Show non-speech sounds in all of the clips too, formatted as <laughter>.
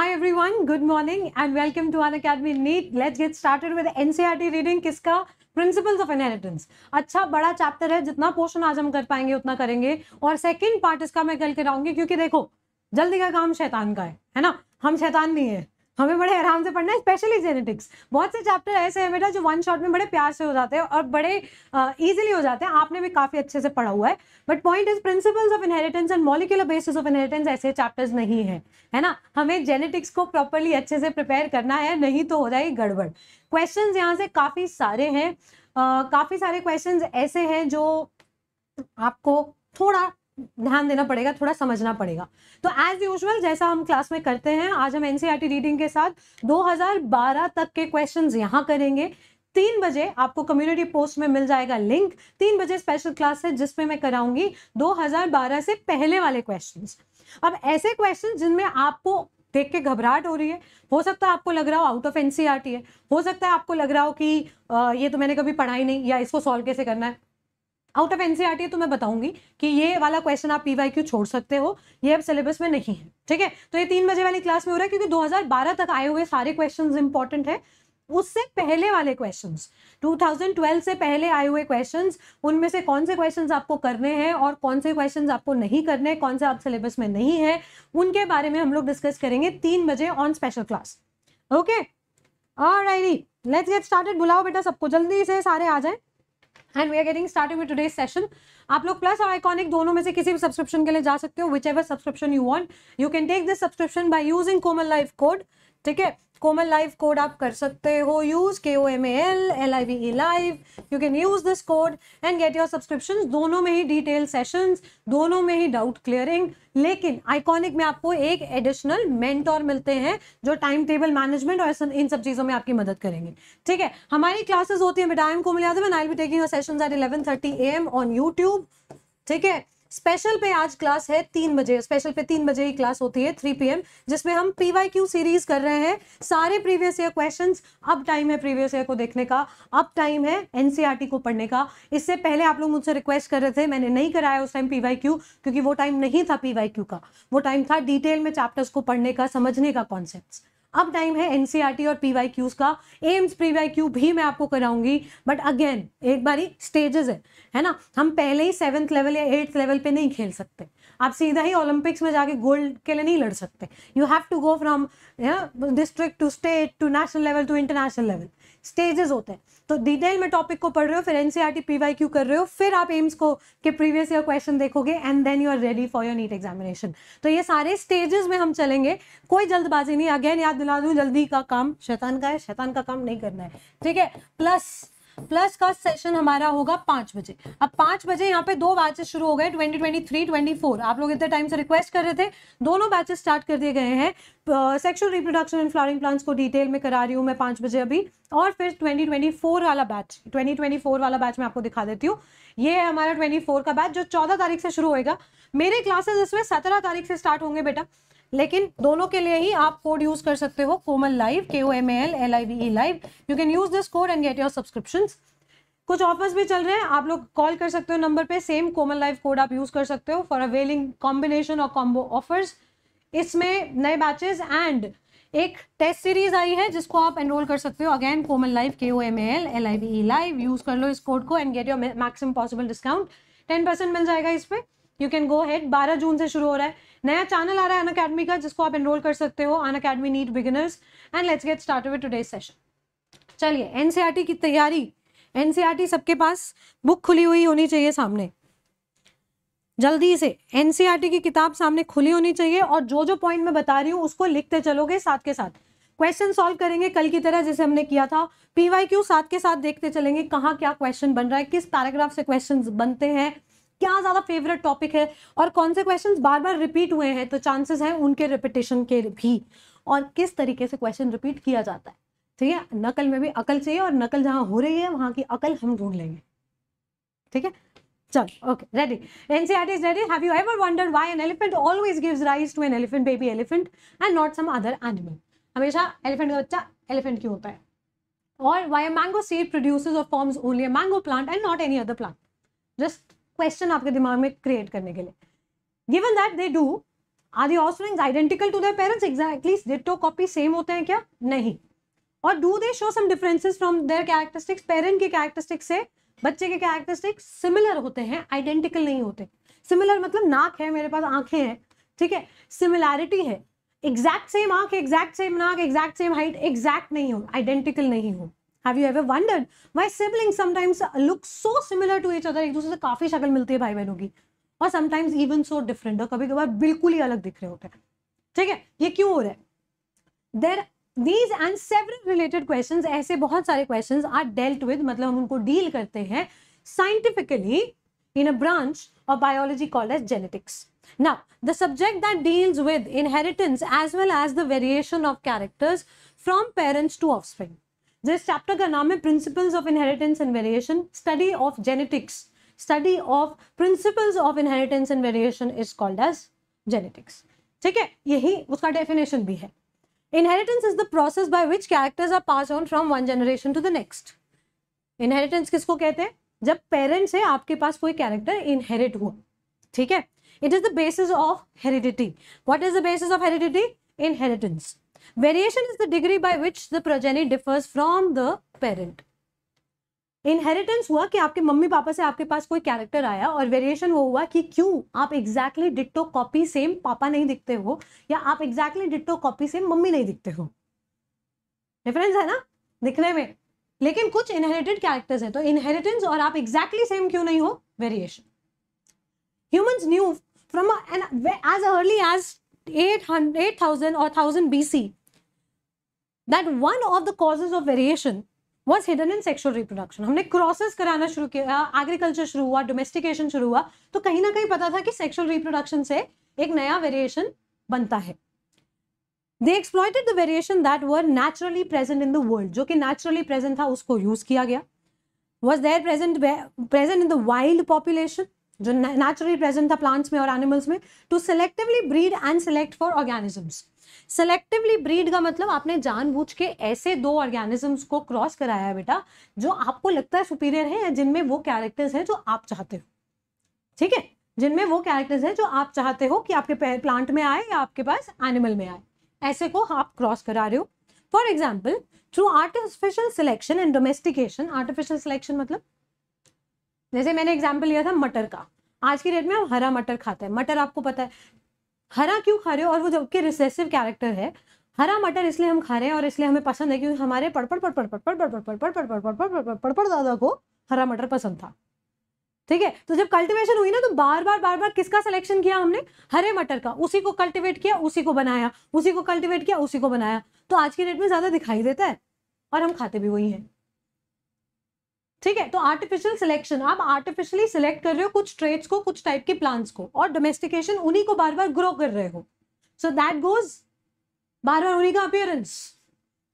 Hi everyone, good morning and welcome to Unacademy NEET. Let's get started with NCERT reading किसका principles of inheritance अच्छा बड़ा chapter है जितना portion आज हम कर पाएंगे उतना करेंगे और सेकंड पार्ट इसका मैं कल कराऊंगी क्योंकि देखो जल्दी का काम शैतान का है है ना हम शैतान नहीं है हमें बड़े आराम से पढ़ना है स्पेशली जेनेटिक्स बहुत से चैप्टर ऐसे हैं बेटा जो वन शॉट में बड़े प्यार से हो जाते हैं और बड़े ईजिली uh, हो जाते हैं आपने भी काफ़ी अच्छे से पढ़ा हुआ है but point is principles of inheritance and molecular basis of inheritance ऐसे चैप्टर्स नहीं है है ना हमें जेनेटिक्स को प्रॉपरली अच्छे से प्रिपेयर करना है नहीं तो हो जाएगी गड़बड़ क्वेश्चन यहाँ से काफ़ी सारे हैं uh, काफ़ी सारे क्वेश्चन ऐसे हैं जो आपको थोड़ा ध्यान देना पड़ेगा थोड़ा समझना पड़ेगा तो एज यूजल जैसा हम क्लास में करते हैं आज हम एनसीईआरटी रीडिंग e के साथ 2012 तक के क्वेश्चन यहाँ करेंगे तीन बजे आपको कम्युनिटी पोस्ट में मिल जाएगा लिंक तीन बजे स्पेशल क्लास है जिसमें मैं कराऊंगी 2012 से पहले वाले क्वेश्चन अब ऐसे क्वेश्चन जिनमें आपको देख के घबराहट हो रही है हो सकता है आपको लग रहा हो आउट ऑफ एनसीआरटी है हो सकता है आपको लग रहा हो कि आ, ये तो मैंने कभी पढ़ाई नहीं या इसको सॉल्व कैसे करना है आउट ऑफ एनसीआरटी तो मैं बताऊंगी कि ये वाला क्वेश्चन आप पीवाईक्यू छोड़ सकते हो ये अब सिलेबस में नहीं है ठीक है तो ये तीन बजे वाली क्लास में हो रहा है क्योंकि 2012 तक आए हुए सारे क्वेश्चन इंपॉर्टेंट है उससे पहले वाले क्वेश्चन 2012 से पहले आए हुए क्वेश्चन उनमें से कौन से क्वेश्चन आपको करने हैं और कौन से क्वेश्चन आपको नहीं करने कौन से आप सिलेबस में नहीं है उनके बारे में हम लोग डिस्कस करेंगे तीन बजे ऑन स्पेशल क्लास ओके और लेट्स गेट स्टार्टेड बुलाओ बेटा सबको जल्दी से सारे आ जाए and we are getting started with today session आप लोग प्लस और आइकॉनिक दोनों में से किसी भी सब्सक्रिप्शन के लिए जा सकते हो whichever subscription you want you can take this subscription by using Komal life code ठीक है कोमल लाइव कोड आप कर सकते हो use K O M L L I V live you can use this code and get your subscription दोनों में ही detail session दोनों में ही डाउट क्लियरिंग लेकिन आइकॉनिक में आपको एक एडिशनल मेंटोर मिलते हैं जो टाइम टेबल मैनेजमेंट और इन सब चीज़ों में आपकी मदद करेंगे ठीक है हमारी क्लासेस होती है बेटा Komal Yadav and I be taking session at eleven thirty A M on YouTube ठीक है स्पेशल पे आज क्लास है तीन बजे स्पेशल पे तीन बजे ही क्लास होती है थ्री पीएम जिसमें हम पीवाईक्यू सीरीज कर रहे हैं सारे प्रीवियस ईयर क्वेश्चन अब टाइम है प्रीवियस ईयर को देखने का अब टाइम है एनसीईआरटी e को पढ़ने का इससे पहले आप लोग मुझसे रिक्वेस्ट कर रहे थे मैंने नहीं कराया उस टाइम पीवाईक्यू क्योंकि वो टाइम नहीं था पीवाईक्यू का वो टाइम था डिटेल में चैप्टर्स को पढ़ने का समझने का कॉन्सेप्ट अब टाइम है एनसीईआरटी e और पी का एम्स पी भी मैं आपको कराऊंगी बट अगेन एक बारी स्टेजेस है है ना हम पहले ही सेवन्थ लेवल या एट्थ लेवल पे नहीं खेल सकते आप सीधा ही ओलंपिक्स में जाके गोल्ड के लिए नहीं लड़ सकते you have to go from district to state to national level to international level stages होते हैं तो डिटेल में टॉपिक को पढ़ रहे हो फिर एनसीईआरटी पीवाईक्यू e कर रहे हो फिर आप एम्स को के प्रीवियस ईयर क्वेश्चन देखोगे and then you are ready for your NEET examination तो ये सारे स्टेजेस में हम चलेंगे कोई जल्दबाजी नहीं अगेन याद दिला दू जल्दी का काम शैतान का है शैतान का काम नहीं करना है ठीक है प्लस प्लस का सेशन हमारा होगा पांच बजे अब पांच बजे यहाँ पे दो बैचेस शुरू हो गए twenty twenty three twenty four आप लोग इतने टाइम से रिक्वेस्ट कर रहे थे दोनों बैचेस स्टार्ट कर दिए गए हैं sexual reproduction and flowering plants को डिटेल में करा रही हूँ मैं पांच बजे अभी और फिर 2024 वाला बैच 2024 वाला बैच मैं आपको दिखा देती हूँ ये है हमारा 24 का बैच जो 14 तारीख से शुरू होएगा मेरे क्लासेस इसमें 17 तारीख से स्टार्ट होंगे बेटा लेकिन दोनों के लिए ही आप कोड यूज कर सकते हो Komal live K O M L L I V E live you can use this code and get your subscription कुछ ऑफर्स भी चल रहे हैं आप लोग कॉल कर सकते हो नंबर पे सेम कोमल लाइव कोड आप यूज कर सकते हो फॉर अवेलिंग कॉम्बिनेशन और कॉम्बो ऑफर्स इसमें नए बैचेस एंड एक टेस्ट सीरीज आई है जिसको आप एनरोल कर सकते हो again Komal live K O M L L I V E live use कर लो इस कोड को and get your maximum possible discount ten percent मिल जाएगा इस पर यू कैन गो हेड बारह जून से शुरू हो रहा है नया चैनल आ रहा है अन अकेडमी का जिसको आप एनरोल कर सकते हो Unacademy NEET beginners and let's get start with today session चलिए एनसीईआरटी e की तैयारी एनसीईआरटी e सबके पास बुक खुली हुई होनी चाहिए सामने जल्दी से एनसीईआरटी e की किताब सामने खुली होनी चाहिए और जो जो पॉइंट मैं बता रही हूँ उसको लिखते चलोगे साथ के साथ क्वेश्चन सॉल्व करेंगे कल की तरह जैसे हमने किया था क्यू साथ के साथ देखते चलेंगे कहाँ क्या क्वेश्चन बन रहा है किस पैराग्राफ से क्वेश्चन बनते हैं क्या ज़्यादा फेवरेट टॉपिक है और कौन से क्वेश्चंस बार बार रिपीट हुए हैं तो चांसेस हैं उनके रिपीटेशन के भी और किस तरीके से क्वेश्चन रिपीट किया जाता है ठीक है नकल में भी अकल चाहिए और नकल जहां हो रही है वहां की अकल हम ढूंढ लेंगे ठीक है चलो okay ready is ready have you ever wondered why an elephant always gives rise to an elephant baby elephant and not some other animal हमेशा एलिफेंट का बच्चा एलिफेंट क्यों होता है और वाई मैंगो सीड प्रोड्यूसेस और forms only mango plant and not any other plant just question आपके दिमाग में क्रिएट करने के लिए given that they do are the offsprings identical to their parents exactly ditto copy same होते हैं क्या नहीं और do they show some differences from their characteristics parent के कैरेक्टरिस्टिक्स से बच्चे के कैरेक्टरिस्टिक्स सिमिलर होते हैं आइडेंटिकल नहीं होते सिमिलर मतलब नाक है मेरे पास आंखें हैं ठीक है सिमिलैरिटी है एग्जैक्ट सेम आंख एग्जैक्ट सेम नाक एग्जैक्ट सेम हाइट एग्जैक्ट नहीं हो आइडेंटिकल नहीं हो have you ever wonder my sibling sometimes look so similar to each other एक दूसरे से काफ़ी शक्ल मिलती है भाई बहनों की और समटाइम्स इवन सो डिफरेंट और कभी कभार बिल्कुल ही अलग दिख रहे होते हैं ठीक है ये क्यों हो रहा है there these and several related question ऐसे बहुत सारे क्वेश्चन आर डेल्ट विद मतलब हम उनको डील करते हैं scientifically in a branch of biology called as genetics now the subject that deals with inheritance as well as the variation of characters from parents to offspring इस chapter का नाम है principles of inheritance and variation study of genetics study of principles of inheritance and variation is called as genetics ठीक है यही उसका definition भी है inheritance is the process by which characters are pass on from one generation to the next inheritance किसको कहते हैं जब पेरेंट्स है आपके पास कोई कैरेक्टर इनहेरिट हुआ ठीक है it is the basis of heredity what is the basis of heredity inheritance variation is the degree by which the progeny differs from the parent inheritance हुआ कि आपके मम्मी पापा से आपके पास कोई कैरेक्टर आया और वेरिएशन वो हुआ कि क्यों आप एग्जैक्टली डिट्टो कॉपी सेम पापा नहीं दिखते हो या आप exactly ditto copy same mummy नहीं दिखते हो डिफरेंस है ना दिखने में लेकिन कुछ इनहेरिटेड कैरेक्टर्स हैं तो इनहेरिटेंस और आप एग्जैक्टली सेम क्यों नहीं हो variation human knew from as early as 800, 8000 or 1000 BC that one of the causes of variation was hidden in sexual reproduction हमने क्रॉसेस कराना शुरू किया एग्रीकल्चर शुरू हुआ डोमेस्टिकेशन शुरू हुआ तो कहीं ना कहीं पता था कि सेक्शुअल रिप्रोडक्शन से एक नया वेरिएशन बनता है they exploited the variation that were naturally present in the world जो कि नेचुरली प्रेजेंट था उसको यूज किया गया was there present present in the wild population जो नेचुरली प्रेजेंट था प्लांट्स में और एनिमल्स में to selectively breed and select for organisms selectively breed का मतलब आपने जानबूझ के ऐसे दो ऑर्गेनिजम्स को क्रॉस कराया है बेटा जो आपको लगता है सुपीरियर है या जिनमें वो कैरेक्टर्स हैं जो आप चाहते हो ठीक है जिनमें वो कैरेक्टर्स हैं जो आप चाहते हो कि आपके प्लांट में आए या आपके पास एनिमल में आए ऐसे को आप क्रॉस करा रहे हो for example through artificial selection and domestication artificial selection मतलब जैसे मैंने एग्जाम्पल लिया था मटर का आज की डेट में हम हरा मटर खाते हैं मटर आपको पता है हरा क्यों खा रहे हो और वो जबकि रिसेसिव कैरेक्टर है हरा मटर इसलिए हम खा रहे हैं और इसलिए हमें पसंद है क्योंकि हमारे पड़पड़ पड़पड़ पड़पड़ पड़पड़ पड़पड़ पड़पड़ पड़पड़ पड़पड़ पड़पड़ दादा को हरा मटर पसंद था ठीक है तो जब कल्टीवेशन हुई ना तो बार बार बार बार किसका सिलेक्शन किया हमने हरे मटर का उसी को कल्टीवेट किया उसी को बनाया उसी को कल्टीवेट किया उसी को बनाया तो आज की डेट में ज़्यादा दिखाई देता है और हम खाते भी वही हैं ठीक है तो आर्टिफिशियल सिलेक्शन आप आर्टिफिशियली सिलेक्ट कर रहे हो कुछ ट्रेड्स को कुछ टाइप के प्लांट्स को और डोमेस्टिकेशन उन्हीं को बार बार ग्रो कर रहे हो सो दैट गोज बार बार उन्हीं का अपियरेंस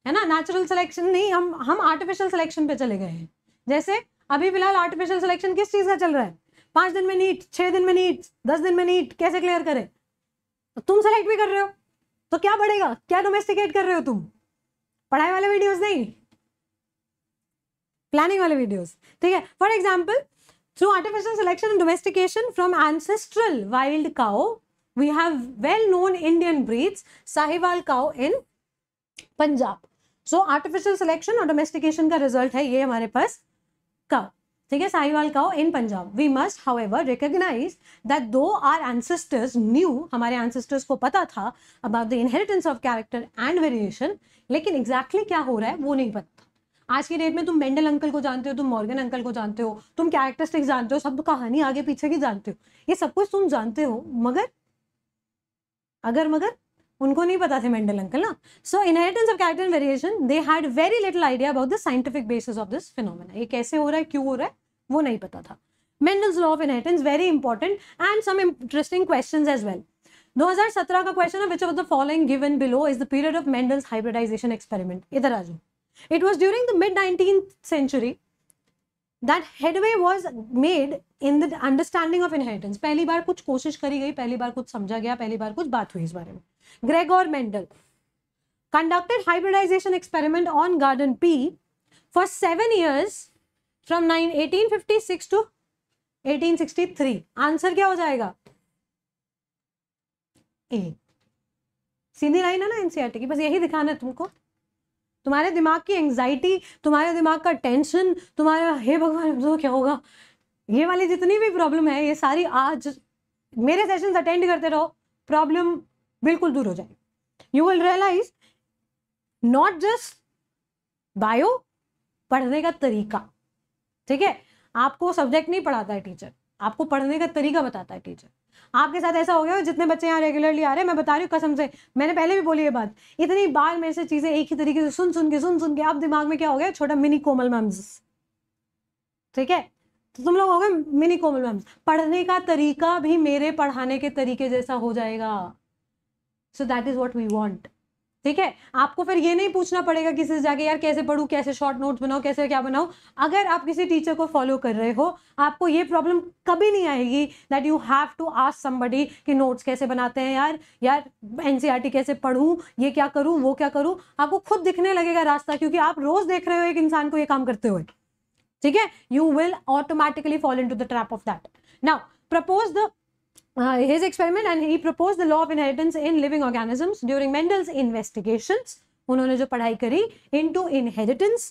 है ना नेचुरल सिलेक्शन नहीं हम हम आर्टिफिशियल सिलेक्शन पे चले गए हैं जैसे अभी फिलहाल आर्टिफिशियल सिलेक्शन किस चीज़ का चल रहा है पांच दिन में नीट छह दिन में नीट दस दिन में नीट कैसे क्लियर करें तो तुम सेलेक्ट भी कर रहे हो तो क्या बढ़ेगा क्या डोमेस्टिकेट कर रहे हो तुम पढ़ाई वाले वीडियोज़ नहीं प्लानिंग वाले वीडियोस ठीक है for example through artificial selection and domestication from ancestral wild cow we have well known Indian breeds Sahiwal cow in Punjab so artificial selection और डोमेस्टिकेशन का रिजल्ट है ये हमारे पास काओ ठीक है Sahiwal cow in Punjab we must however recognise that though our ancestors knew हमारे ancestors को पता था about the inheritance of character and variation लेकिन एग्जैक्टली exactly क्या हो रहा है वो नहीं पता आज की डेट में तुम मेंडल अंकल को जानते हो तुम मॉर्गन अंकल को जानते हो तुम कैरेक्टरिस्टिक जानते हो सब कहानी आगे पीछे की जानते हो ये सब कुछ तुम जानते हो मगर अगर मगर उनको नहीं पता थे मेंडल अंकल ना so inheritance of character variation they had very little idea about the scientific basis of this phenomena ये कैसे हो रहा है क्यों हो रहा है वो नहीं पता था Mendel's law of inheritance very important and some interesting question as well 2017 का क्वेश्चन है which of the following given below is the period of Mendel's hybridisation experiment इधर आ जाओ It was during the mid 19th century that headway was made in the understanding of inheritance. pehli bar kuch koshish kari gayi pehli bar kuch samjha gaya pehli bar kuch baat hui is bare mein gregor mendel conducted hybridization experiment on garden pea for 7 years from 1856 to 1863. Answer क्या हो जाएगा ए सीधी line है ना NCERT की बस यही दिखाना है तुमको तुम्हारे दिमाग की एंग्जाइटी तुम्हारे दिमाग का टेंशन तुम्हारा हे भगवान तो क्या होगा ये वाली जितनी भी प्रॉब्लम है ये सारी आज मेरे सेशन अटेंड करते रहो प्रॉब्लम बिल्कुल दूर हो जाएगी you will realise not just bio पढ़ने का तरीका ठीक है आपको सब्जेक्ट नहीं पढ़ाता है टीचर आपको पढ़ने का तरीका बताता है टीचर आपके साथ ऐसा हो गया जितने बच्चे यहाँ रेगुलरली आ रहे हैं मैं बता रही हूँ कसम से मैंने पहले भी बोली ये बात इतनी बार मेरे से चीज़ें एक ही तरीके से सुन सुन के सुन सुन के आप दिमाग में क्या हो गया छोटा मिनी कोमल मैम्स ठीक है तो तुम लोग हो गए मिनी कोमल मैम्स पढ़ने का तरीका भी मेरे पढ़ाने के तरीके जैसा हो जाएगा so that is what we want ठीक है आपको फिर ये नहीं पूछना पड़ेगा किसी से जाके यार कैसे पढ़ू कैसे शॉर्ट नोट्स बनाओ कैसे क्या बनाओ अगर आप किसी टीचर को फॉलो कर रहे हो आपको ये प्रॉब्लम कभी नहीं आएगी that you have to ask somebody कि नोट्स कैसे बनाते हैं यार यार एन e कैसे पढ़ूँ ये क्या करूँ वो क्या करूँ आपको खुद दिखने लगेगा रास्ता क्योंकि आप रोज़ देख रहे हो एक इंसान को ये काम करते हुए ठीक है you will automatically follow into the trap of that now propose the uh, his experiment and he proposed the law of inheritance in living organisms during Mendel's investigations. उन्होंने जो पढ़ाई करी into inheritance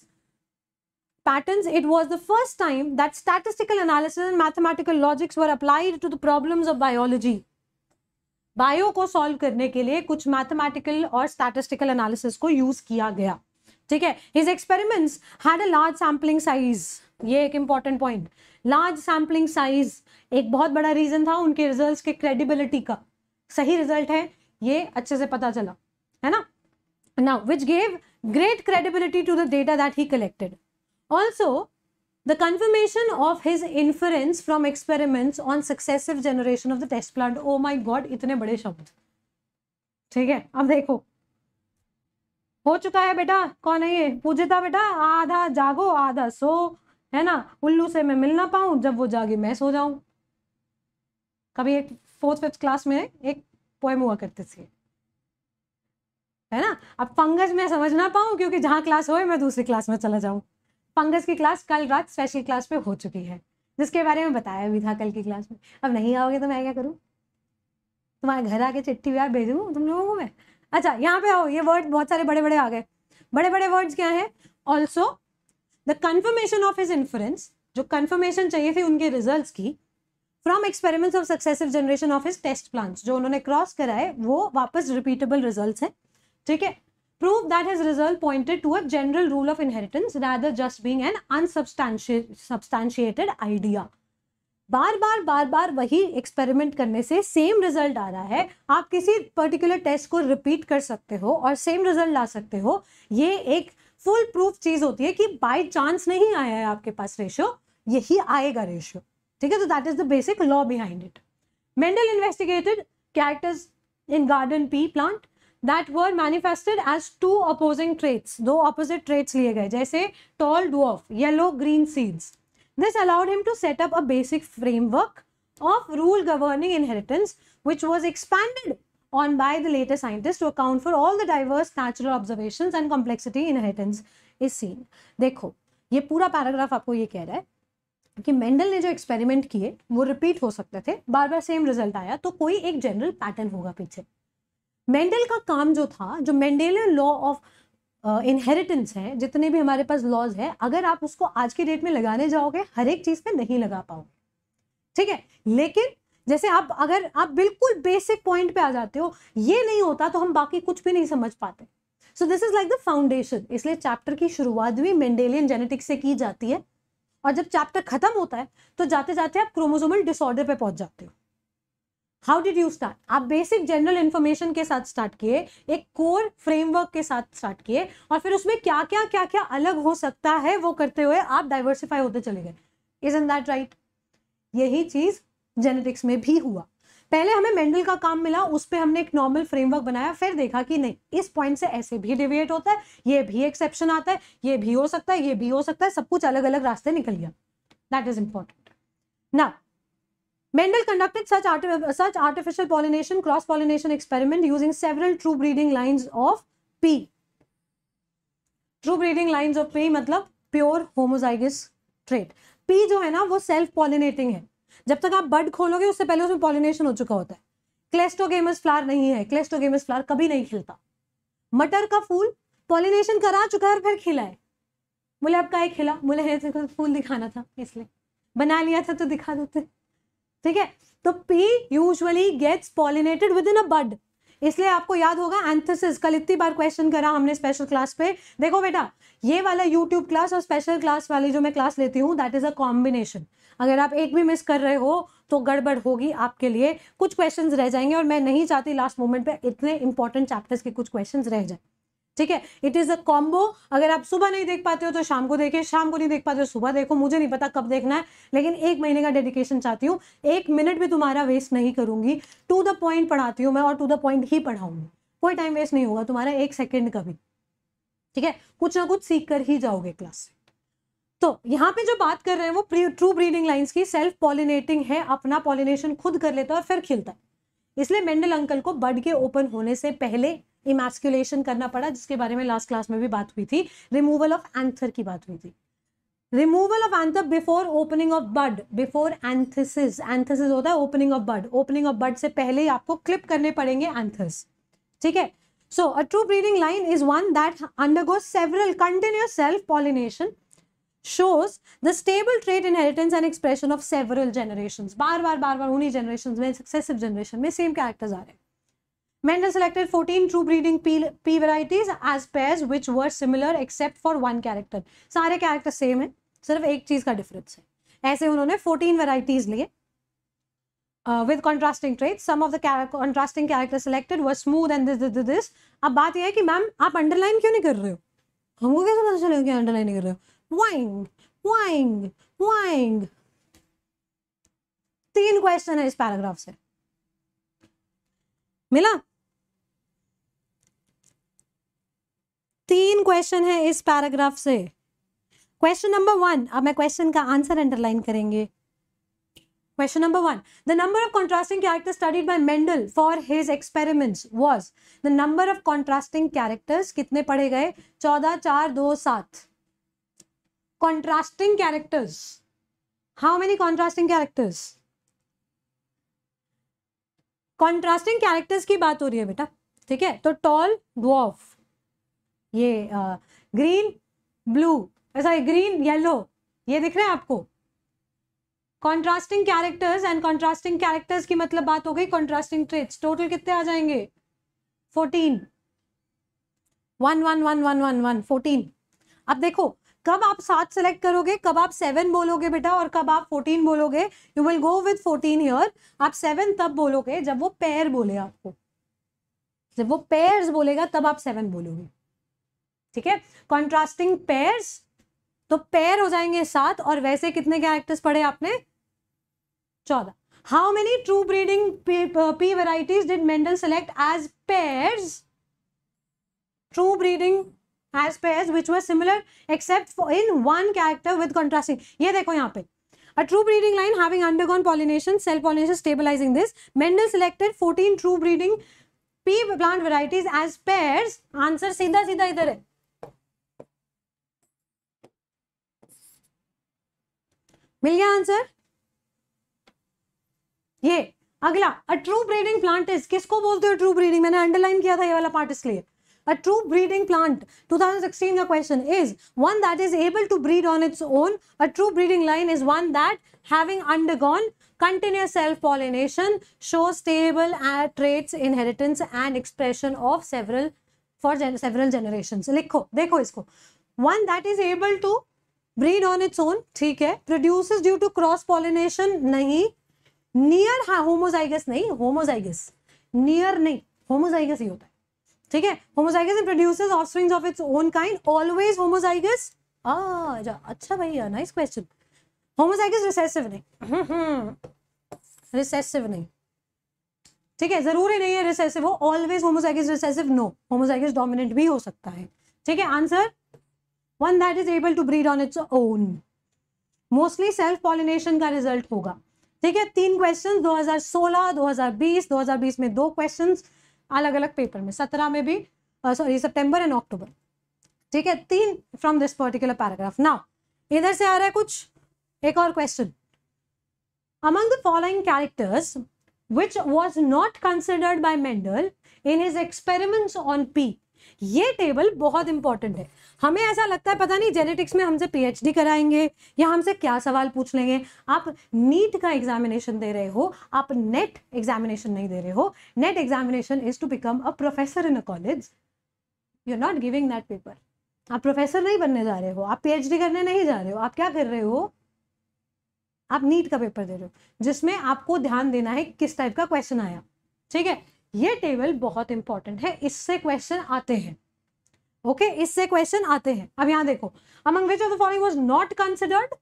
patterns, it was the first time that statistical analysis and mathematical logics were applied to the problems of biology. Bio को solve करने के लिए कुछ mathematical और स्टैटिस्टिकल एनालिसिस को यूज किया गया ठीक है his experiments had a large sampling size ये एक important point large sampling size एक बहुत बड़ा रीज़न था उनके रिजल्ट के क्रेडिबिलिटी का सही रिजल्ट है ये अच्छे से पता चला है ना now which gave great credibility to the data that he collected also the confirmation of his influence from experiments on successive generation of the test plant oh my god इतने बड़े शब्द ठीक है अब देखो हो चुका है बेटा कौन है ये था बेटा आधा जागो आधा सो है ना उल्लू से मैं मिल ना पाऊं जब वो जागे मैं सो जाऊं कभी एक फोर्थ फिफ्थ क्लास में एक पोएम हुआ करते थे है ना अब फंगस मैं समझ ना पाऊँ क्योंकि जहाँ क्लास हो मैं दूसरी क्लास में चला जाऊँ फंगस की क्लास कल रात स्पेशल क्लास पे हो चुकी है जिसके बारे में बताया भी था कल की क्लास में अब नहीं आओगे तो मैं क्या करूँ तुम्हारे घर आके चिट्ठी व्यार भेजूँ तुम लोगों को मैं अच्छा यहाँ पे आओ ये वर्ड बहुत सारे बड़े बड़े आ गए बड़े बड़े वर्ड्स क्या हैं also the confirmation of his influence जो कन्फर्मेशन चाहिए थी उनके रिजल्ट की from experiments of successive generation of his test plants जो उन्होंने क्रॉस कराए वो वापस रिपीटेबल रिजल्ट हैं ठीक है prove that his result pointed to a rule of of inheritance rather just being an unsubstantiated idea बार बार बार बार वही एक्सपेरिमेंट करने से सेम रिजल्ट आ रहा है आप किसी पर्टिकुलर टेस्ट को रिपीट कर सकते हो और सेम रिजल्ट ला सकते हो ये एक फुल प्रूफ चीज होती है कि बाय चांस नहीं आया है आपके पास रेशियो यही आएगा रेशियो ठीक that is the basic law behind it. Mendel investigated characters in garden pea plant that were manifested as two opposing traits, दो opposite traits लिए गए जैसे tall dwarf, yellow green seeds. This allowed him to set up a basic framework of rule governing inheritance which was expanded on by the later scientists to account for all the diverse natural observations and complexity inheritance is seen. देखो ये पूरा paragraph आपको ये कह रहा है कि Mendel ने जो एक्सपेरिमेंट किए वो रिपीट हो सकते थे बार बार सेम रिजल्ट आया तो कोई एक जनरल पैटर्न होगा पीछे मेंडल का काम जो था जो मेंडेलियन लॉ ऑफ इनहेरिटेंस है जितने भी हमारे पास लॉज है अगर आप उसको आज के डेट में लगाने जाओगे हर एक चीज़ पे नहीं लगा पाओगे ठीक है लेकिन जैसे आप अगर आप बिल्कुल बेसिक पॉइंट पे आ जाते हो ये नहीं होता तो हम बाकी कुछ भी नहीं समझ पाते so this is like the foundation इसलिए चैप्टर की शुरुआत भी मेंडेलियन जेनेटिक्स से की जाती है और जब चैप्टर खत्म होता है तो जाते जाते आप क्रोमोजोमल डिसऑर्डर पर पहुंच जाते हो हाउ डिड यू स्टार्ट आप बेसिक जनरल इन्फॉर्मेशन के साथ स्टार्ट किए एक कोर फ्रेमवर्क के साथ स्टार्ट किए और फिर उसमें क्या क्या क्या क्या अलग हो सकता है वो करते हुए आप डाइवर्सिफाई होते चले गए इज इन दैट राइट यही चीज जेनेटिक्स में भी हुआ पहले हमें मेंडल का काम मिला उस पर हमने एक नॉर्मल फ्रेमवर्क बनाया फिर देखा कि नहीं इस पॉइंट से ऐसे भी डिवेट होता है ये भी एक्सेप्शन आता है ये भी हो सकता है ये भी हो सकता है सब कुछ अलग अलग रास्ते निकल गया दैट इज इंपॉर्टेंट ना Mendel conducted such such artificial pollination cross pollination experiment using several true breeding line of pea true breeding line of pea मतलब प्योर होमोजाइगिस ट्रेट पी जो है ना वो सेल्फ पॉलिनेटिंग है जब तक आप बर्ड खोलोगे उससे पहले उसमें पॉलिनेशन हो चुका होता है क्लेस्टोगेमस फ्लार नहीं है क्लेस्टोगेमस फ्लार कभी नहीं खिलता मटर का फूल पॉलिनेशन करा चुका है और फिर खिला है बोले आपका एक खिला बोले तो फूल दिखाना था इसलिए बना लिया था तो दिखा देते ठीक है तो pea usually gets pollinated within a bud इसलिए आपको याद होगा एंथेसिस कल इतनी बार क्वेश्चन करा हमने स्पेशल क्लास पे देखो बेटा ये वाला यूट्यूब क्लास और स्पेशल क्लास वाली जो मैं क्लास लेती हूँ दैट इज अ कॉम्बिनेशन अगर आप एक भी मिस कर रहे हो तो गड़बड़ होगी आपके लिए कुछ क्वेश्चंस रह जाएंगे और मैं नहीं चाहती लास्ट मोमेंट पे इतने इंपॉर्टेंट चैप्टर्स के कुछ क्वेश्चंस रह जाए ठीक है इट इज़ अ कॉम्बो अगर आप सुबह नहीं देख पाते हो तो शाम को देखिए शाम को नहीं देख पाते हो सुबह देखो मुझे नहीं पता कब देखना है लेकिन एक महीने का डेडिकेशन चाहती हूँ एक मिनट भी तुम्हारा वेस्ट नहीं करूंगी टू द पॉइंट पढ़ाती हूँ मैं और टू द पॉइंट ही पढ़ाऊंगी कोई टाइम वेस्ट नहीं होगा तुम्हारा एक सेकेंड का भी ठीक है कुछ ना कुछ सीख कर ही जाओगे क्लास से तो यहाँ पे जो बात कर रहे हैं वो ट्रू ब्रीडिंग लाइंस की सेल्फ पॉलिनेटिंग है अपना पॉलिनेशन खुद कर लेता है और फिर खिलता है इसलिए मेंडल अंकल को बड के ओपन होने से पहले इमेस्कुलेशन करना पड़ा जिसके बारे में लास्ट क्लास में भी बात हुई थी रिमूवल ऑफ एंथर की बात हुई थी removal of anther before opening of bud before anthesis anthesis होता है opening of bud opening of bud से पहले ही आपको क्लिप करने पड़ेंगे एंथर्स ठीक है so a true breeding line is one that undergo several continuous self pollination shows the stable trait inheritance and expression of several generations bar bar bar bar उन्हीं generations mein successive generation mein same characters aa rahe हैं Mendel selected 14 true breeding P, P varieties as pairs which were similar except for one character sare character same है sirf ek cheez ka difference hai aise unhone 14 varieties liye uh, with contrasting traits some of the char contrasting characters selected were smooth and this this this, this. अब बात यह है कि ma'am आप underline क्यों नहीं कर रहे हो हमको कैसे पता चलेगा कि अंडरलाइन नहीं कर रहे हो वाइंग वाइंग वाइंग तीन क्वेश्चन है इस पैराग्राफ से मिला तीन क्वेश्चन है इस पैराग्राफ से क्वेश्चन नंबर वन अब मैं क्वेश्चन का आंसर अंडरलाइन करेंगे question number one the number of contrasting character studied by Mendel for his experiments was the number of contrasting characters कितने पढ़े गए चौदह चार दो सात contrasting characters. How many contrasting characters? Contrasting characters की बात हो रही है बेटा ठीक है तो टॉल ड्वॉफ ये green blue sorry green yellow ये दिख रहे हैं आपको contrasting characters and contrasting characters की मतलब बात हो गई कॉन्ट्रास्टिंग ट्रेट टोटल कितने आ जाएंगे fourteen one one one one one one fourteen अब देखो कब आप सात सेलेक्ट करोगे कब आप सेवन बोलोगे बेटा और कब आप फोर्टीन बोलोगे you will go with fourteen year आप सेवन तब बोलोगे जब वो पैर बोले आपको जब वो पेयर बोलेगा तब आप सेवन बोलोगे ठीक है कॉन्ट्रास्टिंग पेयर तो पेयर हो जाएंगे सात और वैसे कितने के एक्टर्स पढ़े आपने चौदह how many true breeding pea varieties did Mendel select as pair true breeding as pairs which were similar except for in one character with contrasting ये देखो यहाँ पे A true breeding line having undergone pollination, self pollination stabilizing this. Mendel selected 14 true breeding pea plant varieties as pairs. Answer सीधा सीधा idhar hai मिल गया answer ये अगला a true breeding plant is किसको बोलते हो ट्रू ब्रीडिंग मैंने underline किया था ये वाला पार्ट इसलिए A true breeding plant, 2016 your question is one that is able to breed on its own. A true breeding line is one that having undergone continuous self-pollination shows stable uh, traits, inheritance and expression of several for gen several generations. likho dekho isko one that is able to breed on its own theek hai produces due to cross pollination nahi near homozygous nahi homozygous near nahi homozygous hi hota hai ठीक है homozygous and produces offsprings of its own kind always homozygous अच्छा भैया nice question homozygous recessive नहीं recessive <laughs> नहीं ठीक है जरूरी नहीं है रिसेसिव वो always homozygous recessive no homozygous dominant भी हो सकता है ठीक है answer one that is able to breed on its own mostly self pollination का रिजल्ट होगा ठीक है तीन क्वेश्चंस 2016, 2020, 2020 में दो क्वेश्चंस अलग अलग पेपर में सत्रह में भी सॉरी सितंबर एंड अक्टूबर ठीक है तीन from this particular paragraph now इधर से आ रहा है कुछ एक और question among the following characters which was not considered by Mendel in his experiments on pea ये टेबल बहुत इंपॉर्टेंट है हमें ऐसा लगता है पता नहीं जेनेटिक्स में हमसे पीएचडी कराएंगे या हमसे क्या सवाल पूछ लेंगे आप नीट का एग्जामिनेशन दे रहे हो आप नेट एग्जामिनेशन नहीं दे रहे हो NET examination is to become a professor in a college you are not giving that paper आप प्रोफेसर नहीं बनने जा रहे हो आप पीएचडी करने नहीं जा रहे हो आप क्या कर रहे हो आप नीट का पेपर दे रहे हो जिसमें आपको ध्यान देना है किस टाइप का क्वेश्चन आया ठीक है ये टेबल बहुत इंपॉर्टेंट है इससे क्वेश्चन आते हैं ओके okay? इससे क्वेश्चन आते हैं अब यहां देखो among which of the following was not considered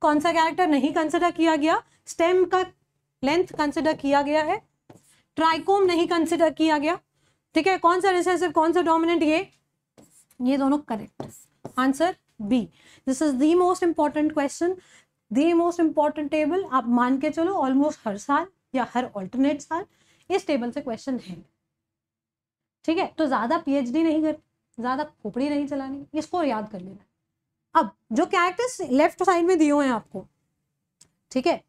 कौन सा कैरेक्टर नहीं कंसिडर किया गया स्टेम का लेंथ कंसिडर किया गया है ट्राइकोम नहीं कंसिडर किया गया ठीक है कौन सा रिसेसिव कौन सा डोमिनेंट ये ये दोनों correct answer be this is the most important question the most important table आप मान के चलो ऑलमोस्ट हर साल या हर ऑल्टरनेट साल इस टेबल से क्वेश्चन है ठीक है तो ज्यादा पीएचडी नहीं करते ज़्यादा खोपड़ी नहीं चलानी इसको याद कर लेना अब जो कैरेक्टर्स लेफ्ट साइड में दिए हुए हैं आपको ठीक है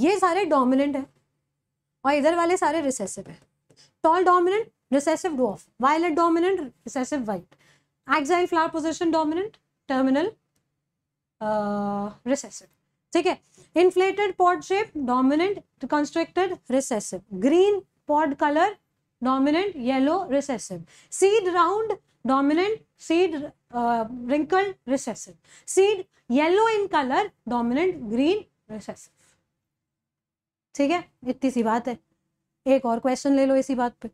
ये सारे डोमिनेंट हैं और इधर वाले सारे रिसेसिव हैं tall dominant recessive dwarf violet dominant recessive white axial flower position dominant terminal recessive ठीक है inflated pod shape dominant constructed recessive green pod colour dominant yellow recessive seed round dominant seed wrinkle recessive seed yellow in colour dominant green recessive ठीक है इतनी सी बात है एक और question ले लो इसी बात पे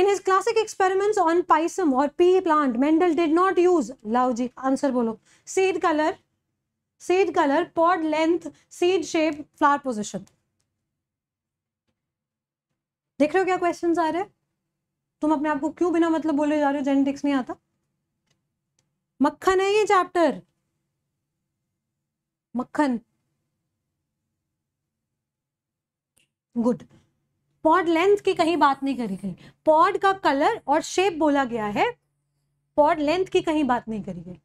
in his classic experiments on pisum और pea plant Mendel did not use लाओ जी आंसर बोलो seed colour seed colour pod length seed shape flower position देख रहे हो क्या क्वेश्चंस आ रहे हैं तुम अपने आप को क्यों बिना मतलब बोले जा रहे हो जेनेटिक्स नहीं आता मक्खन है ये चैप्टर मक्खन गुड पॉड लेंथ की कहीं बात नहीं करी गई पॉड का कलर और शेप बोला गया है पॉड लेंथ की कहीं बात नहीं करी गई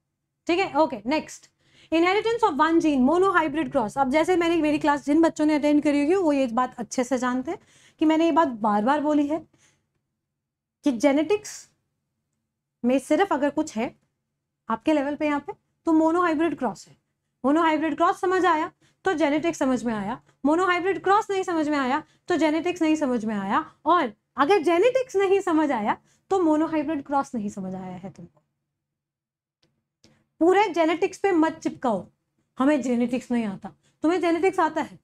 ठीक है okay next inheritance of one gene monohybrid cross अब जैसे मैंने मेरी क्लास जिन बच्चों ने अटेंड करी होगी वो ये बात अच्छे से जानते हैं कि मैंने ये बात बार बार बोली है कि जेनेटिक्स में सिर्फ अगर कुछ है आपके लेवल पे यहाँ पे तो मोनोहाइब्रिड क्रॉस है मोनोहाइब्रिड क्रॉस समझ आया तो जेनेटिक्स समझ में आया मोनोहाइब्रिड क्रॉस नहीं समझ में आया तो जेनेटिक्स नहीं समझ में आया और अगर जेनेटिक्स नहीं समझ आया तो मोनोहाइब्रिड क्रॉस नहीं समझ आया है तुमको पूरे जेनेटिक्स पे मत चिपकाओ हमें जेनेटिक्स नहीं आता तुम्हें जेनेटिक्स आता है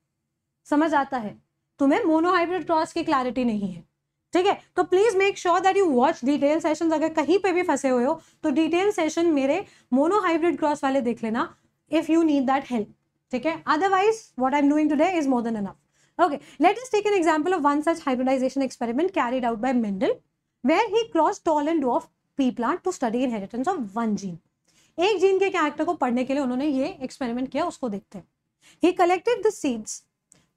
समझ आता है तुम्हें मोनोहाइब्रिड क्रॉस की क्लैरिटी नहीं है ठीक है तो please make sure that you watch detail session अगर कहीं पर भी फंसे हुए हो तो डिटेल सेशन मेरे मोनोहाइब्रिड क्रॉस वाले देख लेना if you need that help ठीक है otherwise what I am doing today is more than enough Okay, let us take an example of one such hybridization experiment carried out by Mendel, where he crossed tall and dwarf pea plant to study inheritance of one gene एक जीन के character को पढ़ने के लिए उन्होंने ये experiment किया उसको देखते हैं he collected the seeds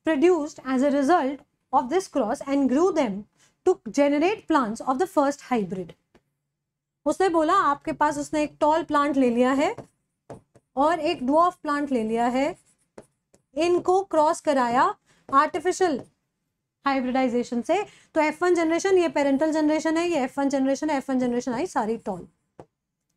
produced as a result of this cross and grew them to generate plants of the first hybrid उसने बोला आपके पास उसने एक टॉल प्लांट ले लिया है और एक डॉफ प्लांट ले लिया है इनको क्रॉस कराया आर्टिफिशियल हाइब्रिडाइजेशन से तो एफ वन जनरेशन ये पेरेंटल जनरेशन है ये F one generation F one generation आई सारी टॉल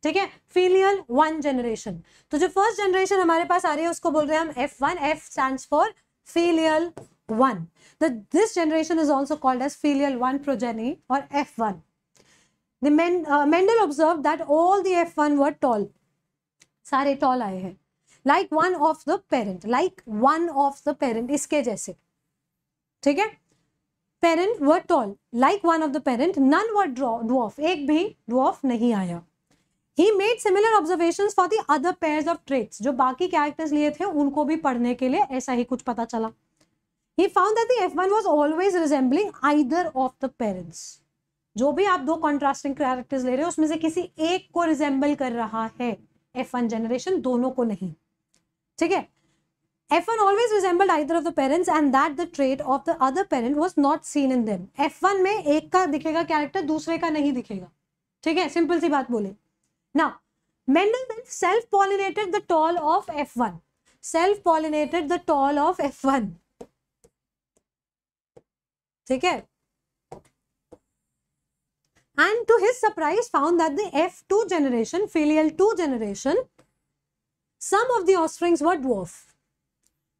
ठीक है फीलियल वन जनरेशन तो जो फर्स्ट जनरेशन हमारे पास आ रही है उसको बोल रहे हैं हम F one F stand for filial one the this generation is also called as filial one progeny और F one Mendel observe that all the F one were tall सारे टॉल आए हैं like one of the parent like one of the parent इसके जैसे ठीक है parent were tall like one of the parent none were dwarf एक भी ड्रॉफ नहीं आया he made similar observation for the other pair of traits जो बाकी कैरेक्टर्स लिए थे उनको भी पढ़ने के लिए ऐसा ही कुछ पता चला he found that the F1 was always resembling either of the parents जो भी आप दो कॉन्ट्रास्टिंग कैरेक्टर्स ले रहे हो उसमें से किसी एक को रिजेंबल कर रहा है एफ वन जनरेशन दोनों को नहीं ठीक है F one always resembled either of the parents and that the trait of the other parent was not seen in them F one में एक का दिखेगा कैरेक्टर दूसरे का नहीं दिखेगा ठीक है सिंपल सी बात बोले ना Mendel then self pollinated the tall of F one self pollinated the tall of F one ठीक है to to surprise found that the F two generation filial two generation some of the offsprings were dwarf.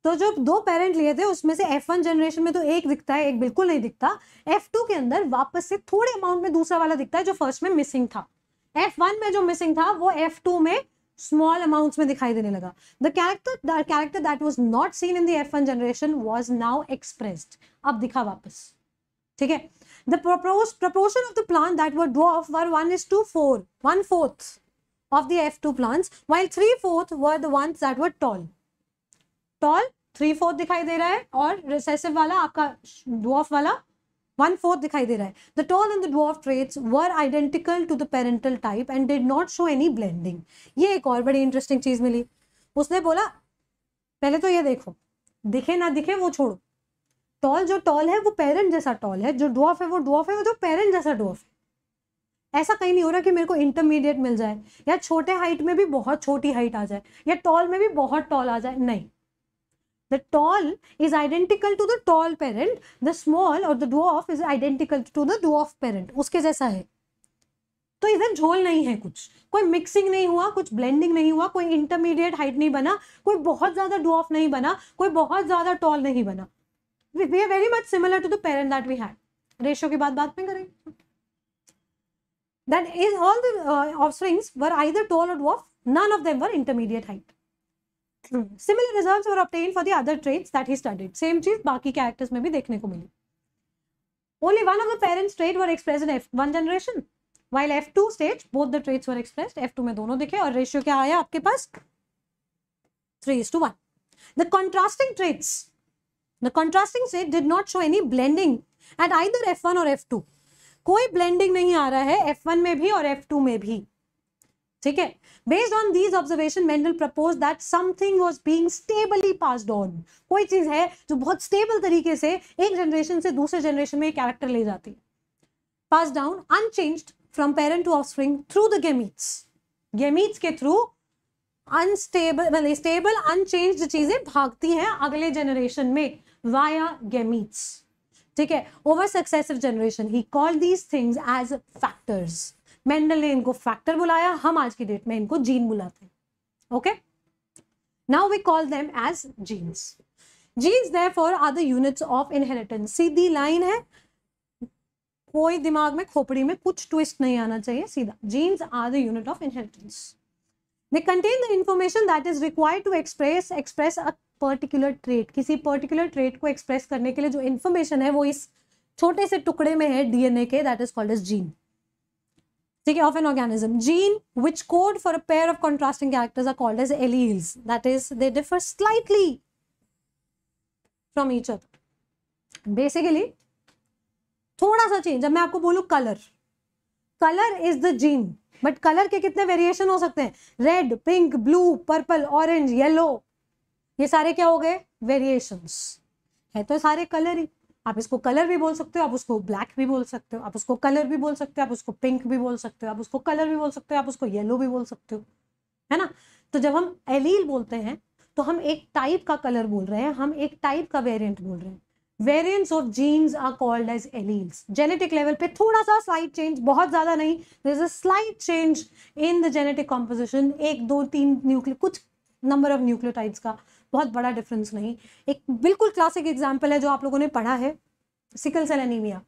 तो जो दो parent लिए थे उसमें से F1 generation में तो एक दिखता है एक बिल्कुल नहीं दिखता F2 के अंदर वापस से थोड़े अमाउंट में दूसरा वाला दिखता है जो फर्स्ट में मिसिंग था F1 में जो मिसिंग था वो F2 में स्मॉल अमाउंट्स में दिखाई देने लगा the character character that was not seen in F one generation was now expressed अब दिखा वापस ठीक है the propose proportion of the plant that were dwarf were one is to four one fourth of the F plants while three fourth were दंस that were tall tall three fourth दिखाई दे रहा है और रिसेसिव वाला आपका ड्वॉफ वाला one fourth दिखाई दे रहा है the tall and the dwarf traits were identical to the parental type and did not show any blending ये एक और बड़ी इंटरेस्टिंग चीज मिली उसने बोला पहले तो ये देखो दिखे ना दिखे वो छोड़ो टॉल जो टॉल है वो पेरेंट जैसा टॉल है जो डॉफ है वो डॉफ है वो जो पेरेंट जैसा डॉफ है ऐसा कहीं नहीं हो रहा कि मेरे को इंटरमीडिएट मिल जाए या छोटे हाइट में भी बहुत छोटी हाइट आ जाए या टॉल में भी बहुत टॉल आ जाए नहीं the tall is identical to the tall parent the small और the dwarf is identical to the dwarf parent उसके जैसा है तो इधर झोल नहीं है कुछ कोई मिक्सिंग नहीं हुआ कुछ ब्लेंडिंग नहीं हुआ कोई इंटरमीडिएट हाइट नहीं बना कोई बहुत ज़्यादा डॉफ नहीं बना कोई बहुत ज़्यादा टॉल नहीं बना very much similar to the parent that we had ratio की बात बात में करेंगे that is all the offsprings were either tall or dwarf none of them were intermediate height similar results were obtain for the other traits that he studied same चीज बाकी characters में भी देखने को मिली only one of the parents trait were express in F one generation while F to state both the traits were express F two में दोनों दिखे और रेशियो क्या आया आपके पास three is to one the contrasting traits The contrasting state did not show any blending at either F1 or F2. कोई blending नहीं आ रहा है F1 में भी और F2 में भी ठीक है based on these observation Mendel propose that something was being stably pass on कोई चीज है जो बहुत स्टेबल तरीके से एक जनरेशन से दूसरे जनरेशन में कैरेक्टर ले जाती है pass down unchange from parent to offspring through the gametes gametes के थ्रू अनस्टेबल मतलब स्टेबल अनचेंज्ड चीजें भागती हैं अगले जनरेशन में via gametes. ठीक है over successive generation he call these things as factors Mendel ने इनको फैक्टर बुलाया हम आज की डेट में इनको जीन बुलाते हैं okay now we call them as genes genes therefore are the units of inheritance सीधी लाइन है कोई दिमाग में खोपड़ी में कुछ ट्विस्ट नहीं आना चाहिए सीधा genes are the unit of inheritance they contain the information that is required to express express a particular trait किसी पर्टिकुलर ट्रेट को एक्सप्रेस करने के लिए जो इन्फॉर्मेशन है वो इस छोटे से टुकड़े में है डीएनए के that is called as gene ठीक है of an organism gene which code for a pair of contrasting characters are called as alleles that is they differ slightly from each other basically थोड़ा सा change अब मैं आपको बोलू colour colour is the gene but colour के कितने variation हो सकते हैं red pink blue purple orange yellow ये सारे क्या हो गए वेरिएशंस है तो सारे कलर ही आप इसको कलर भी बोल सकते हो आप उसको ब्लैक भी बोल सकते हो आप उसको कलर भी बोल सकते हो आप उसको पिंक भी बोल सकते हो आप उसको कलर भी बोल सकते हो आप उसको येलो भी बोल सकते हो है ना तो जब हम एलील बोलते हैं तो हम एक टाइप का कलर बोल रहे हैं हम एक टाइप का वेरिएंट बोल रहे हैं variants of genes are called as alleles genetic level पे थोड़ा सा स्लाइट चेंज बहुत ज़्यादा नहीं there is a slight change in the genetic composition एक दो तीन न्यूक्लियो कुछ नंबर ऑफ न्यूक्लियोटाइड्स का बहुत बड़ा डिफरेंस नहीं एक बिल्कुल क्लासिक एग्जाम्पल है जो आप लोगों ने पढ़ा है sickle cell anaemia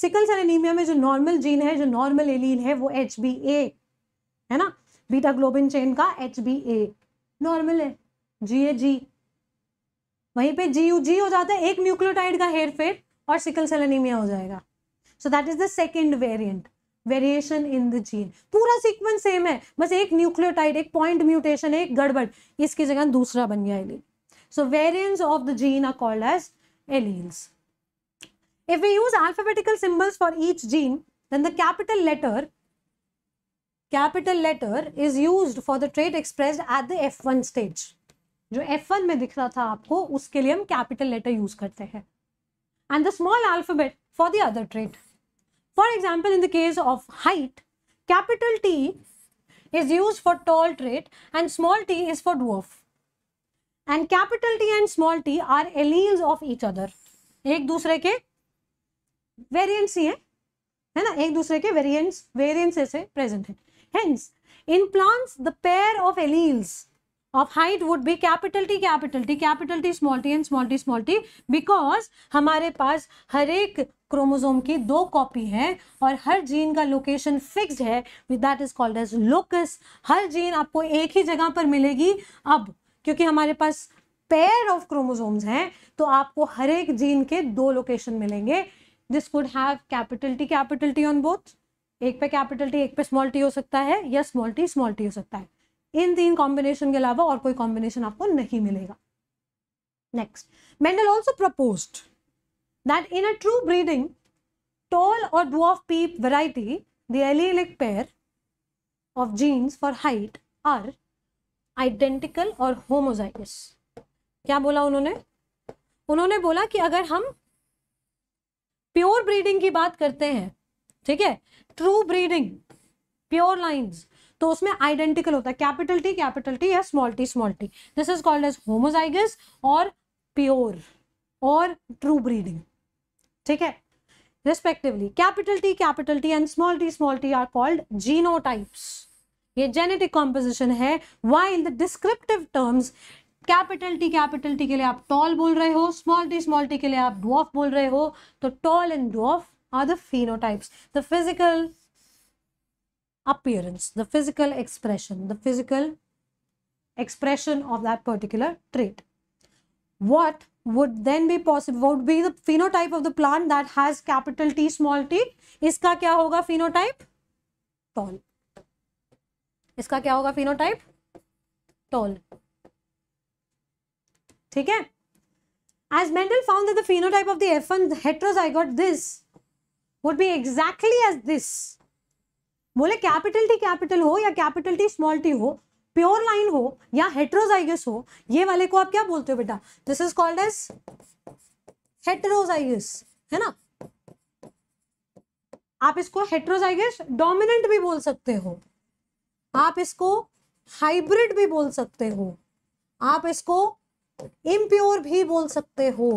sickle cell anaemia में जो नॉर्मल जीन है जो नॉर्मल एलील है वो एच बी ए है ना बीटा ग्लोबिन चेन का एच बी ए नॉर्मल है जी ए जी वहीं पे जी यू जी हो जाता है एक न्यूक्लियोटाइड का हेयर फेर और सिकल सेल एनीमिया हो जाएगा so that is the second variant variation in the gene पूरा सीक्वेंस सेम है बस एक न्यूक्लियोटाइड एक पॉइंट म्यूटेशन एक गड़बड़ इसकी जगह दूसरा बन गया allele so variant of the gene are called as if if use alphabetical alphabetical for each gene then the capital letter capital letter is use for the trait express at the F one stage जो F one में दिख रहा था आपको उसके लिए हम capital letter use करते हैं and the small alphabet for the other trait for example in the case of height capital T is use for tall trait and small T is for dwarf and capital T and small T are alleles of each other एक दूसरे के variants ही हैं है ना एक दूसरे के variants variants ऐसे प्रेजेंट हैं hence in plants the pair of alleles of height would be capital T capital T capital T small T and small T small T because हमारे पास हर एक क्रोमोजोम की दो कॉपी है और हर जीन का लोकेशन फिक्स्ड है with that is called as locus हर जीन आपको एक ही जगह पर मिलेगी अब क्योंकि हमारे पास पेयर ऑफ क्रोमोजोम्स हैं तो आपको हर एक जीन के दो लोकेशन मिलेंगे this could have capital T capital T on both एक पे कैपिटल टी एक पे स्मॉल टी हो सकता है या स्मॉल टी स्मॉल टी हो सकता है इन तीन कॉम्बिनेशन के अलावा और कोई कॉम्बिनेशन आपको नहीं मिलेगा next Mendel also propose that in a true breeding tall or dwarf pea variety the allelic pair of genes for height are identical or homozygous क्या बोला उन्होंने उन्होंने बोला कि अगर हम प्योर ब्रीडिंग की बात करते हैं ठीक है ट्रू ब्रीडिंग प्योर लाइंस तो उसमें आइडेंटिकल होता है कैपिटल टी कैपिटल टी या small T small T this is called as homozygous or pure or true breeding ठीक है respectively capital T capital T and small T small T are called जीनो ये genetic composition है why in the descriptive terms capital T capital T के लिए आप toll बोल रहे हो स्मॉल टी स्मॉल टी के लिए आप डॉफ बोल रहे हो तो tall and dwarf are the phenotypes the physical appearance, the physical expression, the physical expression of that particular trait. What would then be possible, would be the phenotype of the plant that has capital T small t, iska kya hoga phenotype? Tall. Iska kya hoga phenotype? Tall. ठीक है As Mendel found that the phenotype of the F1 heterozygote this would be exactly as this बोले capital T capital हो या capital T small T हो pure line हो या heterozygous हो ये वाले को आप क्या बोलते हो बेटा this is called as heterozygous है ना आप इसको हेट्रोजाइगस डोमिनेंट भी बोल सकते हो आप इसको हाइब्रिड भी बोल सकते हो आप इसको इम्प्योर भी बोल सकते हो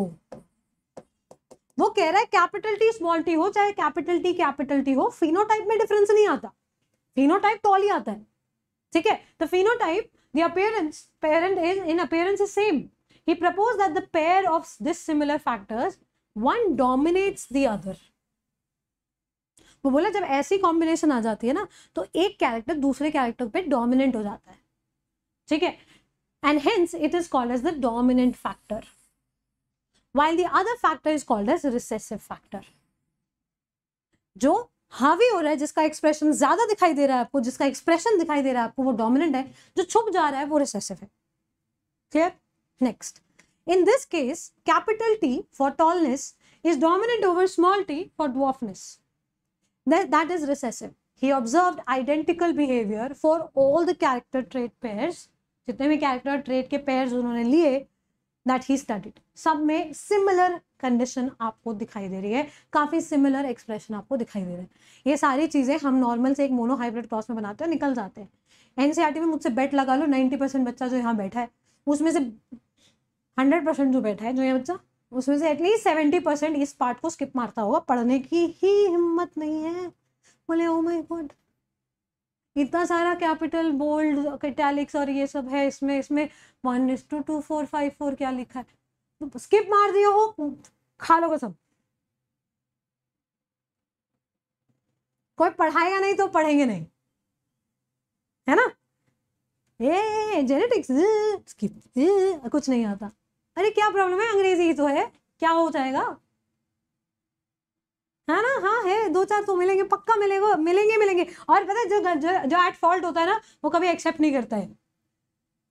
वो कह रहा है कैपिटल टी स्मॉल टी हो चाहे कैपिटल टी कैपिटल टी हो फिनोटाइप में डिफरेंस नहीं आता फिनोटाइप तो ऑल ही आता है ठीक है the phenotype the appearance parent is in appearance is same he propose that the pair of this similar factors one dominates the other वो बोला जब ऐसी कॉम्बिनेशन आ जाती है ना तो एक कैरेक्टर दूसरे कैरेक्टर पे डोमिनेंट हो जाता है ठीक है and hence it is called as the dominant factor while the other factor is called as recessive factor jo हावी हो रहा है जिसका एक्सप्रेशन ज्यादा दिखाई दे रहा है आपको जिसका एक्सप्रेशन दिखाई दे रहा है आपको वो डोमिनेंट है जो छुप जा रहा है वो रिसेसिव है clear next in this case capital T for tallness is dominant over small T for dwarfness that is recessive he observe identical behaviour for all the character trait pairs जितने भी कैरेक्टर ट्रेड के pairs उन्होंने लिए that he studied सब में similar condition आपको दिखाई दे रही है काफ़ी सिमिलर एक्सप्रेशन आपको दिखाई दे रहा है ये सारी चीज़ें हम नॉर्मल से एक मोनोहाइब्रिड क्रॉस में बनाते हैं निकल जाते हैं एनसीईआरटी e में मुझसे बेट लगा लो 90 परसेंट बच्चा जो यहाँ बैठा है उसमें से 100 परसेंट जो बैठा है जो ये बच्चा उसमें से एटलीस्ट सेवेंटी परसेंट इस पार्ट को स्किप मारता होगा पढ़ने की ही हिम्मत नहीं है बोले ओ माई गॉड इतना सारा कैपिटल बोल्ड कैटेलिक्स और ये सब है इसमें इसमें one is to two four five four क्या लिखा है स्किप तो मार दिया हो खा लो सब कोई पढ़ाएगा नहीं तो पढ़ेंगे नहीं है ना ए जेनेटिक्स स्किप कुछ नहीं आता अरे क्या प्रॉब्लम है अंग्रेजी तो है क्या हो जाएगा है ना हाँ है दो चार तो मिलेंगे पक्का मिलेगा मिलेंगे मिलेंगे और पता है जो जो जो एट फॉल्ट होता है ना वो कभी एक्सेप्ट नहीं करता है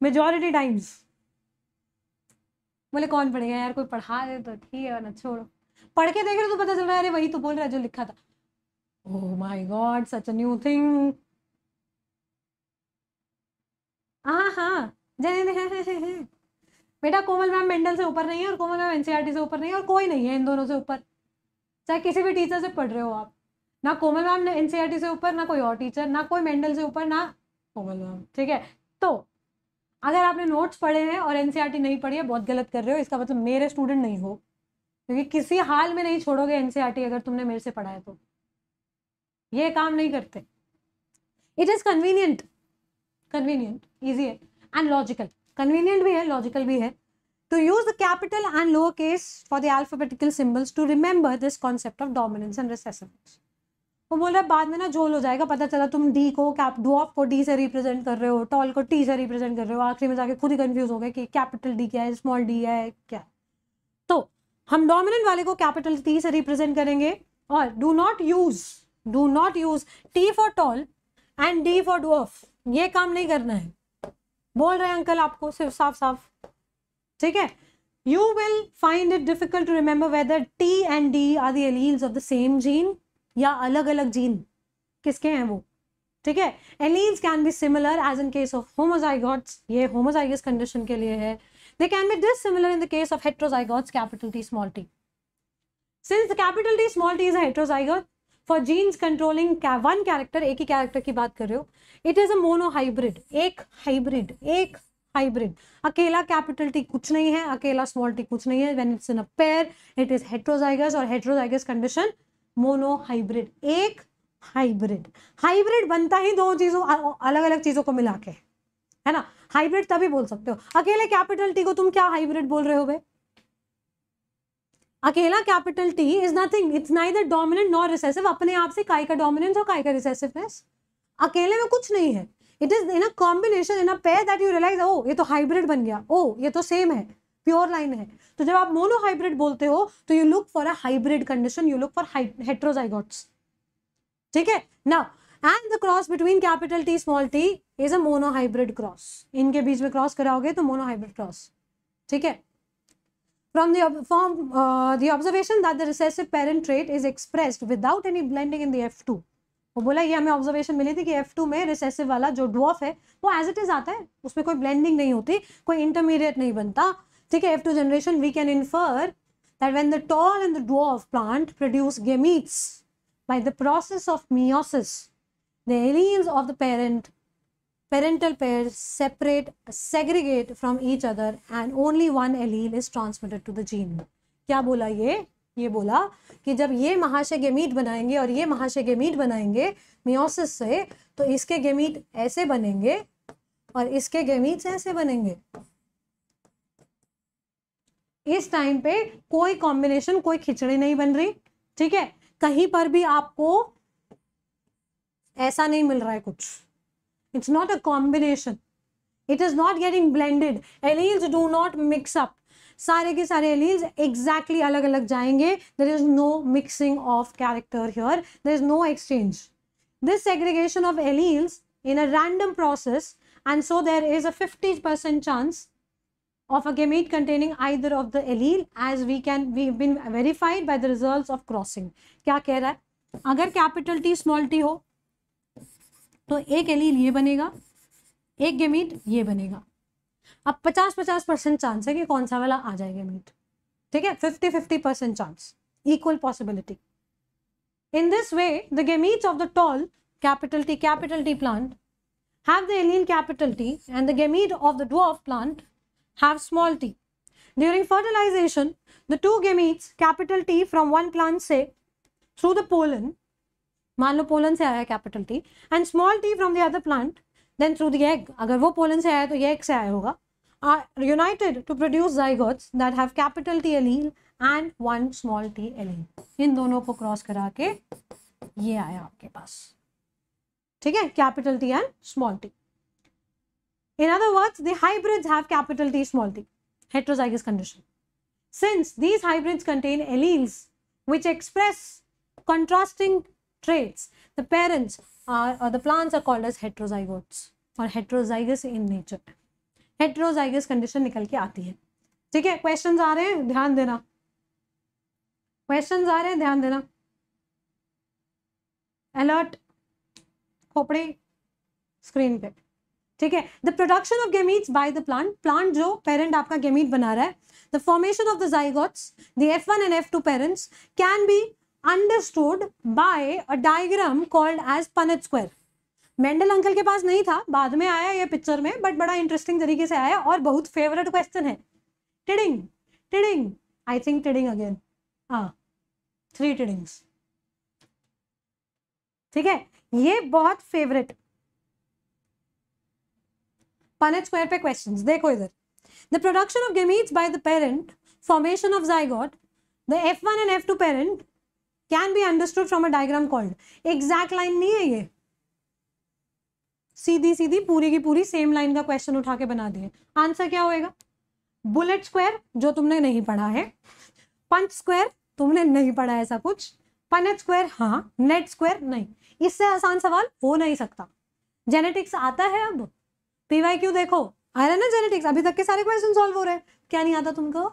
मेजोरिटी टाइम्स बोले कौन पढ़ेगा यार कोई पढ़ा दे तो ठीक है ना छोड़ो पढ़ के देख रहे तो पता चल रहा है अरे वही तो बोल रहा है जो लिखा था oh my God such a new thing हाँ हाँ जय है, बेटा कोमल मैम मेंडल से ऊपर नहीं है और कोमल मैम एनसीआरटी e से ऊपर नहीं है और कोई नहीं है इन दोनों से ऊपर चाहे किसी भी टीचर से पढ़ रहे हो आप ना कोमल मैम ने एनसीईआरटी e से ऊपर ना कोई और टीचर ना कोई मेंडल से ऊपर ना कोमल मैम ठीक है तो अगर आपने नोट्स पढ़े हैं और एनसीईआरटी e नहीं पढ़ी है बहुत गलत कर रहे हो इसका मतलब मेरे स्टूडेंट नहीं हो क्योंकि किसी हाल में नहीं छोड़ोगे एनसीईआरटी e अगर तुमने मेरे से पढ़ा है तो ये काम नहीं करते it is convenient convenient easy है एंड लॉजिकल कन्वीनियंट भी है लॉजिकल भी है to use the capital and case for the alphabetical symbols to remember this concept of dominance and recessiveness. वो बोल रहा है बाद में ना झोल हो जाएगा पता चला तुम डी को कैप डॉफ को डी से रिप्रेजेंट कर रहे हो टॉल को टी से रिप्रेजेंट कर रहे हो आखिरी में जाके खुद ही कंफ्यूज हो गए कि कैपिटल डी क्या है स्मॉल डी है क्या तो हम डोमिनेंट वाले को कैपिटल टी से रिप्रेजेंट करेंगे और do not use do not use T for tall and D for dwarf ये काम नहीं करना है बोल रहे अंकल आपको सिर्फ साफ साफ ठीक है you will find it difficult to remember whether T and D are the alleles of the same gene या अलग अलग जीन किसके हैं वो ठीक है alleles can be similar as in case of homozygotes ये होमोजाइगस कंडीशन के लिए है they can be dissimilar in the case of heterozygotes capital T small T since the capital T small T is heterozygote for genes controlling one character एक ही character की बात कर रहे हो it is a monohybrid एक hybrid एक hybrid अकेला कैपिटल टी कुछ नहीं है अकेला स्मॉल टी कुछ नहीं है when it's in a pair it is heterozygous और हेट्रोजाइगस कंडीशन मोनो हाइब्रिड एक हाइब्रिड हाइब्रिड बनता ही दो चीजों अलग अलग चीजों को मिला के है ना हाइब्रिड तभी बोल सकते हो अकेले कैपिटल टी को तुम क्या हाइब्रिड बोल रहे हो भाई अकेला capital T is nothing it's neither dominant nor recessive अपने आप से काय का डोमिनेंस और काय का रिसेसिवनेस अकेले में कुछ नहीं है it is in a combination in a pair that you realise oh ये तो हाइब्रिड बन गया ओ oh, ये तो सेम है प्योर लाइन है तो जब आप मोनो हाइब्रिड बोलते हो तो you look for a hybrid condition you look for heterozygotes ठीक है now and the cross between capital T small T is a monohybrid cross इनके बीच में क्रॉस कराओगे तो मोनो हाइब्रिड क्रॉस ठीक है from the from uh, the observation that the recessive parent trait is expressed without any blending in the f2 वो बोला ये हमें ऑब्जर्वेशन मिली थी कि एफ टू में रिसेसिव वाला जो ड्वॉफ है वो एज इट इज आता है उसमें कोई ब्लेंडिंग नहीं होती कोई इंटरमीडिएट नहीं बनता ठीक है F two generation we can infer that when the tall and the dwarf plant produce gametes by the process of meiosis the alleles of the parent parental pair separate segregate from each other and only one allele is transmitted to the gene क्या बोला ये ये बोला कि जब ये महाशय gamete बनाएंगे और ये महाशय गेमीट बनाएंगे मियोसिस से तो इसके गेमीट ऐसे बनेंगे और इसके गेमीट ऐसे बनेंगे इस टाइम पे कोई कॉम्बिनेशन कोई खिचड़ी नहीं बन रही ठीक है कहीं पर भी आपको ऐसा नहीं मिल रहा है कुछ it's not a combination it is not getting blended alleles do not mix up सारे के सारे एलील्स एग्जैक्टली अलग अलग जाएंगे there is no mixing of character here there is no exchange this segregation of alleles in a random process and so there is a 50% chance of a gamete containing either of the allele as we can we've been verified by the results of crossing kya keh raha hai agar capital t small t ho to ek allele ye banega ek gamete ye banega अब पचास पचास percent chance है कि कौन सा वाला आ जाएगा meet ठीक है fifty fifty percent chance equal possibility in this way the gamete of the tall capital T capital T plant have the allele capital T and the gamete of the डो of plant have small T during fertilization the two gametes capital T from one plant से through the pollen मान लो pollen से आया capital T and small T from the other plant then through the egg अगर वो pollen से आया तो ये एग से आया होगा are united to produce zygotes that have capital T allele and one small t allele. इन दोनों को क्रॉस करा के ये आया आपके पास ठीक है capital T and small T in other words the hybrids have capital T small T heterozygous condition. Since these hybrids contain alleles which express contrasting traits, the parents are, or the plants are called as heterozygotes or heterozygous in nature. Heterozygous condition निकल के आती है ठीक है question आ रहे हैं ध्यान देना क्वेश्चन आ रहे हैं ध्यान देना अलर्ट खोपड़ी स्क्रीन पे ठीक है the production of gamete by the plant plant जो पेरेंट आपका गेमीट बना रहा है the formation of the zygotes the F one and F two parents can be understood by a diagram called as Punnett square Mendel uncle के पास नहीं था बाद में आया ये पिक्चर में बट बड़ा इंटरेस्टिंग तरीके से आया और बहुत फेवरेट क्वेश्चन है टिडिंग टिडिंग आई थिंक टिडिंग अगेन हाँ थ्री टिडिंग्स ठीक है ये बहुत फेवरेट पनेट स्क्वायर पे क्वेश्चन देखो इधर the production of gamete by the parent formation of god the F one and F two parent can be understood from a diagram called exact line नहीं है ये सीधी सीधी पूरी की पूरी सेम लाइन का क्वेश्चन उठा के बना दिए आंसर क्या होएगा बुलेट स्क्वायर जो तुमने नहीं पढ़ा है पंच स्क्वायर तुमने नहीं पढ़ा ऐसा कुछ पनेट स्क्वायर हाँ नेट स्क्वायर नहीं इससे आसान सवाल हो नहीं सकता जेनेटिक्स आता है अब पीवाई क्यू देखो आ रहा है ना जेनेटिक्स अभी तक के सारे क्वेश्चन सॉल्व हो रहे हैं क्या नहीं आता तुमको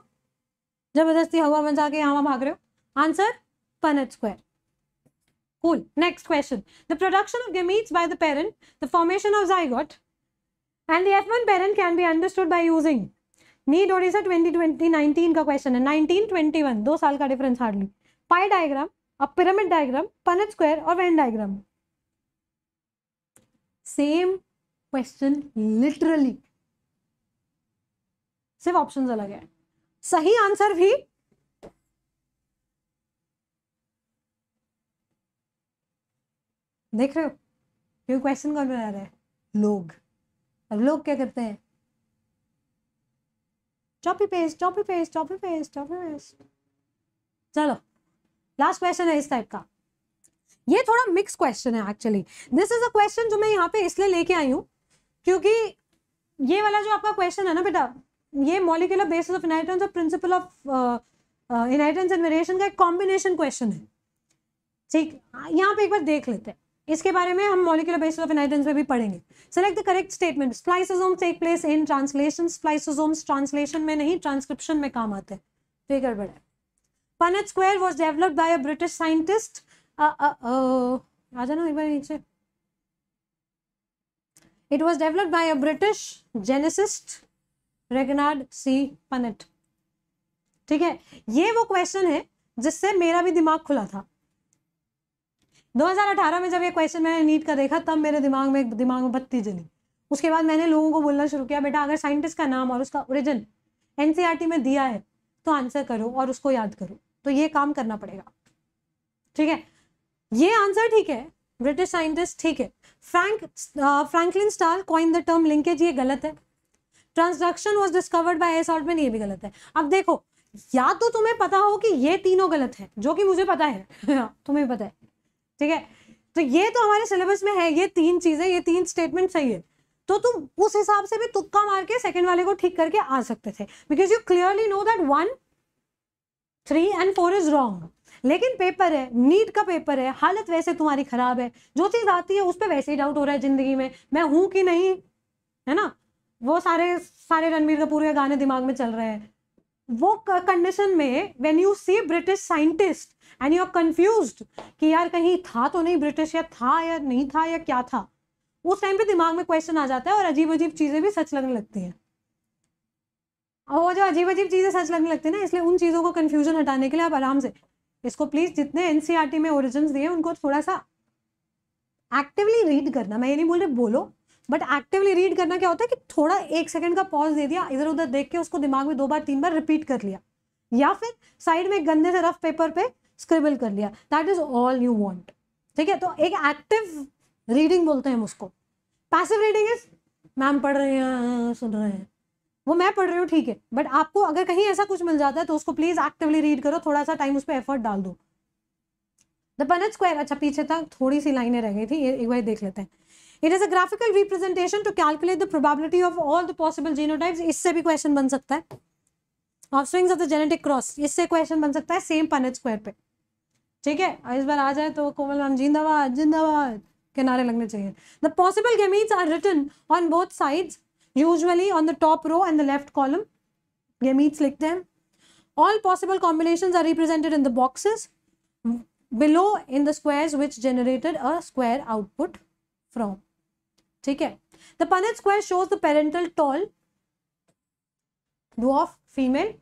जबरदस्ती हवा में जाके यहाँ भाग रहे हो answer Punnett square cool Next question. The production of gametes by the parent, the formation of zygote and the F1 parent can be understood by using NEET Odisha 2020 19 ka question hai 19 21 do saal ka difference hardly pi diagram a pyramid diagram punnett square or venn diagram same question literally सिर्फ option अलग है सही answer भी देख रहे हो क्यों question कौन बना रहा है लोग अब लोग क्या करते हैं choppy paste choppy paste choppy paste choppy paste चलो लास्ट क्वेश्चन है इस टाइप का ये थोड़ा मिक्स क्वेश्चन है actually this is a question जो मैं यहाँ पे इसलिए लेके आई हूँ क्योंकि ये वाला जो आपका क्वेश्चन है ना बेटा ये मॉलिकुलर बेसिस ऑफ इनहेरिटेंस और principle of inheritance and variation का एक कॉम्बिनेशन क्वेश्चन है ठीक यहाँ पे एक बार देख लेते हैं इसके बारे में हम मॉलिकुलर बेसिस ऑफ इनहेरिटेंस में भी पढ़ेंगे select the correct statement spliceosome take place in translation spliceosomes translation में नहीं ट्रांसक्रिप्शन में काम आते हैं तो ये गड़बड़ है Punnett square was developed by a British scientist आ जाना एक बार नीचे it was developed by a British geneticist Reginald C Punnett. ठीक है ये वो क्वेश्चन है जिससे मेरा भी दिमाग खुला था 2018 में जब ये क्वेश्चन मैंने नीट का देखा तब मेरे दिमाग में दिमाग में बत्ती जली उसके बाद मैंने लोगों को बोलना शुरू किया बेटा अगर साइंटिस्ट का नाम और उसका ओरिजिन एनसीईआरटी e में दिया है तो आंसर करो और उसको याद करो तो ये काम करना पड़ेगा ठीक है ये आंसर ठीक है ब्रिटिश साइंटिस्ट ठीक है Frank Franklin Stahl coin the term linkage ये गलत है transduction was discovered by S Altman ये भी गलत है अब देखो या तो तुम्हें पता हो कि ये तीनों गलत है जो कि मुझे पता है <laughs> हाँ, तुम्हें पता है ठीक है तो ये तो हमारे सिलेबस में है ये तीन चीजें ये तीन स्टेटमेंट सही है तो तुम उस हिसाब से भी तुक्का मार के सेकंड वाले को ठीक करके आ सकते थे because you clearly know that one three and four is wrong लेकिन पेपर है नीट का पेपर है हालत वैसे तुम्हारी खराब है जो चीज आती है उस पर वैसे ही डाउट हो रहा है जिंदगी में मैं हूं कि नहीं है ना वो सारे सारे रणबीर कपूर के गाने दिमाग में चल रहे हैं वो कंडीशन में when you see British scientist and you are confuse कि यार कहीं था तो नहीं ब्रिटिश या था या नहीं था या क्या था उस टाइम पे दिमाग में क्वेश्चन आ जाता है और अजीब अजीब चीज़ें भी सच लगने लगती हैं और वो जो अजीब अजीब चीज़ें सच लगने लगती हैं ना इसलिए उन चीज़ों को कन्फ्यूजन हटाने के लिए आप आराम से इसको प्लीज़ जितने एन e में ओरिजिन दिए उनको थोड़ा सा एक्टिवली रीड करना मैं ये नहीं बोल रही बोलो बट एक्टिवली रीड करना क्या होता है कि थोड़ा एक सेकंड का पॉज दे दिया इधर उधर देख के उसको दिमाग में दो बार तीन बार रिपीट कर लिया या फिर साइड में गंदे से रफ पेपर पे स्क्रिबल कर लिया that is all you want ठीक है तो एक एक्टिव रीडिंग बोलते हैं हम उसको पैसिव रीडिंग इज मैम पढ़ रहे हैं हाँ, सुन रहे हैं वो मैं पढ़ रही हूँ ठीक है बट आपको अगर कहीं ऐसा कुछ मिल जाता है तो उसको प्लीज एक्टिवली रीड करो थोड़ा सा टाइम उस पर एफर्ट डाल दो द पनज स्क्वायर अच्छा पीछे तक थोड़ी सी लाइनें रह गई थी एक बार देख लेते हैं it is a graphical representation to calculate the probability of all the possible genotypes इससे भी क्वेश्चन बन सकता है offsprings of the genetic cross इससे क्वेश्चन बन सकता है सेम पनज स्क्वायर पर ठीक है इस बार आ जाए तो कोमल मैम जिंदाबाद जिंदाबाद के नारे लगने चाहिए the possible gametes are written on both side usually on the top row and the left column gametes लिखते हैं all possible combination are represented in the boxes below in the square which generated a square output from ठीक है the Punnett square shows the parental tall डू of female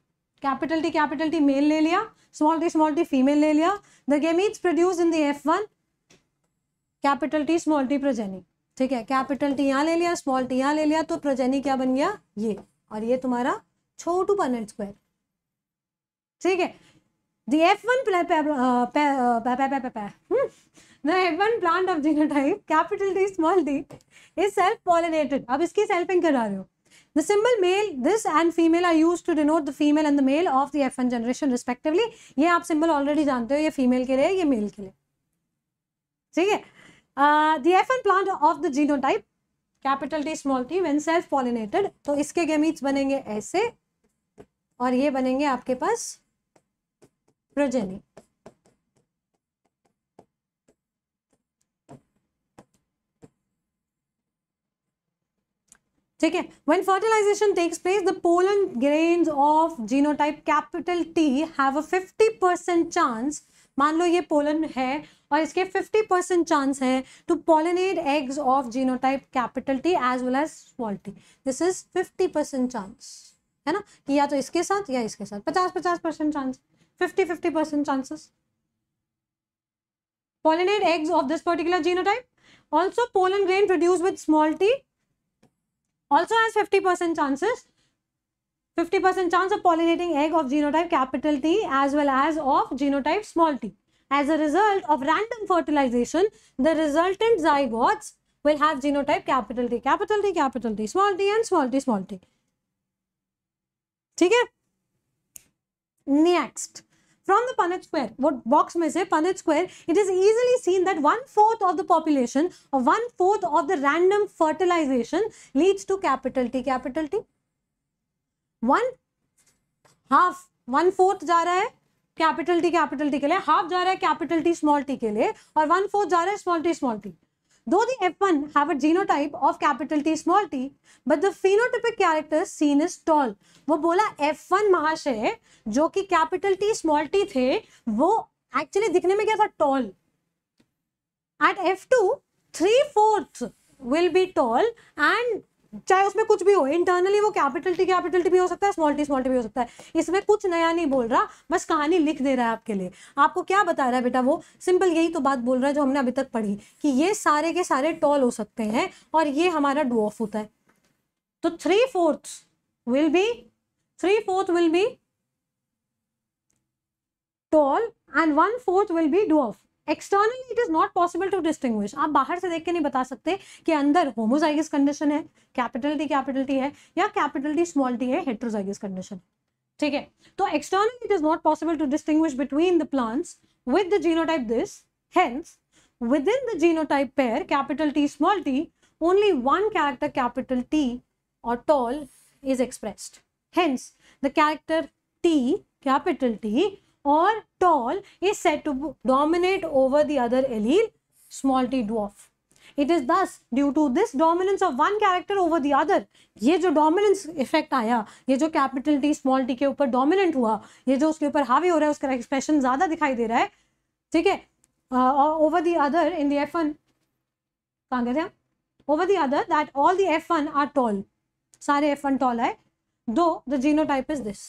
capital T capital T male ले लिया small T small T female ले लिया the gametes produce in the F one capital T small T progeny ठीक है capital T यहाँ ले लिया स्मॉल टी यहाँ ले लिया तो प्रोजेनी क्या बन गया ये और ये तुम्हारा छोटू पर्नेट स्क्वायर ठीक है the F one the F one plant of genotype capital T small T is self pollinated अब इसकी सेल्फिंग करा रहे हो The symbol male, this and female are used to denote the female and the male of the F1 generation respectively. ये आप symbol already जानते हो ये female के लिए ये male के लिए ठीक है the F one plant of the genotype capital T small T when self pollinated तो इसके गेमीट्स बनेंगे ऐसे और ये बनेंगे आपके पास प्रोजेनी ठीक है when fertilization takes place the pollen grain of genotype capital T have a 50 percent chance मान लो ये पोलन है और इसके 50 परसेंट चांस है to pollinate eggs of genotype capital T as well as small T this is 50 percent chance है ना कि या तो इसके साथ या इसके साथ 50 50 percent chance 50 50 percent chances pollinate eggs of this particular genotype also pollen grain produce with small T also has 50% chances 50% chance of pollinating egg of genotype capital T as well as of genotype small t. As a result of random fertilization, the resultant zygotes will have genotype capital T, capital T, capital T, small t and small t, small t. ठीक है? Next, from the Punnett square, what box may say Punnett square, it is easily seen that one fourth of the population or one fourth of the random fertilization leads to capital T. Capital T. One half, one fourth जा रहा है capital T capital T के लिए half जा रहा है capital T small T के लिए और वन फोर्थ जा रहा है small T small T Though the F1 have a genotype of capital T small t, but the phenotypic character seen is tall. वो बोला F1 महाशय जो कि capital T small t थे वो actually दिखने में क्या था tall. At F2, three fourths will be tall and चाहे उसमें कुछ भी हो इंटरनली वो कैपिटल टी कैपिटल टी भी हो सकता है स्मॉल टी स्मॉल टी भी हो सकता है इसमें कुछ नया नहीं बोल रहा बस कहानी लिख दे रहा है आपके लिए आपको क्या बता रहा है बेटा वो सिंपल यही तो बात बोल रहा है जो हमने अभी तक पढ़ी कि ये सारे के सारे टॉल हो सकते हैं और ये हमारा ऑफ होता है तो three fourth will be three fourth will be tall and one fourth will be dwarf externally it is not possible to distinguish आप बाहर से देख के नहीं बता सकते कि अंदर होमोजाइगस कंडीशन है कैपिटलिटी कैपिटलिटी है या कैपिटलिटी स्मॉलिटी है हेट्रोजाइगस कंडीशन ठीक है तो externally it is not possible to distinguish between the plants with the genotype this hence within the genotype pair capital T small T only one character capital T और tall is expressed hence the character T capital T और tall is set to dominate over the other allele small T dwarf it is thus due to this dominance of one character over the other ये जो dominance effect आया ये जो capital T small T के ऊपर dominant हुआ ये जो उसके ऊपर हावी हो रहा है उसका एक्सप्रेशन ज्यादा दिखाई दे रहा है ठीक है over the other in the F one कहाँ कहते हैं over the other that all the F one are tall सारे एफ एन टॉल आए though the genotype is this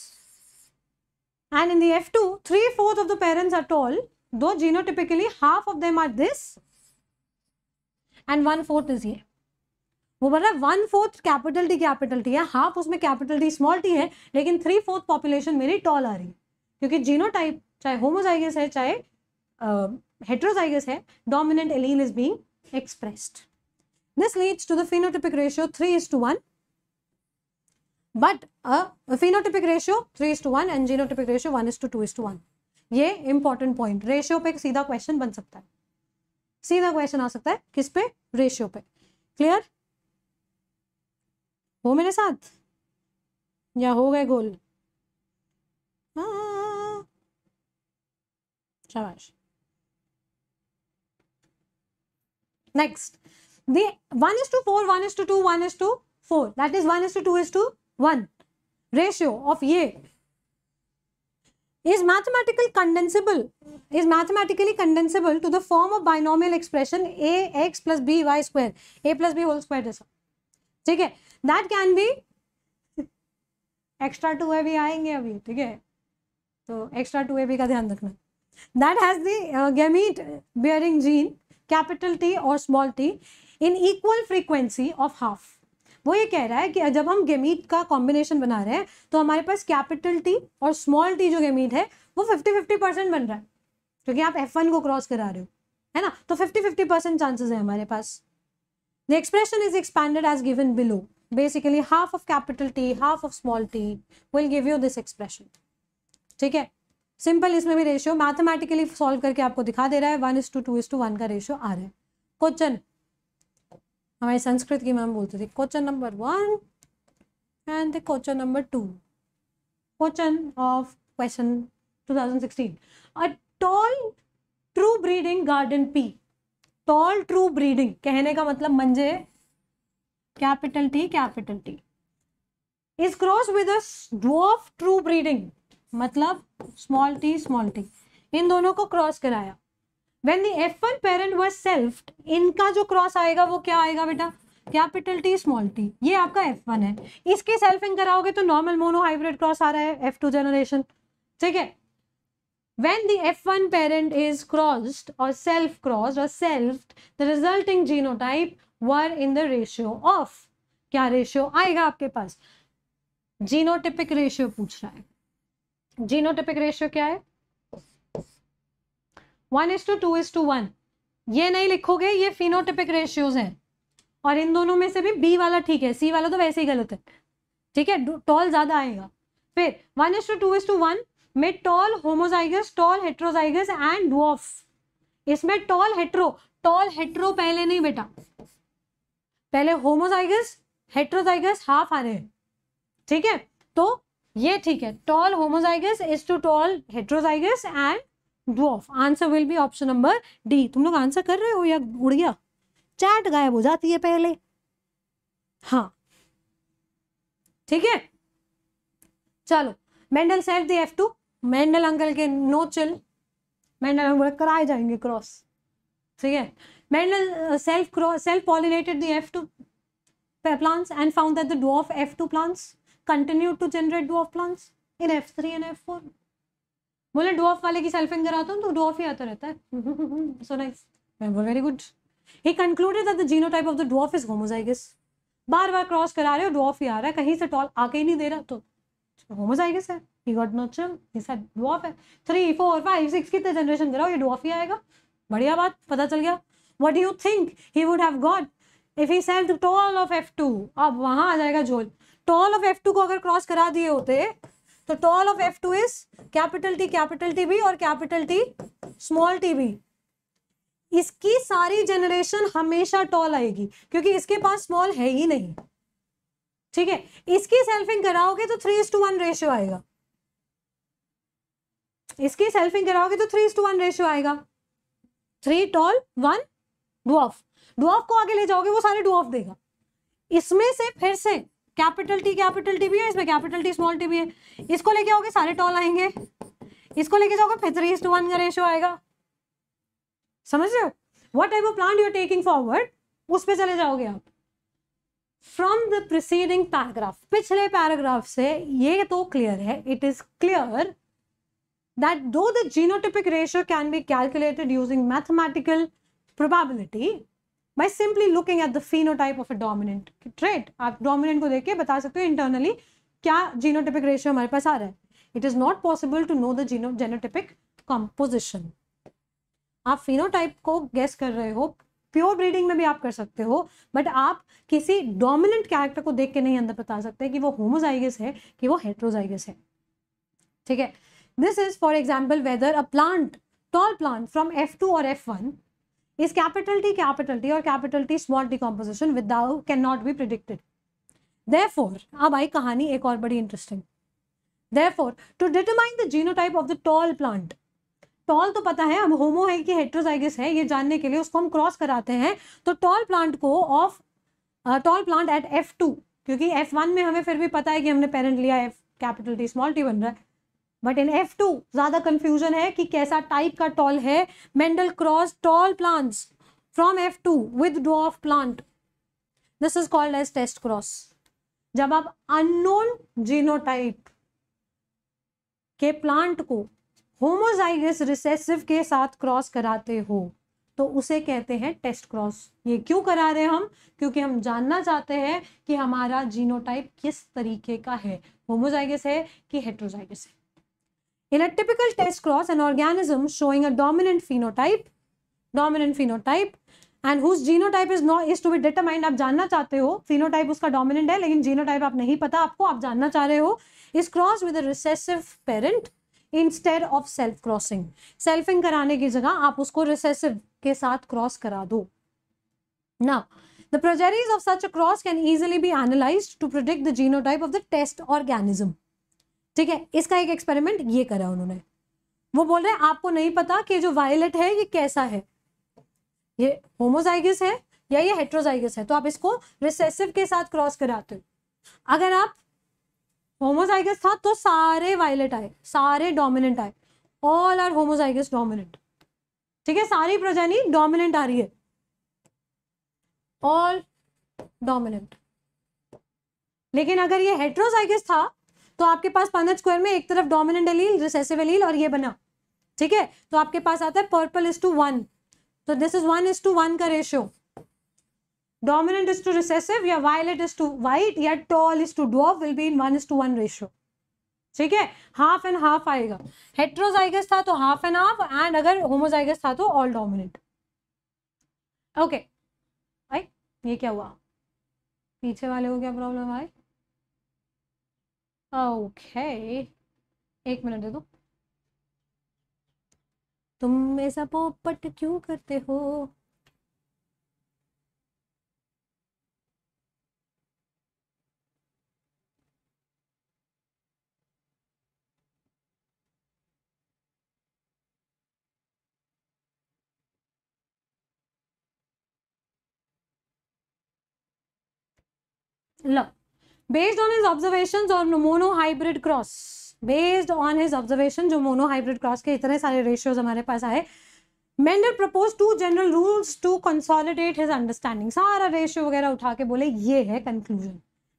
and in the F2, three fourth of the parents are tall. Though genotypically half of them are this, and one fourth is ये. वो बोल रहा है one fourth capital T capital T है half उसमें capital T small T है लेकिन three fourth population मेरी टॉल आ रही क्योंकि जीनो टाइप चाहे होमोजाइगस है चाहे हेट्रोजाइगस है dominant allele is being expressed this leads to the phenotypic ratio three is to one but phenotypic ratio three is to one and genotypic ratio one is to two is to one ये important point ratio पे एक सीधा question बन सकता है सीधा question आ सकता है किस पे रेशियो पे क्लियर हो मेरे साथ या हो गए गोल शाबाश next the is to four one is to two one is to four that is one is to two is to one ratio of ये is mathematical condensable is mathematically condensable to the form of binomial expression A X plus B Y square A plus B whole square जैसा ठीक है that can be extra to A भी आएंगे अभी ठीक है तो एक्स्ट्रा टू ए भी का ध्यान रखना that has gamete bearing gene capital T और small T in equal frequency of half वो ये कह रहा है कि जब हम गेमीट का कॉम्बिनेशन बना रहे हैं तो हमारे पास कैपिटल टी और स्मॉल टी जो गेमीट है वो फिफ्टी फिफ्टी परसेंट बन रहा है क्योंकि आप एफ वन को क्रॉस करा रहे हो है ना तो फिफ्टी फिफ्टी परसेंट चांसेज है हमारे पास the expression is expanded as given below basically half of capital T half of small T will give you this expression ठीक है सिंपल इसमें भी रेशियो मैथमेटिकली सॉल्व करके आपको दिखा दे रहा है one is to two is to one का रेशियो आ रहा है क्वेश्चन हमारे संस्कृत की मैम बोलते थे question number one and the question number two question of question 2016 a tall true breeding garden pea tall true breeding कहने का मतलब मंजे capital T capital T is cross with a true breeding मतलब small T small T इन दोनों को cross कराया when the F one parent was self इनका जो क्रॉस आएगा वो क्या आएगा बेटा कैपिटल टी स्मॉल टी ये आपका एफ वन है इसकी सेल्फिंग कराओगे तो नॉर्मल मोनो हाइब्रिड क्रॉस आ रहा है एफ टू जनरेशन ठीक है F one parent is crossed और सेल्फ क्रॉस और self the resulting genotype were in the ratio of क्या रेशियो आएगा आपके पास जीनोटिपिक रेशियो पूछ रहा है जीनोटिपिक रेशियो क्या है one is to two is to one ये नहीं लिखोगे ये फिनोटिपिक रेशियोज हैं और इन दोनों में से भी बी वाला ठीक है सी वाला तो वैसे ही गलत है ठीक है टॉल ज़्यादा आएगा फिर one is to two is to one में tall homozygous tall heterozygous and dwarf इसमें टॉल हेट्रो टॉल हेट्रो पहले नहीं बेटा पहले होमोजाइगस हेट्रोजाइगस हाफ आ रहे हैं ठीक है तो ये ठीक है tall homozygous is to tall heterozygous and dwarf answer will be option number D तुम लोग आंसर कर रहे हो या उड़ गया चैट गायब हो जाती है पहले हाँ ठीक है चलो Mendel set the F two Mendel uncle के नो चिल मेंडल अंकल कराए जाएंगे क्रॉस ठीक है Mendel self cross self pollinated the F two plants and found that the dwarf F two plants continue to generate dwarf plants in F three and F four बोले dwarf वाले की selfing कराता हूँ तो डॉफ ही आता रहता है so nice very good he concluded that the type of the dwarf is homozygous बार बार क्रॉस करा रहे हो डॉफ ही आ रहा है कहीं से टॉल आके ही नहीं दे रहा तो होमोजाइगस है he got no chill he said dwarf है थ्री फोर फाइव सिक्स कितने जनरेशन कराओ ये डॉफ ही आएगा बढ़िया बात पता चल गया what do you think he would have got if he selfed tall of F two अब वहाँ आ जाएगा झोल टॉल ऑफ एफ टू को अगर क्रॉस करा दिए होते तो tall of F two is capital T capital T बी और कैपिटल टी स्मॉल टी बी इसकी सारी जनरेशन हमेशा टॉल आएगी क्योंकि इसके पास स्मॉल है ही नहीं ठीक है इसकी सेल्फिंग कराओगे तो थ्री टू वन रेशियो आएगा इसकी सेल्फिंग कराओगे तो थ्री टू वन रेशियो आएगा three tall one dwarf dwarf को आगे ले जाओगे वो सारे डुआफ देगा इसमें से फिर से कैपिटल टी कैपिटल टी भी है इसमें कैपिटल टी स्मॉल टी भी है इसको लेके आओगे सारे टॉल आएंगे इसको लेके जाओगे फिर थ्री टू वन का रेशो आएगा समझ रहे हो whatever of plant you're taking forward उस पर चले जाओगे आप फ्रॉम द प्रिसीडिंग पैराग्राफ पिछले पैराग्राफ से ये तो क्लियर है it is clear that though the genotypic ratio can be calculated using mathematical probability by simply looking at the type of a dominant trait आप डोमिनेंट को देख के बता सकते हो इंटरनली क्या जीनोटिपिक रेशियो हमारे पास आ रहा है it is not possible to know the geno genotypic composition आप फिनोटाइप को गेस कर रहे हो प्योर ब्रीडिंग में भी आप कर सकते हो बट आप किसी डोमिनेंट कैरेक्टर को देख के नहीं अंदर बता सकते कि वो होमोजाइगस है कि वो हेट्रोजाइगस है ठीक है this is for example whether a plant tall plant from F two और F one is capital T capital T और capital T small decomposition without can not be predicted there अब आई कहानी एक और बड़ी interesting there to determine the genotype of the tall plant tall तो पता है अब होमो है कि हेट्रोजाइगस है ये जानने के लिए उसको हम क्रॉस कराते हैं तो टॉल प्लांट को of tall plant at F two क्योंकि एफ वन में हमें फिर भी पता है कि हमने पेरेंट लिया F capital T small T बन रहा है बट इन एफ टू ज़्यादा कंफ्यूजन है कि कैसा टाइप का टॉल है Mendel cross tall plants from F two with dwarf plant this is called as test cross जब आप अननोन जीनोटाइप के प्लांट को होमोजाइगस रिसेसिव के साथ क्रॉस कराते हो तो उसे कहते हैं टेस्ट क्रॉस ये क्यों करा रहे हम क्योंकि हम जानना चाहते हैं कि हमारा जीनोटाइप किस तरीके का है होमोजाइगस है कि हेट्रोजाइगस है In a typical test cross, an organism showing a dominant phenotype, dominant phenotype, and whose genotype is not is to be determined आप जानना चाहते हो फिनोटाइप उसका डोमिनेंट है लेकिन जीनोटाइप आप नहीं पता आपको आप जानना चाह रहे हो is cross with a recessive parent instead of self crossing selfing कराने की जगह आप उसको रिसेसिव के साथ क्रॉस करा दो ना the progenies of such a cross can easily be analyse to predict the genotype of the test organism ठीक है इसका एक एक्सपेरिमेंट ये करा उन्होंने वो बोल रहे हैं आपको नहीं पता कि जो वायलेट है ये कैसा है ये होमोजाइगस है या ये हेट्रोजाइगस है तो आप इसको रिसेसिव के साथ क्रॉस कराते हो अगर आप होमोजाइगस था तो सारे वायलेट आए सारे डोमिनेंट आए ऑल आर होमोजाइगस डोमिनेंट ठीक है सारी प्रजानी डोमिनेंट आ रही है ऑल डोमिनेंट लेकिन अगर ये हेट्रोजाइगस था तो आपके पास पानट स्क्वायर में एक तरफ डोमिनेंट एलील रिसेसिव एलील और ये बना ठीक है तो आपके पास आता है पर्पल इज टू वन तो this is one is to one का ratio dominant is to recessive या वायलेट इज टू वाइट या tall is to dwarf will be in one is to one ratio ठीक है half and half आएगा heterozygous था तो half and half and अगर homozygous था तो ऑल डोमिनेंट ओके भाई ये क्या हुआ पीछे वाले को क्या प्रॉब्लम है भाई okay. एक मिनट दे दो तुम ऐसा पोपट क्यों करते हो लो बेस्ड ऑन हिज ऑब्जर्वेशन और monohybrid cross based on his observation जो मोनो हाइब्रिड क्रॉस के इतने सारे रेशियोज हमारे पास आए मैंने propose two general rules to consolidate his understanding सारा रेशियो वगैरह उठा के बोले ये है कंक्लूजन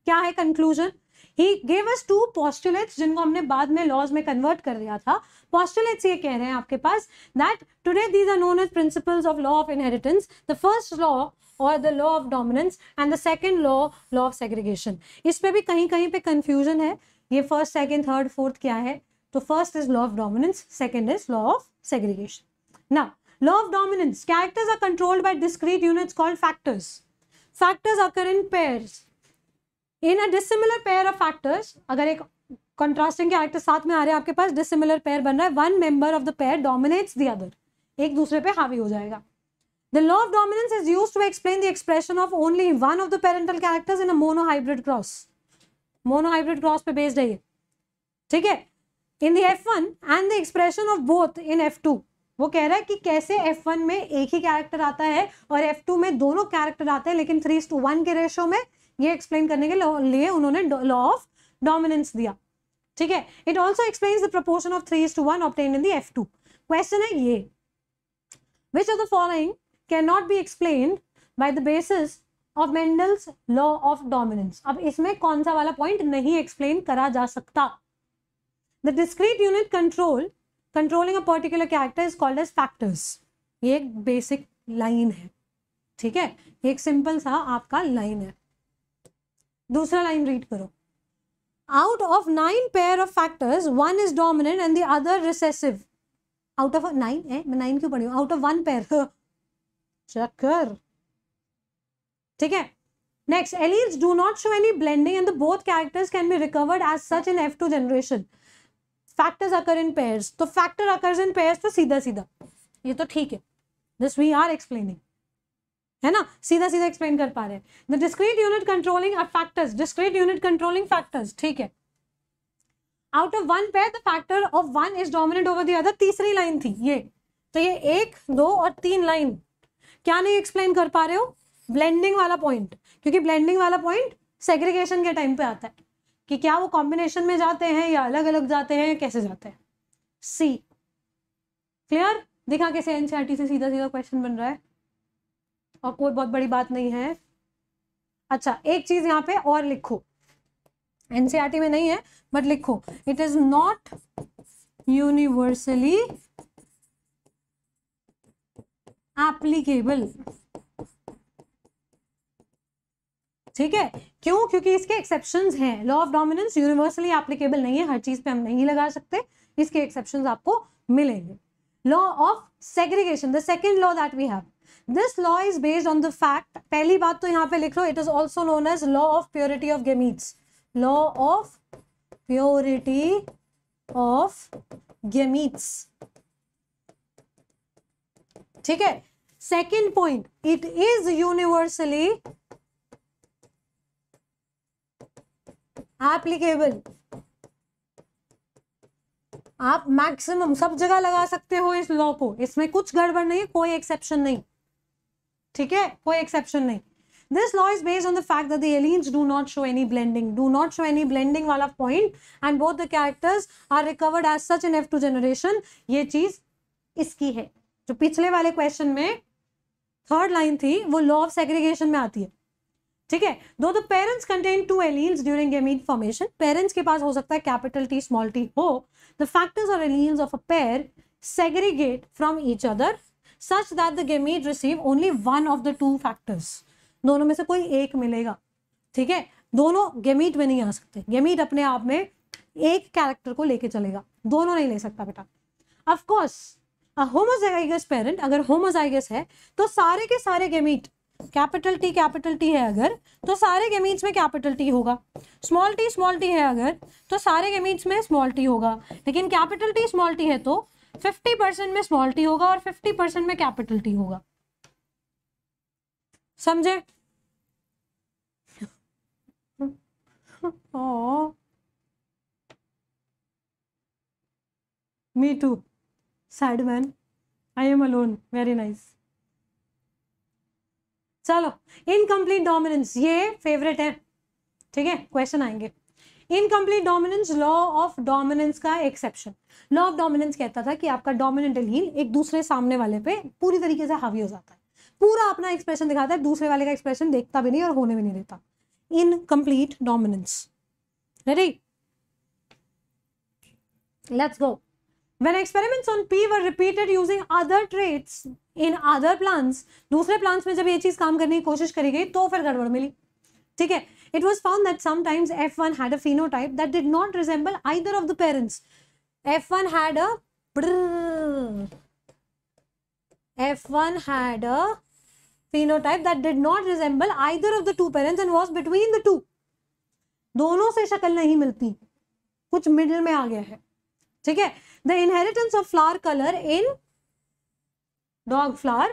क्या है conclusion he gave us two postulates जिनको हमने बाद में लॉज में कन्वर्ट कर दिया था पॉस्टुलेट्स ये कह रहे हैं आपके पास that today these are known as principles of law of inheritance the first law और the law of dominance and the second law law of segregation इस पर भी कहीं कहीं पर कन्फ्यूजन है ये फर्स्ट सेकेंड थर्ड फोर्थ क्या है तो first is law of dominance second is law of segregation ना law of dominance characters are controlled by discrete units called factors factors occur in pairs in a dissimilar pair of factors अगर एक contrasting character साथ में आ रहे हैं आपके पास dissimilar pair बन रहा है one member of the pair dominates the other एक दूसरे पे हावी हो जाएगा The law of dominance is used to explain the expression of only one of the parental characters in a monohybrid cross. Monohybrid cross पे based है ये ठीक है in the F one and the expression of both in F two वो कह रहा है कि कैसे एफ वन में एक ही कैरेक्टर आता है और एफ टू में दोनों कैरेक्टर आते हैं लेकिन थ्री टू वन के रेशो में ये एक्सप्लेन करने के लिए उन्होंने लॉ ऑफ डोमिनेंस दिया ठीक है it also explain the proportion of three to one obtained in the F two question है ये which of the following cannot be explained by the basis of Mendel's law of dominance अब इसमें कौन सा वाला पॉइंट नहीं explain करा जा सकता the discrete unit control controlling a particular character is called as factors ये एक बेसिक लाइन है ठीक है एक सिंपल सा आपका लाइन है दूसरा लाइन रीड करो out of nine pair of factors one is dominant and the other recessive out of nine है मैं नाइन क्यों पढ़ी हूँ आउट ऑफ वन पेयर चक्कर ठीक है next alleles do not show any blending and the both characters can be recovered as such in F two generation factors occur in pairs तो factor occur in pairs तो सीधा सीधा ये तो ठीक है दिस वी आर एक्सप्लेनिंग है ना सीधा सीधा एक्सप्लेन कर पा रहे हैं the discrete unit controlling factors discrete unit controlling factors ठीक है out of one pair the factor of one is dominate over the other तीसरी लाइन थी ये तो ये एक दो और तीन लाइन क्या नहीं एक्सप्लेन कर पा रहे हो ब्लेंडिंग वाला पॉइंट क्योंकि ब्लेंडिंग वाला पॉइंट सेग्रीगेशन के टाइम पे आता है कि क्या वो कॉम्बिनेशन में जाते हैं या अलग अलग जाते हैं कैसे जाते हैं सी क्लियर दिखा कैसे एनसीईआरटी e से सीधा सीधा क्वेश्चन बन रहा है और कोई बहुत बड़ी बात नहीं है अच्छा एक चीज यहाँ पे और लिखो एनसीआरटी e में नहीं है बट लिखो it is not universally applicable ठीक है क्यों क्योंकि इसके एक्सेप्शन हैं law of dominance universally applicable नहीं है हर चीज पे हम नहीं लगा सकते इसके एक्सेप्शन आपको मिलेंगे law of segregation the second law that we have this law is based on the fact पहली बात तो यहां पे लिख लो it is also known as law of purity of gametes law of purity of gametes ठीक है second point it is universally applicable आप मैक्सिमम सब जगह लगा सकते हो इस लॉ को इसमें कुछ गड़बड़ नहीं कोई एक्सेप्शन नहीं ठीक है कोई एक्सेप्शन नहीं this law is based on the fact that the alleles do not show any blending do not show any blending वाला point and both the characters are recovered as such in F two generation ये चीज इसकी है जो पिछले वाले question में third line थी वो लॉ ऑफ सेग्रीगेशन में आती है ठीक है though the parents contain two alleles during एमीन फॉर्मेशन पेरेंट्स के पास हो सकता है कैपिटल टी स्मॉल टी हो द फैक्टर्स और alleles of a pair segregate from each other such that the gamete receive only one of the two factors दोनों में से कोई एक मिलेगा ठीक है दोनों गेमीट में नहीं आ सकते गेमीट अपने आप में एक कैरेक्टर को लेके चलेगा दोनों नहीं ले सकता बेटा ऑफकोर्स होमोजाइगस पेरेंट अगर होमोजाइगस है तो सारे के सारे gamete capital T capital T है अगर तो सारे गेमीट्स में कैपिटल टी होगा स्मॉल टी स्मॉल टी है अगर तो सारे गेमीट्स में स्मॉल टी होगा लेकिन कैपिटल टी स्मॉल टी है तो 50 परसेंट में स्मॉल टी होगा और 50 परसेंट में कैपिटल टी होगा समझे me <laughs> too oh. Sad man I am alone very nice चलो इनकम्प्लीट डोमिनेंस ये फेवरेट है ठीक है क्वेश्चन आएंगे incomplete dominance law of dominance का एक्सेप्शन लॉ ऑफ डोमिनेंस कहता था कि आपका डोमिनेंट हील एक दूसरे सामने वाले पे पूरी तरीके से हावी हो जाता है पूरा अपना एक्सप्रेशन दिखाता है दूसरे वाले का एक्सप्रेशन देखता भी नहीं और होने भी नहीं देता incomplete dominance ready let's go When experiments on P were repeated using other traits in other plants, दूसरे plants में जब ये चीज़ काम करने की कोशिश करी गई तो फिर गड़बड़ मिली ठीक है it was found that sometimes F1 had a phenotype that did not resemble either of the parents. F1 had a brrr, F1 had a phenotype that did not resemble either of the two parents and was between the two. दोनों से शक्ल नहीं मिलती कुछ middle में आ गया है ठीक है the inheritance of flower color in dog flower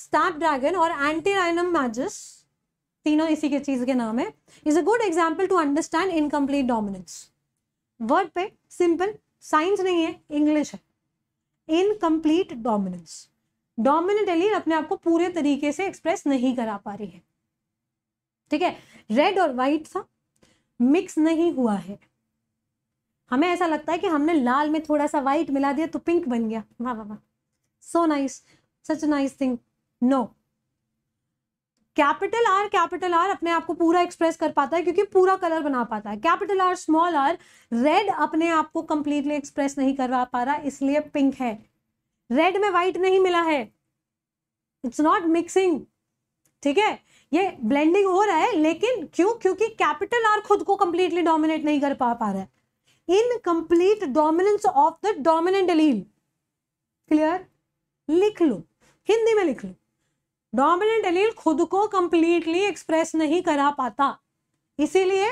snapdragon or antirrhinum magus तीनों इसी के चीज के नाम है is a good example to understand incomplete dominance word पे सिंपल साइंस नहीं है इंग्लिश है इनकम्प्लीट डोमिनेंस डोमिनेंट एलियन अपने आप को पूरे तरीके से एक्सप्रेस नहीं करा पा रही है ठीक है रेड और वाइट था मिक्स नहीं हुआ है हमें ऐसा लगता है कि हमने लाल में थोड़ा सा वाइट मिला दिया तो पिंक बन गया वाह वाह वाह so nice such nice thing no capital R capital R अपने आप को पूरा एक्सप्रेस कर पाता है क्योंकि पूरा कलर बना पाता है capital R small R red अपने आप को कंप्लीटली एक्सप्रेस नहीं करवा पा रहा इसलिए पिंक है रेड में व्हाइट नहीं मिला है इट्स नॉट मिक्सिंग ठीक है ये ब्लेंडिंग हो रहा है लेकिन क्यों क्योंकि कैपिटल आर खुद को कंप्लीटली डोमिनेट नहीं कर पा पा रहा है incomplete dominance of the dominant allele clear लिख लो हिंदी में लिख लो डोमिनेंट एलील खुद को कंप्लीटली एक्सप्रेस नहीं करा पाता इसीलिए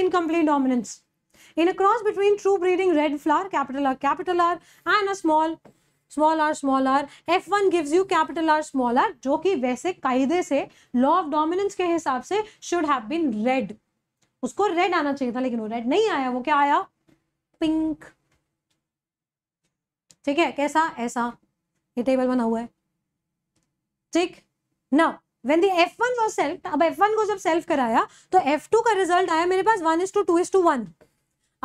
incomplete dominance in a cross between true breeding red flower capital R capital R and a small small R small R F one gives you capital R small R जो कि वैसे कायदे से law of dominance के हिसाब से should have been red उसको red आना चाहिए था लेकिन वो रेड नहीं आया वो क्या आया पिंक ठीक है कैसा ऐसा ये टेबल बना हुआ है ठीक now when the F one was self अब एफ वन को जब सेल्फ कराया तो एफ टू का रिजल्ट आया मेरे पास one is to two is to one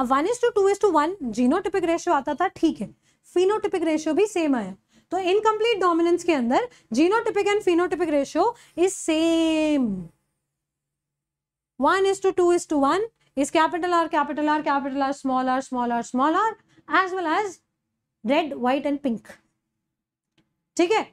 अब one is to two is to one genotypic ratio आता था ठीक है फिनोटिपिक रेशियो भी सेम आया तो इनकम्प्लीट डोमिनेंस के अंदर genotypic and phenotypic ratio is same one is to two is to one is capital R, capital R, capital R, small r, small r, small r, as well as red, white and pink. है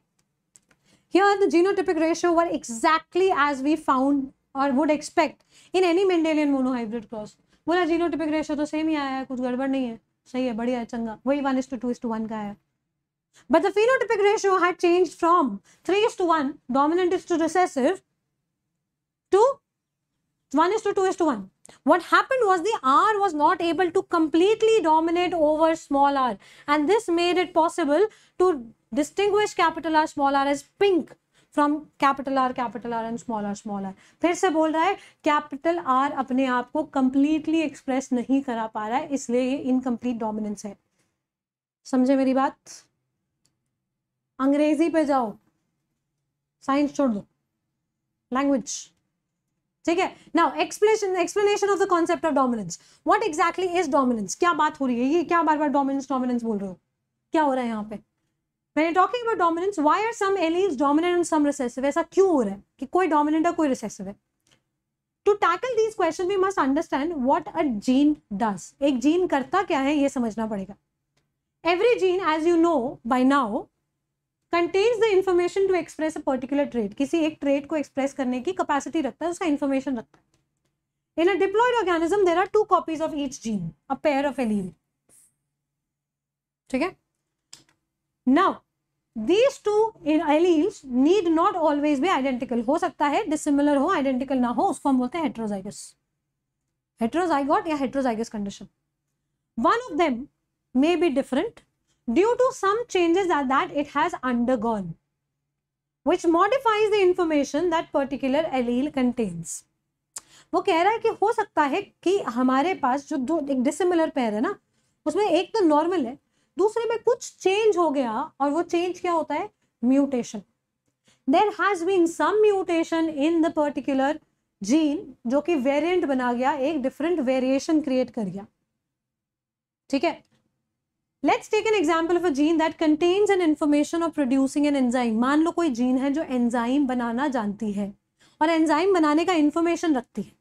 Here the genotypic ratio were exactly as we found or would expect in any Mendelian monohybrid cross. बोला genotypic ratio तो same ही आया है कुछ गड़बड़ नहीं है सही है बढ़िया है चंगा वही one is to two is to one का आया but the phenotypic ratio had changed from three is to one, dominant is to recessive to one is to two is to one. What happened was the R was not able to completely dominate over small r and this made it possible to distinguish capital R small r as pink from capital r capital r and small r small r phir se bol raha hai capital r apne aap ko completely express nahi kar pa raha hai isliye ye incomplete dominance hai samjhe meri baat angrezi pe jao science छोड़ दो language ठीक है now explain explanation of the concept of dominance what exactly is dominance क्या बात हो रही है ये क्या बार बार डोमिनेंस डोमिनेंस बोल रहे हो क्या हो रहा है यहाँ पे मैंने talking about dominance why are some alleles dominant and some recessive ऐसा क्यों हो रहा है कि कोई डोमिनेंट है कोई रिसेसिव है To tackle these questions, we must understand what a gene does. एक जीन करता क्या है ये समझना पड़ेगा Every gene, as you know by now, contains the information to express a particular trait किसी एक ट्रेड को एक्सप्रेस करने की कैपेसिटी रखता है उसका इन्फॉर्मेशन रखता है in a diploid organism there are two copies of each gene a pair of allele ठीक है now these two alleles need not always भी आइडेंटिकल हो सकता है डिसिमिलर हो आइडेंटिकल ना हो उसको हम बोलते हैं हेट्रोजाइगस हेट्रोजाइगॉट या heterozygous condition one of them may be different due to some changes that, that it has undergone, which modifies the information that particular allele contains. वो कह रहा है कि हो सकता है कि हमारे पास जो दो एक डिसिमिलर पैर है ना उसमें एक तो नॉर्मल है दूसरे में कुछ चेंज हो गया और वो चेंज क्या होता है mutation there has been some mutation in the particular gene जो कि वेरिएंट बना गया एक डिफरेंट वेरिएशन क्रिएट कर गया ठीक है let's take an example of a gene that contains an information of producing an enzyme मान लो कोई जीन है जो एंजाइम बनाना जानती है और एंजाइम बनाने का इन्फॉर्मेशन रखती है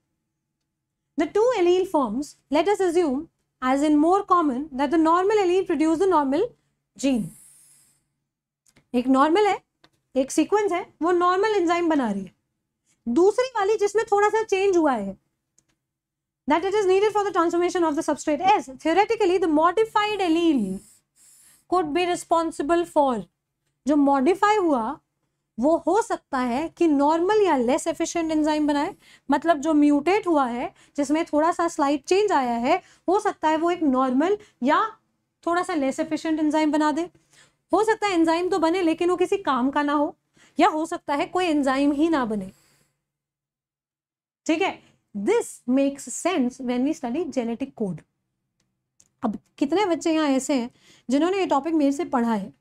the two allele forms let's assume as in more common that the normal allele produce the normal gene एक नॉर्मल है एक सीक्वेंस है वो नॉर्मल एंजाइम बना रही है दूसरी वाली जिसमें थोड़ा सा चेंज हुआ है that it is needed for the transformation of the substrate S. Theoretically, the modified allele could be responsible for जो modify हुआ वो हो सकता है कि normal या less efficient enzyme बनाए मतलब जो mutate हुआ है जिसमें थोड़ा सा slight change आया है हो सकता है वो एक normal या थोड़ा सा less efficient enzyme बना दे हो सकता है enzyme तो बने लेकिन वो किसी काम का ना हो या हो सकता है कोई enzyme ही ना बने ठीक है this makes sense when we study genetic code अब कितने बच्चे यहाँ ऐसे हैं जिन्होंने ये टॉपिक मेरे से पढ़ा है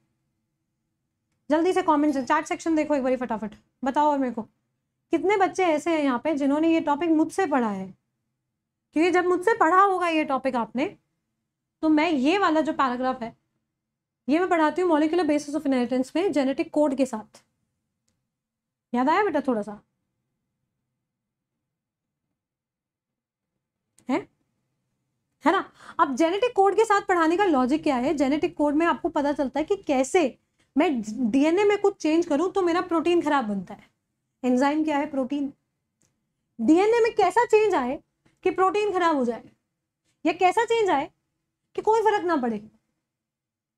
जल्दी से कॉमेंट चार्ट सेक्शन देखो एक बार फटाफट बताओ और मेरे को कितने बच्चे ऐसे हैं यहाँ पे जिन्होंने ये टॉपिक मुझसे पढ़ा है क्योंकि जब मुझसे पढ़ा होगा ये टॉपिक आपने तो मैं ये वाला जो पैराग्राफ है ये मैं पढ़ाती हूँ मॉलिकुलर बेसिस ऑफ इनहेरिटेंस में जेनेटिक कोड के साथ याद आया बेटा थोड़ा सा है ना अब जेनेटिक कोड के साथ पढ़ाने का लॉजिक क्या है जेनेटिक कोड में आपको पता चलता है कि कैसे मैं डीएनए में कुछ चेंज करूं तो मेरा प्रोटीन खराब बनता है एंजाइम क्या है प्रोटीन डीएनए में कैसा चेंज आए कि प्रोटीन खराब हो जाए या कैसा चेंज आए कि कोई फर्क ना पड़े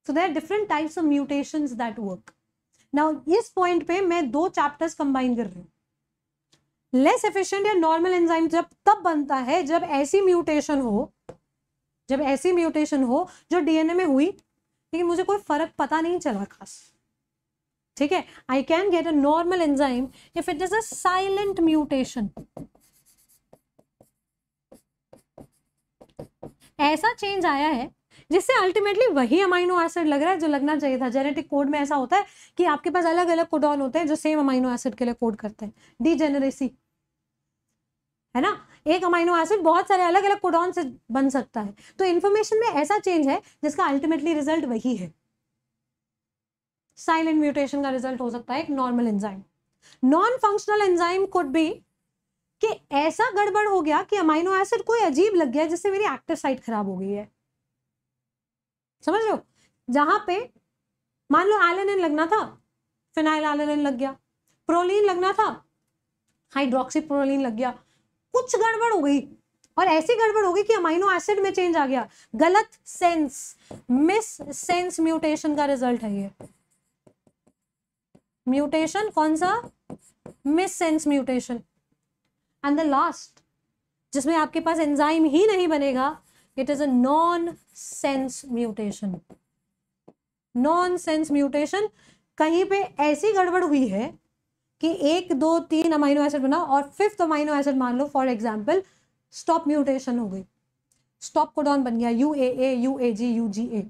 so there different types of mutation that work now इस पॉइंट पे मैं दो चैप्टर्स कंबाइन कर रही हूँ लेस एफिशिएंट या नॉर्मल एंजाइम जब तब बनता है जब ऐसी म्यूटेशन हो जब ऐसी म्यूटेशन हो जो डीएनए में हुई लेकिन मुझे कोई फर्क पता नहीं चला खास ठीक है I can get a normal enzyme if it is a silent mutation ऐसा चेंज आया है जिससे अल्टीमेटली वही अमाइनो एसिड लग रहा है जो लगना चाहिए था जेनेटिक कोड में ऐसा होता है कि आपके पास अलग अलग कोडॉन होते हैं जो सेम अमाइनो एसिड के लिए कोड करते हैं डी है ना एक अमाइनो एसिड बहुत सारे अलग अलग कोडॉन से बन सकता है तो इन्फॉर्मेशन में ऐसा चेंज है जिसका अल्टीमेटली रिजल्ट वही है साइलेंट म्यूटेशन का रिजल्ट हो सकता है एक normal enzyme non functional enzyme could be कि ऐसा गड़बड़ हो गया कि अमाइनो एसिड कोई अजीब लग गया जिससे मेरी एक्टिव साइट खराब हो गई है समझ लो जहां पे मान लो एलेनिन लगना था फिनाइल एलेनिन लग गया प्रोलीन लगना था हाइड्रोक्सी प्रोलीन लग गया कुछ गड़बड़ हो गई और ऐसी गड़बड़ हो गई कि अमाइनो एसिड में चेंज आ गया गलत सेंस मिस सेंस म्यूटेशन का रिजल्ट है ये म्यूटेशन कौन सा missense mutation and the last जिसमें आपके पास एंजाइम ही नहीं बनेगा it is a nonsense mutation nonsense mutation कहीं पे ऐसी गड़बड़ हुई है कि एक दो तीन अमाइनो एसिड बना और फिफ्थ अमाइनो एसिड मान लो फॉर एग्जाम्पल स्टॉप म्यूटेशन हो गई स्टॉप कोडॉन बन गया U A A U A G U G A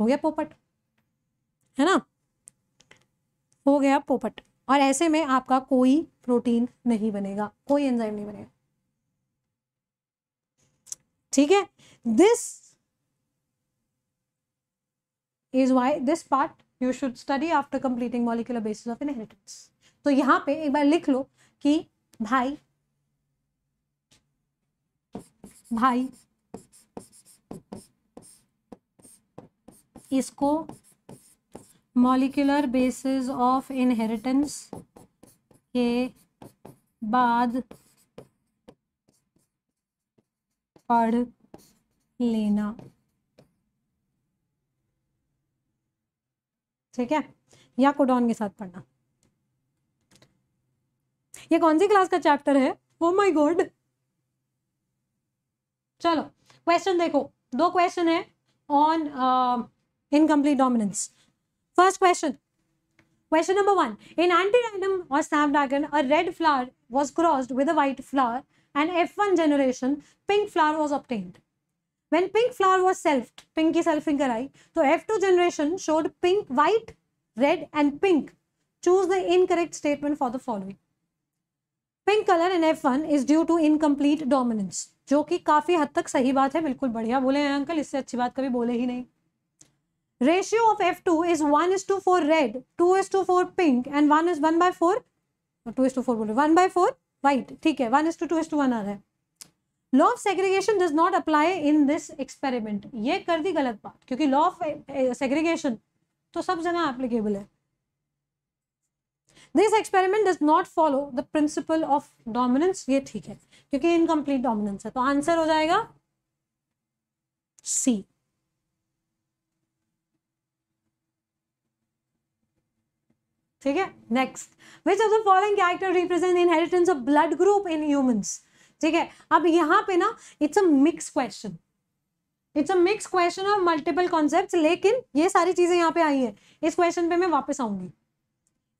हो गया पोपट है ना हो गया पोपट और ऐसे में आपका कोई प्रोटीन नहीं बनेगा कोई एंजाइम नहीं बनेगा ठीक है this is why this part you should study after completing molecular basis of inheritance तो यहां पे एक बार लिख लो कि भाई भाई इसको मॉलिकुलर बेसिस ऑफ इनहेरिटेंस के बाद पढ़ लेना ठीक है या कोडॉन के साथ पढ़ना ये कौन सी क्लास का चैप्टर है ओ माई गॉड चलो क्वेश्चन देखो दो क्वेश्चन है on incomplete dominance first question question number one in Antirrhinum और snapdragon a red flower was crossed with a white flower and F one generation pink flower was obtained when pink flower was self pink की selfing कराई तो F two generation showed pink white red and pink choose the incorrect statement for the following pink colour in F one is due to incomplete dominance जो कि काफी हद तक सही बात है बिल्कुल बढ़िया बोले हैं अंकल इससे अच्छी बात कभी बोले ही नहीं ratio of F two is one is to four red two is to four pink and one is one by four two is to four बोले वन बाय फोर वाइट ठीक है one is to two is to one आ रहा है law of segregation does not apply in this experiment ये कर दी गलत बात क्योंकि लॉ ऑफ सेग्रीगेशन तो सब जगह एप्लीकेबल है this experiment does not follow the principle of dominance ये ठीक है क्योंकि इनकम्प्लीट डोमिनेंस है तो आंसर हो जाएगा सी ठीक है next which of the following character represent inheritance of blood group in humans ठीक है अब यहाँ पे ना it's a mix question it's a mix question of multiple concept लेकिन ये सारी चीजें यहाँ पे आई है इस क्वेश्चन पे मैं वापस आऊंगी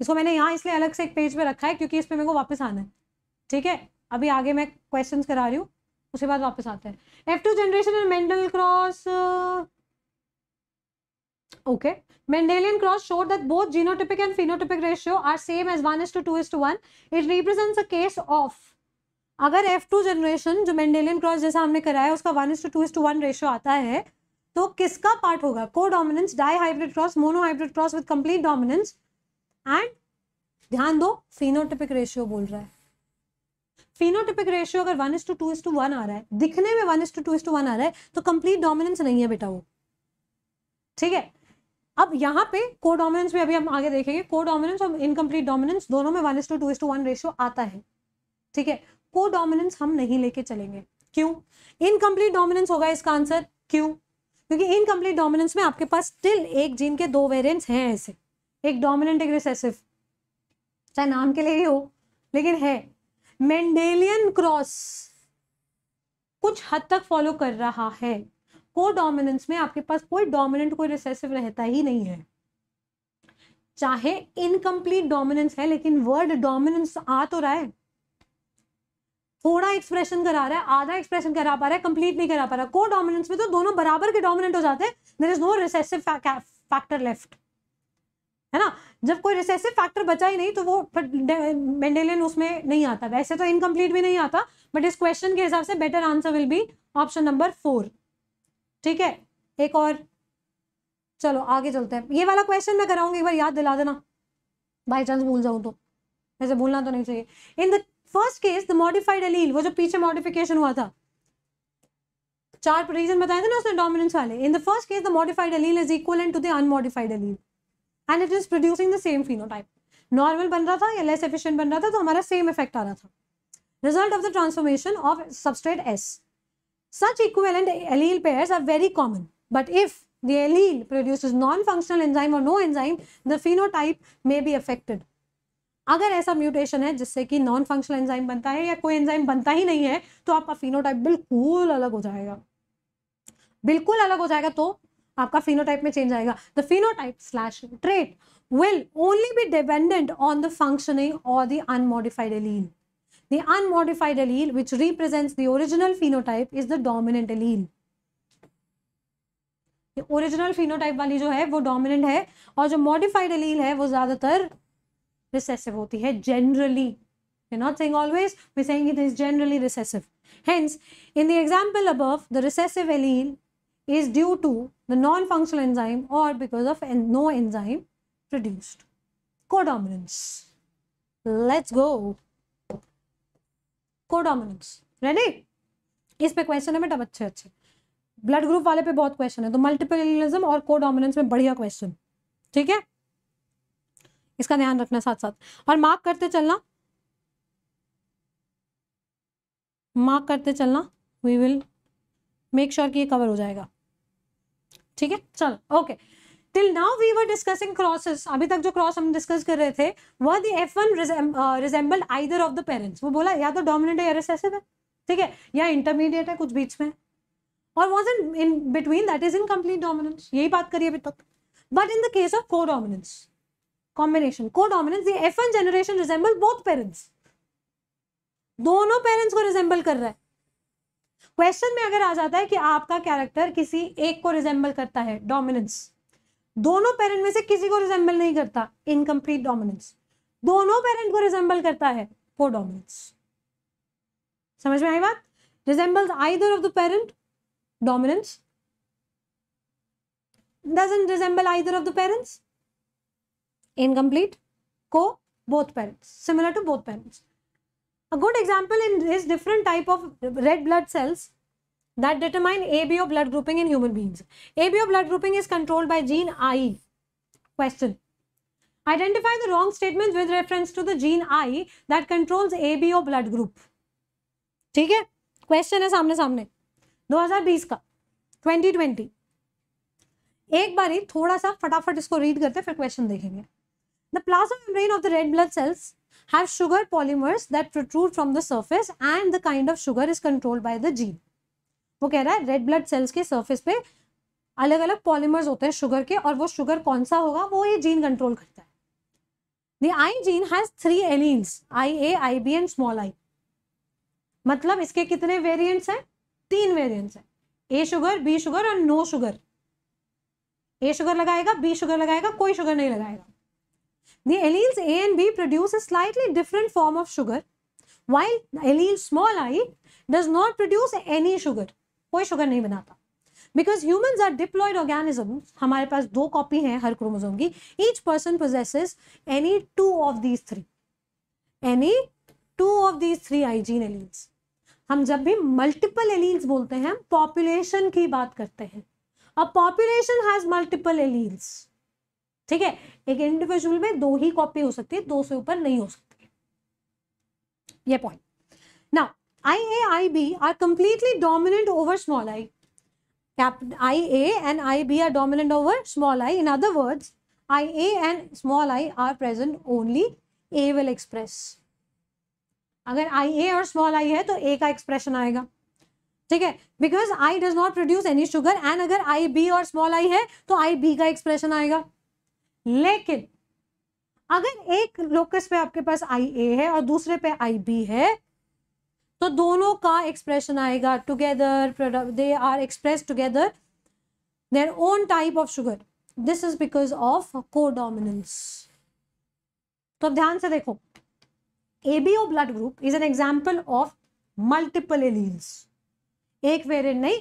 इसको मैंने यहाँ इसलिए अलग से एक पेज पे रखा है क्योंकि इस पर मेरे को वापस आना है ठीक है अभी आगे मैं क्वेश्चंस करा रही हूँ उसके बाद वापस आते हैं F two generation and Mendel cross okay Mendelian cross showed that both genotypic and phenotypic ratio are same as one is two two is two one it represents a case of अगर F two generation जो Mendelian cross जैसा हमने कराया उसका one is to two is to one ratio आता है तो किसका पार्ट होगा codominance dihybrid cross monohybrid cross with complete dominance and ध्यान दो फिनोटिपिक रेशियो बोल रहा है फिनोटिपिक रेशियो अगर one is to two is to one आ रहा है दिखने में one is to two is to one आ रहा है तो कंप्लीट डोमिनेंस नहीं है बेटा वो ठीक है अब यहाँ पे को डोमिनेंस भी अभी हम आगे देखेंगे को डोमिनेंस और इनकम्प्लीट डोमिनेंस दोनों में one is to two is to one ratio आता है ठीक है को डोमिनेंस हम नहीं लेके चलेंगे क्यों इनकम्प्लीट डोमिनेंस होगा इसका आंसर क्यों क्योंकि इनकम्प्लीट डोमिनेंस में आपके पास स्टिल एक जीन के दो वेरियंट्स हैं ऐसे एक डोमिनेंट एक रिसेसिव चाहे नाम के लिए ही हो लेकिन है मेंडेलियन क्रॉस कुछ हद तक फॉलो कर रहा है को डोमिनेंस में आपके पास कोई डोमिनेंट कोई रिसेसिव रहता ही नहीं है चाहे इनकम्प्लीट डोमिनेंस है लेकिन वर्ड डोमिनेंस आ तो रहा है थोड़ा एक्सप्रेशन करा रहा है आधा एक्सप्रेशन करा पा रहा है कंप्लीट नहीं करा पा रहा को डोमिनेंस में तो दोनों बराबर के डोमिनेंट हो जाते हैं there is no recessive factor left है ना जब कोई रिसेसिव फैक्टर बचा ही नहीं तो वो मेंडेलियन उसमें नहीं आता वैसे तो इनकम्प्लीट भी नहीं आता बट इस क्वेश्चन के हिसाब से better answer will be option number four ठीक है एक और चलो आगे चलते हैं ये वाला क्वेश्चन मैं कराऊंगी एक बार याद दिला देना बाई चांस भूल जाऊँ तो वैसे भूलना तो नहीं चाहिए in the first case the modified allele वो जो पीछे मॉडिफिकेशन हुआ था चार रीजन बताए थे ना उसने डोमिनेंस वाले in the first case the modified allele is equal to the unmodified allele and it is producing the same phenotype normal बन रहा था या लेस एफिशिएंट बन रहा था तो हमारा सेम इफेक्ट आ रहा था result of the transformation of substrate S. Such equivalent allele pairs are very common, but if the allele produces non-functional enzyme or no enzyme, the phenotype may be affected. अगर ऐसा mutation है जिससे कि non functional enzyme बनता है या कोई enzyme बनता ही नहीं है तो आपका फिनोटाइप बिल्कुल अलग हो जाएगा बिल्कुल अलग हो जाएगा तो आपका फिनोटाइप में चेंज आएगा the phenotype slash trait will only be dependent on the functioning of the unmodified allele the unmodified allele which represent the original phenotype is the dominant allele original phenotype वाली जो है वो dominant है और जो modified allele है वो ज्यादातर रिसेसिव होती है generally not saying always we saying it is generally recessive hence in the example above the recessive allele is due to the non-functional enzyme or because of no enzyme produced. Codominance. Let's go. Codominance. Ready? इस पे question है madam अच्छे अच्छे blood group वाले पे बहुत question है तो मल्टीपलिज्म और कोडोमिनेंस में बढ़िया क्वेश्चन ठीक है इसका ध्यान रखना साथ साथ और मार्क करते चलना मार्क करते चलना वी विल मेक श्योर कि ये कवर हो जाएगा ठीक है चलो okay till now we were discussing crosses अभी तक जो क्रॉस हम डिस्कस कर रहे थे वह the F one resemble either of the parents वो बोला या तो डोमिनेट या है ठीक है या इंटरमीडिएट है कुछ बीच में और was in in between that is incomplete dominance यही बात करिए अभी तक but in the case of codominance combination codominance ये F one generation resemble both parents दोनों पेरेंट्स को रिजेंबल कर रहा है क्वेश्चन में अगर आ जाता है कि आपका कैरेक्टर किसी एक को रिजेंबल करता है डोमिनेंस दोनों पेरेंट में से किसी को रिजेंबल नहीं करता इनकम्प्लीट डोमिनेंस दोनों पेरेंट को रिजेंबल करता है फोर डोमिनेंस समझ में आई बात resemble either of the parent dominance resemble either of the parents incomplete को both parents similar to both parents A good example in this different type of red blood cells that determine ABO blood grouping in human beings. ABO blood grouping is controlled by gene I. Question. Identify the wrong statements with reference to the gene I that controls ABO blood group. theek hai question hai samne samne 2020 ka 2020 ek बार ही थोड़ा सा फटाफट इसको read करते फिर question देखेंगे the plasma membrane of the red blood cells have sugar polymers that protrude from the surface and the kind of sugar is controlled by the gene. वो कह रहा है रेड ब्लड सेल्स के surface पे अलग अलग polymers होते हैं शुगर के और वो शुगर कौन सा होगा वो ये जीन कंट्रोल करता है the I gene has three alleles I A I B and small I मतलब इसके कितने वेरियंट्स हैं तीन वेरियंट्स हैं ए शुगर बी शुगर और नो शुगर ए शुगर लगाएगा बी शुगर लगाएगा कोई शुगर नहीं लगाएगा the alleles A and B produce a slightly different form of sugar while allele small i does not produce any sugar. कोई sugar नहीं बनाता because humans are diploid organism हमारे पास दो कॉपी हैं हर क्रोमोजोम की each person possesses any two of these three any two of these three I gene alleles. हम जब भी मल्टीपल एलील्स बोलते हैं हम पॉपुलेशन की बात करते हैं a population has multiple alleles ठीक है एक इंडिविजुअल में दो ही कॉपी हो सकती है दो से ऊपर नहीं हो सकती ये पॉइंट ना I A I B are completely dominant over small I I A and I B are dominant over small I in other words I A and small I are present only A will express अगर I A और small I है तो ए का expression आएगा ठीक है because I does not produce any sugar and अगर I B और स्मॉल आई है तो आई बी का एक्सप्रेशन आएगा लेकिन अगर एक लोकस पे आपके पास आई ए है और दूसरे पे आई बी है तो दोनों का एक्सप्रेशन आएगा together they are express together their own type of sugar this is because of codominance तो अब ध्यान से देखो A B O blood group is an example of multiple alleles एक वेरियंट नहीं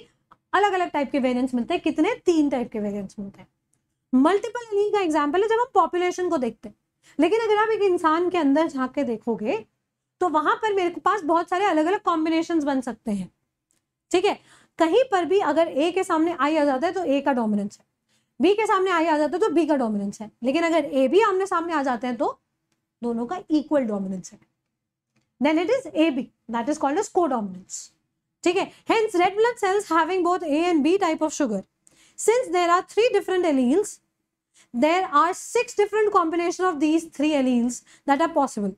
अलग अलग टाइप के वेरियंट्स मिलते हैं कितने तीन टाइप के वेरियंट्स मिलते हैं मल्टीपल एलील का एग्जाम्पल है जब हम पॉपुलेशन को देखते हैं लेकिन अगर आप एक इंसान के अंदर झाँक के देखोगे तो वहां पर मेरे को पास बहुत सारे अलग अलग कॉम्बिनेशन बन सकते हैं ठीक है कहीं पर भी अगर ए के सामने आई आ जाता है तो ए का डोमिनेंस है बी के सामने आई आ जाता है तो बी का डोमिनेंस है लेकिन अगर ए बी आमने सामने आ जाते हैं तो दोनों का इक्वल डोमिनेंस है then it is A B that is called as codominance ठीक है hence red blood cells having both A and B type of sugar Since there are three different alleles, there are six different combination of these three alleles that are possible.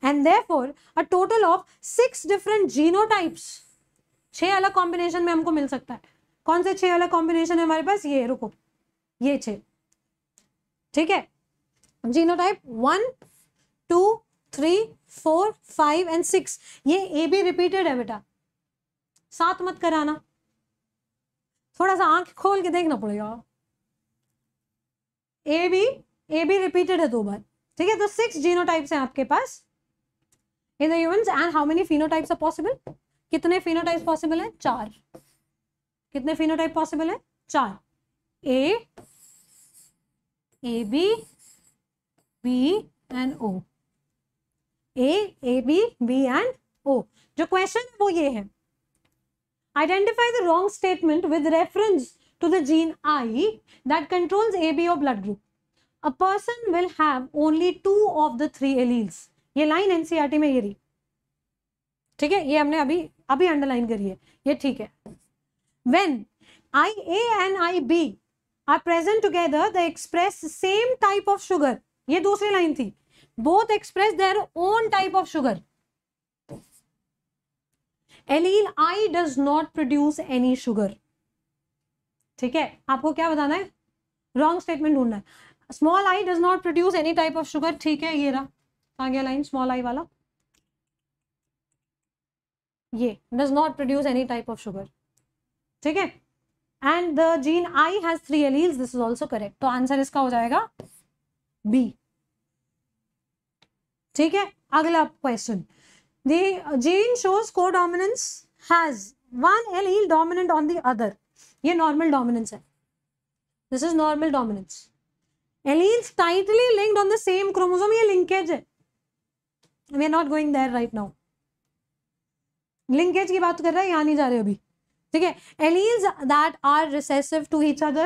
And therefore, a total of six different genotypes, छह अलग combination में हमको मिल सकता है कौन से छह अलग कॉम्बिनेशन है हमारे पास ये रुको ये छह ठीक है genotype one two three four five and six ये ए बी रिपीटेड है बेटा सात मत कराना थोड़ा सा आंख खोल के देखना पड़ेगा A B A B repeated है दो बार ठीक है तो सिक्स जीनो टाइप्स हैं आपके पास in the end how many phenotypes are possible कितने फिनोटाइप्स पॉसिबल हैं चार कितने फिनोटाइप पॉसिबल हैं चार A A B B and O A A B B and O जो क्वेश्चन है वो ये है Identify the wrong statement with reference to the gene I that controls ab ABO blood group. A person will have only two of the three alleles. ye line ncrt mein ye rahi theek hai ye humne abhi abhi underline kari hai ye theek hai when i a and i b are present together, they express same type of sugar. ye dusri line thi Both express their own type of sugar. Allele I does not produce any sugar ठीक है आपको क्या बताना है wrong statement ढूंढना है small I does not produce any type of sugar ठीक है ये रहा कहाँ गया लाइन स्मॉल आई वाला ये does not produce any type of sugar ठीक है and the gene I has three allele this is also correct तो आंसर इसका हो जाएगा बी ठीक है अगला question The gene shows codominance has one allele dominant on the other. ye normal dominance hai This is normal dominance. Alleles tightly linked on the same chromosome ye linkage hai We are not going there right now. linkage ki baat kar raha hai yahan nahi ja rahe abhi theek hai alleles that are recessive to each other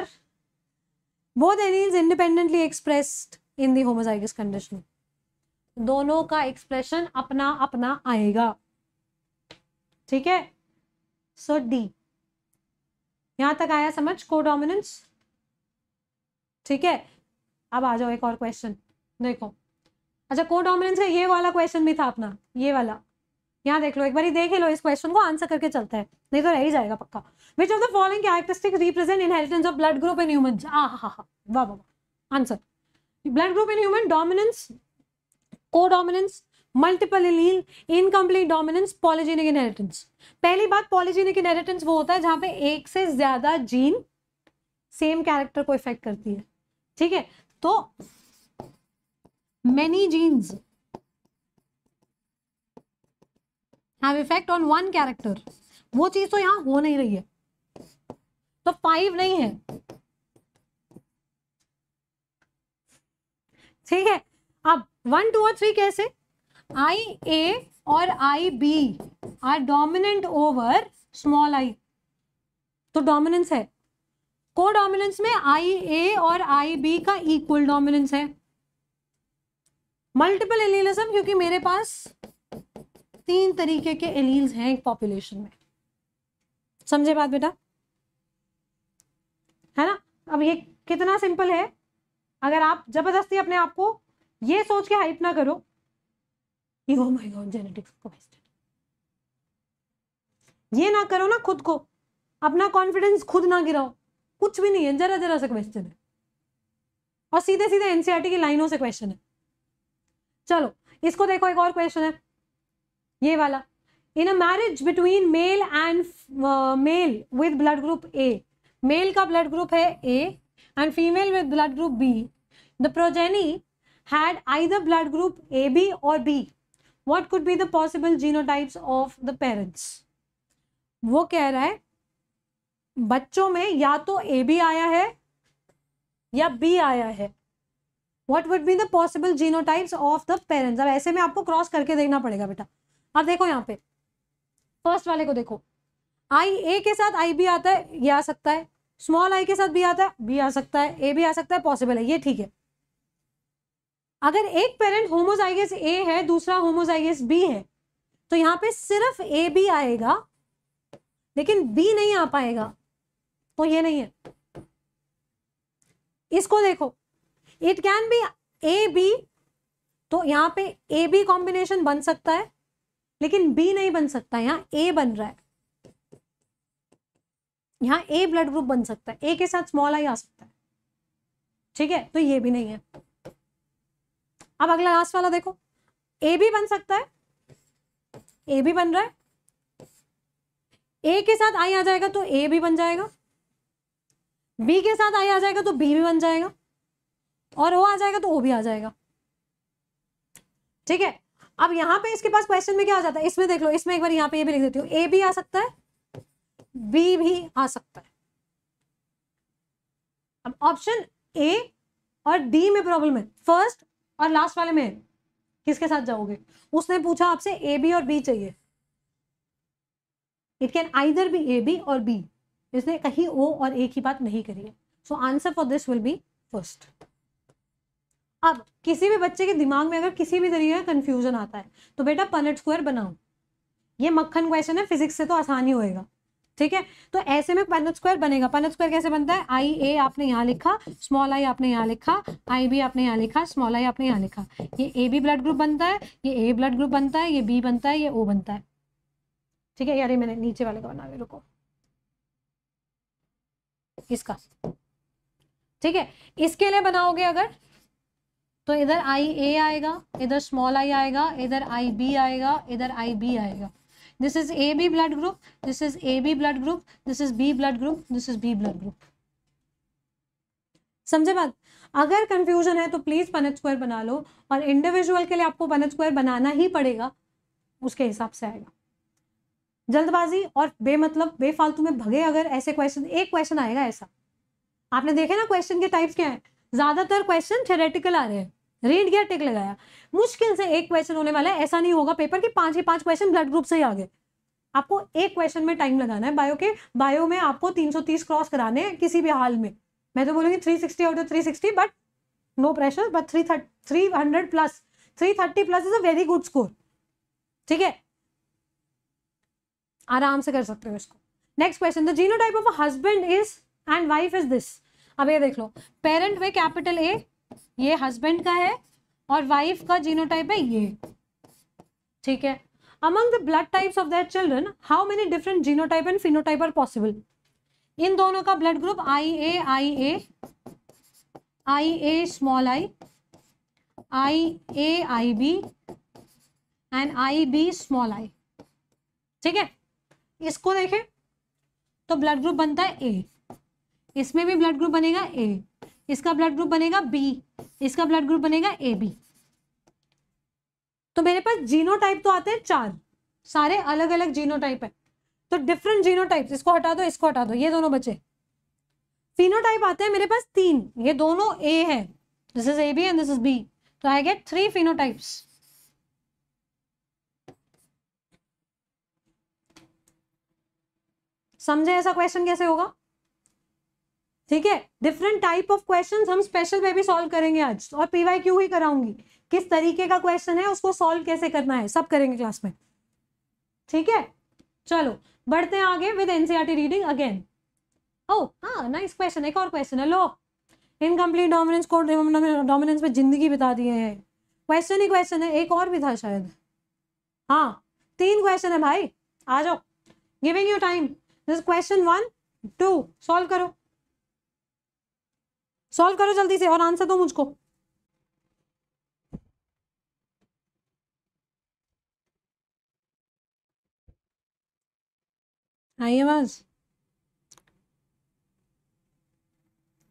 both alleles independently expressed in the homozygous condition दोनों का expression अपना अपना आएगा ठीक है सो D यहां तक आया समझ को डोमिनेंस ठीक है अब आ जाओ एक और क्वेश्चन देखो अच्छा को डोमिनेंस का ये वाला क्वेश्चन भी था अपना ये वाला यहाँ देख लो एक बार देख लो इस क्वेश्चन को आंसर करके चलता है नहीं तो रह ही जाएगा पक्का which of the following characteristic represent inheritance of blood group in human वाह वाह answer blood group in human dominance codominance multiple allele incomplete dominance polygenic inheritance पहली बात पॉलिजीनिक इनहेरिटेंस वो होता है जहां पे एक से ज्यादा जीन सेम कैरेक्टर को इफेक्ट करती है ठीक है तो many genes have effect on one character वो चीज तो यहां हो नहीं रही है तो फाइव नहीं है ठीक है वन टू और थ्री कैसे आई ए और I B are dominant over small I तो डोमिनेंस है को डोमिनेंस में आई ए और आई बी का इक्वल डोमिनेंस है मल्टीपल एलीलिज्म क्योंकि मेरे पास तीन तरीके के एलील्स हैं एक पॉपुलेशन में समझे बात बेटा है ना अब ये कितना सिंपल है अगर आप जबरदस्ती अपने आप को ये सोच के हाइप ना करो कि ओ माय गॉड जेनेटिक्स को ये ना करो ना खुद को अपना कॉन्फिडेंस खुद ना गिराओ कुछ भी नहीं है जरा जरा सा क्वेश्चन है और सीधे सीधे एनसीईआरटी की लाइनों से क्वेश्चन है चलो इसको देखो एक और क्वेश्चन है ये वाला in a marriage between male and male with blood group A male का ब्लड ग्रुप है A and female with blood group B the progeny had either blood group AB or B. What could be the possible genotypes of the parents? वो कह रहा है बच्चों में या तो ए बी आया है या बी आया है what would be the possible genotypes of the parents अब ऐसे में आपको क्रॉस करके देखना पड़ेगा बेटा अब देखो यहाँ पे फर्स्ट वाले को देखो आई ए के साथ आई बी आता है ये आ सकता है स्मॉल आई के साथ बी आता है बी आ सकता है ए बी आ सकता है पॉसिबल है ये ठीक है अगर एक पेरेंट होमोजाइगस ए है दूसरा होमोजाइगस बी है तो यहाँ पे सिर्फ ए बी आएगा लेकिन बी नहीं आ पाएगा तो ये नहीं है इसको देखो it can be A B तो यहाँ पे ए बी कॉम्बिनेशन बन सकता है लेकिन बी नहीं बन सकता यहाँ ए बन रहा है यहाँ ए ब्लड ग्रुप बन सकता है ए के साथ स्मॉल आई आ सकता है ठीक है तो ये भी नहीं है अब अगला लास्ट वाला देखो ए भी बन सकता है ए भी बन रहा है ए के साथ आई आ जाएगा तो ए भी बन जाएगा बी के साथ आई आ जाएगा तो बी भी बन जाएगा और ओ आ जाएगा तो ओ भी आ जाएगा ठीक है अब यहां पे इसके पास क्वेश्चन में क्या आ जाता है इसमें देख लो इसमें एक बार यहां पे ये भी लिख देती हूँ ए भी आ सकता है बी भी आ सकता है अब ऑप्शन ए और डी में प्रॉब्लम है फर्स्ट और लास्ट वाले में किसके साथ जाओगे उसने पूछा आपसे ए बी और बी चाहिए it can either be A B और बी इसने कहीं ओ और ए की बात नहीं करी है so answer for this will be first अब किसी भी बच्चे के दिमाग में अगर किसी भी तरीके का कंफ्यूजन आता है तो बेटा पलट स्क्वायर बनाओ ये मक्खन क्वेश्चन है फिजिक्स से तो आसान ही होएगा ठीक है तो ऐसे में पनत स्क्वायर बनेगा पनत स्क्वायर कैसे बनता है आई ए आपने यहाँ लिखा स्मॉल आई आपने यहाँ लिखा आई बी आपने यहाँ लिखा स्मॉल आई आपने यहाँ लिखा ये ए बी ब्लड ग्रुप बनता है ये ए ब्लड ग्रुप बनता है ये बी बनता है ये ओ बनता है ठीक है यार मैंने नीचे वाले का बना रुको इसका ठीक है इसके लिए बनाओगे अगर तो इधर आई ए आएगा इधर स्मॉल आई आएगा इधर आई बी आएगा इधर आई बी आएगा this is A B blood group this is A B blood group this is B blood group this is B blood group समझे बात अगर कंफ्यूजन है तो प्लीज पनत स्क्वायर बना लो और इंडिविजुअल के लिए आपको पनत स्क्वायर बनाना ही पड़ेगा उसके हिसाब से आएगा जल्दबाजी और बेमतलब बेफालतू में भगे अगर ऐसे क्वेश्चन एक क्वेश्चन आएगा ऐसा आपने देखे ना क्वेश्चन के टाइप्स क्या है ज्यादातर क्वेश्चन थेरेटिकल आ रहे हैं रेड गया टेक लगाया मुश्किल से एक क्वेश्चन होने वाला है ऐसा नहीं होगा पेपर की पांच ही पांच क्वेश्चन ब्लड ग्रुप से ही आ गए आपको एक क्वेश्चन में टाइम लगाना है बायो के बायो में आपको 330 क्रॉस कराने हैं किसी भी हाल में मैं तो बोलूँगी 360 out of 360 but no pressure but three three hundred plus three thirty plus is a very good score ठीक है आराम से कर सकते हो इसको next question the genotype of husband is and wife is this अब ये देख लो पेरेंट वे कैपिटल ए ये हस्बैंड का है और वाइफ का जीनोटाइप है ये ठीक है among the blood types of their children how many different genotype and phenotype are possible इन दोनों का blood group I A I A I A small I I A I B and I B small I ठीक है इसको देखें तो blood group बनता है ए इसमें भी ब्लड ग्रुप बनेगा ए इसका ब्लड ग्रुप बनेगा बी इसका ब्लड ग्रुप बनेगा ए बी तो मेरे पास जीनोटाइप तो आते हैं चार सारे अलग अलग जीनोटाइप है तो डिफरेंट जीनोटाइप्स इसको हटा दो इसको हटा दो ये दोनों बचे फिनोटाइप आते हैं मेरे पास तीन ये दोनों ए है this is A B and this is B तो आई गेट थ्री फिनोटाइप्स समझे ऐसा क्वेश्चन कैसे होगा ठीक है डिफरेंट टाइप ऑफ क्वेश्चन हम स्पेशल में भी सॉल्व करेंगे आज और पीवाई क्यू ही कराऊंगी किस तरीके का क्वेश्चन है उसको सॉल्व कैसे करना है सब करेंगे क्लास में ठीक है चलो बढ़ते हैं आगे with NCERT reading again oh हाँ नाइस क्वेश्चन एक और क्वेश्चन है लो इनकम्प्लीट डोमिनेंस को डोमिनेंस में जिंदगी बिता दिए हैं क्वेश्चन ही क्वेश्चन है एक और भी था शायद हाँ तीन क्वेश्चन है भाई आ जाओ giving you time this question one two solve करो सॉल्व करो जल्दी से और आंसर दो मुझको आई आवाज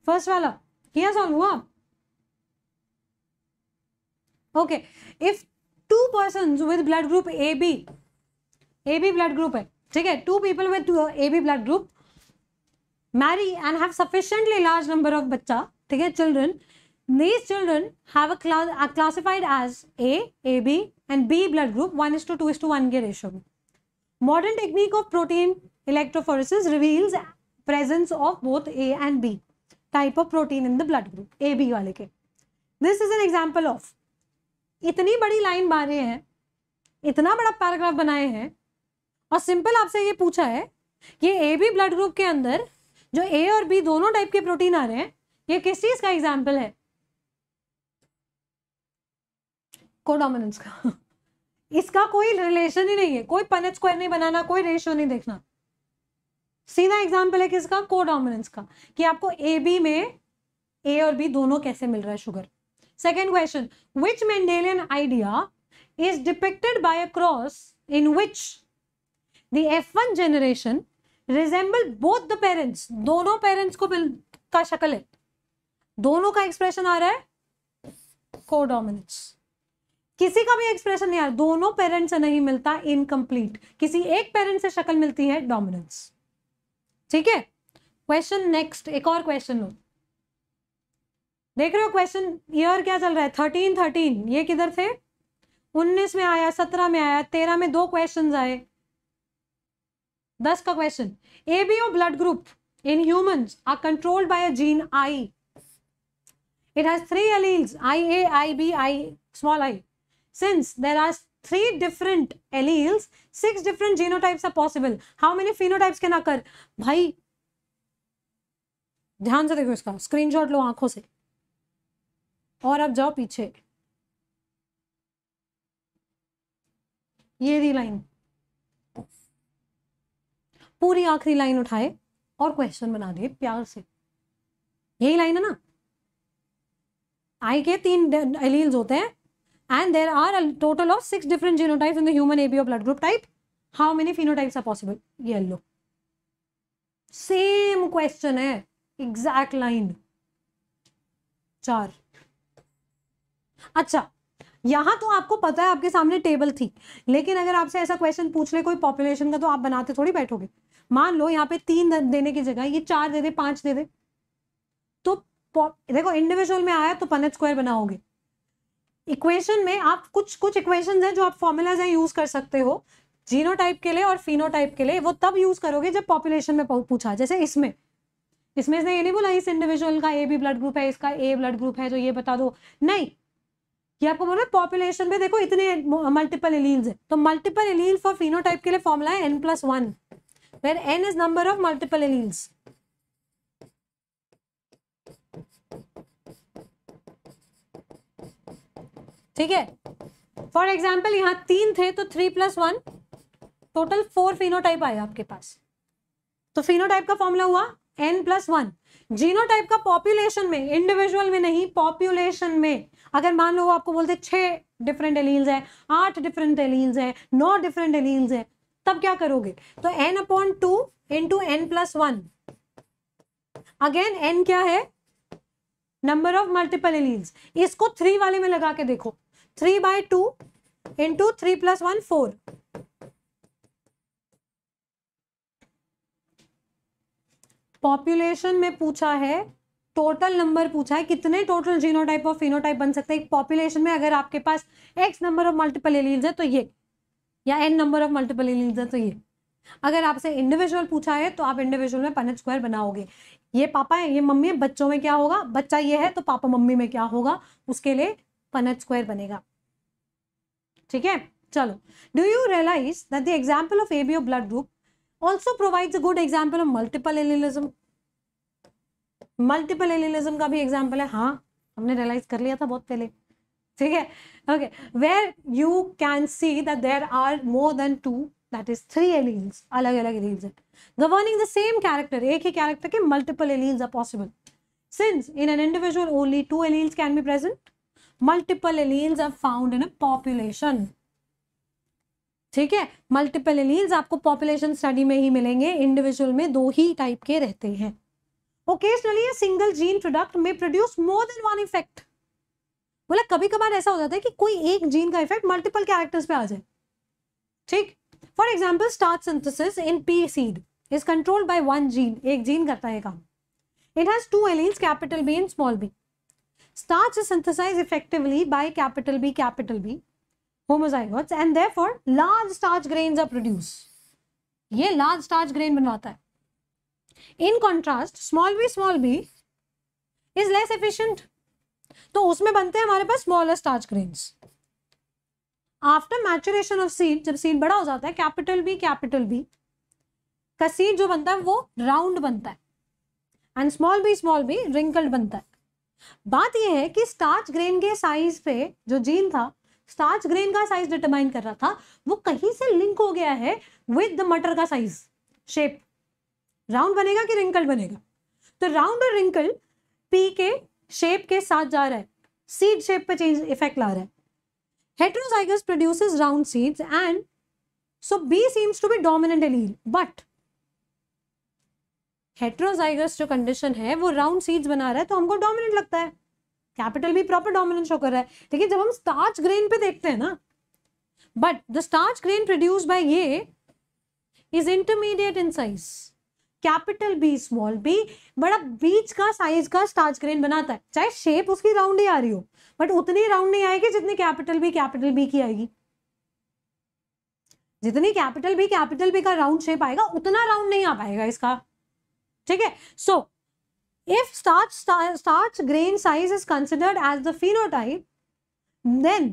फर्स्ट वाला किया सॉल्व हुआ okay if two person with blood group A B A B blood group है ठीक है two people with A B blood group marry and have sufficiently large number of bacha, ठीक है children. These children have a class are classified as A, AB and B blood group 1 is to 2 is to 1 के ratio में. Modern technique of protein electrophoresis reveals presence of both A and B type of protein in the blood group AB वाले के. This is an example of इतनी बड़ी line मारे हैं इतना बड़ा पैराग्राफ बनाए हैं और सिंपल आपसे ये पूछा है कि ए बी ब्लड ग्रुप के अंदर जो ए और बी दोनों टाइप के प्रोटीन आ रहे हैं ये किस चीज का एग्जाम्पल है कोडोमिनेंस का <laughs> इसका कोई रिलेशन ही नहीं है कोई पनच स्क्वायर नहीं बनाना कोई रेशियो नहीं देखना सीधा एग्जाम्पल है किसका कोडोमिनेंस का कि आपको ए बी में ए और बी दोनों कैसे मिल रहा है sugar second question which Mendelian idea is depicted by a cross which the F one generation resemble both the parents दोनों पेरेंट्स को का शक्ल है दोनों का एक्सप्रेशन आ रहा है कोडोमिनेंस किसी का भी एक्सप्रेशन नहीं आ रहा दोनों पेरेंट से नहीं मिलता इनकम्प्लीट किसी एक पेरेंट से शक्ल मिलती है डोमिनेंस ठीक है क्वेश्चन नेक्स्ट एक और क्वेश्चन लो देख रहे हो क्वेश्चन ईयर क्या चल रहा है थर्टीन थर्टीन ये किधर थे उन्नीस में आया सत्रह में आया तेरह में दो क्वेश्चन आए दस का question A B O blood group in human are controlled by I it has three alleles I A I B I small I since there are three different alleles six different genotypes are possible how many के ना कर भाई ध्यान से देखो इसका screen shot लो आंखों से और अब जाओ पीछे ये दी लाइन पूरी आखिरी लाइन उठाए और क्वेश्चन बना दिए प्यार से यही लाइन है ना आई के तीन एलील्स होते हैं and there are total of six different genotype in the human of blood group type how many phenotypes are possible येलो सेम क्वेश्चन है एग्जैक्ट लाइन चार अच्छा यहां तो आपको पता है आपके सामने टेबल थी लेकिन अगर आपसे ऐसा क्वेश्चन पूछ ले कोई पॉपुलेशन का तो आप बनाते थोड़ी बैठोगे मान लो यहाँ पे तीन देने की जगह ये चार दे दे पांच दे दे तो देखो इंडिविजुअल में आया तो पनत स्क्वायर बनाओगे इक्वेशन में आप कुछ कुछ इक्वेशन है जो आप फॉर्मूलाज हैं यूज कर सकते हो जीनो टाइप के लिए और फिनो टाइप के लिए वो तब यूज करोगे जब पॉपुलेशन में पूछा जैसे इसमें इसमें इसने ये नहीं बोला इस इंडिविजुअल का ए बी ब्लड ग्रुप है इसका ए ब्लड ग्रुप है तो ये बता दो नहीं ये आपको बोल रहा है पॉपुलेशन में देखो इतने मल्टीपल एलील्स है तो multiple allele for phenotype के लिए फॉर्मूला है n plus one where n is number of multiple alleles. ठीक है फॉर एग्जाम्पल यहां तीन थे तो three plus one total four phenotype आया आपके पास तो फिनोटाइप का फॉर्मूला हुआ एन प्लस वन जीनोटाइप का पॉपुलेशन में इंडिविजुअल में नहीं पॉपुलेशन में अगर मान लो आपको बोलते छह डिफरेंट एलील्स है आठ डिफरेंट एलील्स है नौ डिफरेंट एलील्स है तब क्या करोगे तो n upon two into n plus one again n क्या है नंबर ऑफ मल्टीपल इलील्स इसको थ्री वाले में लगा के देखो three by two into three plus one four population में पूछा है टोटल नंबर पूछा है कितने टोटल जीनोटाइप और फिनोटाइप बन सकते हैं पॉपुलेशन में अगर आपके पास x number of multiple alleles है तो ये या n number of multiple innings है तो ये अगर आपसे इंडिविजुअल पूछा है तो आप इंडिविजुअल में पनच स्क्वायर बनाओगे ये पापा है ये मम्मी है बच्चों में क्या होगा बच्चा ये है तो पापा मम्मी में क्या होगा उसके लिए पनच स्क्वायर बनेगा ठीक है चलो do you realise that the example of ABO blood group also provides a good example of multiple allelism multiple allelism का भी एग्जाम्पल है हाँ हमने रियलाइज कर लिया था बहुत पहले ठीक है okay where you can see that there are more than two that is three alleles alag alag alleles governing the same character ek hi character ke multiple alleles are possible since in an individual only two alleles can be present multiple alleles are found in a population ठीक है multiple alleles आपको population study में ही मिलेंगे individual में दो ही type के रहते हैं occasionally single gene product may produce more than one effect बोला कभी कभार ऐसा हो जाता है कि कोई एक जीन का इफेक्ट मल्टीपल कैरेक्टर्स पे आ जाए ठीक for example start synthesis in pea seed is controlled by one gene एक जीन करता है काम it has two alleles capital B and small B starch is effectively by capital B capital B homozygotes and therefore large starch grain are produce ये large starch grain बनवाता है in contrast small B small B is less efficient तो उसमें बनते हैं हमारे पास smaller starch grains after maturation of seed जब सीड बड़ा हो जाता है कैपिटल बी कैपिटल बी का सीड जो बनता है वो राउंड बनता है and small B small B wrinkled बनता है बात यह है कि स्टार्च ग्रेन के साइज पे जो जीन था स्टार्च ग्रेन का साइज डिटरमाइन कर रहा था वो कहीं से लिंक हो गया है विद द मटर का साइज शेप राउंड बनेगा कि रिंकल बनेगा तो राउंड और रिंकल पी के शेप के साथ जा रहा है सीड शेप पे चेंज इफेक्ट ला रहा है heterozygous produces round seeds and so b seems to be dominant allele but heterozygous जो कंडीशन है वो राउंड सीड्स बना रहा है तो हमको डोमिनेंट लगता है कैपिटल भी प्रॉपर डोमिनेंट शो कर रहा है लेकिन जब हम स्टार्च ग्रेन पे देखते हैं ना but the starch grain produce by ये is intermediate in size capital B small B बड़ा बीच का साइज का स्टार्च ग्रेन बनाता है चाहे शेप उसकी राउंड ही आ रही हो बट उतनी राउंड नहीं आएगी जितनी कैपिटल बी कैपिटल बी की आएगी जितनी कैपिटल बी कैपिटल बी का राउंड शेप आएगा उतना राउंड नहीं आ पाएगा इसका ठीक है so if starch starch grain size is considered as the phenotype then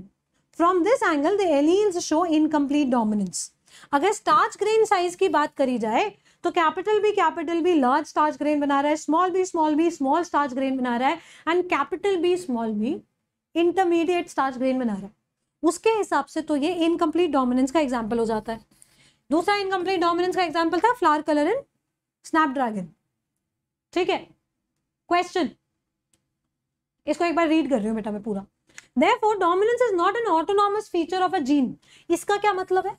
from this angle the alleles show incomplete dominance अगर स्टार्च ग्रेन साइज की बात करी जाए तो कैपिटल भी कैपिटल भी लार्ज स्टार्च ग्रेन बना रहा है स्मॉल भी स्मॉल भी स्मॉल स्टार्च ग्रेन बना रहा है एंड कैपिटल भी स्मॉल भी इंटरमीडिएट स्टार्च ग्रेन बना रहा है उसके हिसाब से तो ये इनकम्प्लीट डोमिनेंस का एग्जाम्पल हो जाता है दूसरा इनकम्प्लीट डोमिनेंस का एग्जाम्पल था फ्लावर कलर इन स्नैपड्रैगन ठीक है क्वेश्चन इसको एक बार रीड कर रही हूँ बेटा मैं पूरा for dominance is not an autonomous feature of a gene इसका क्या मतलब है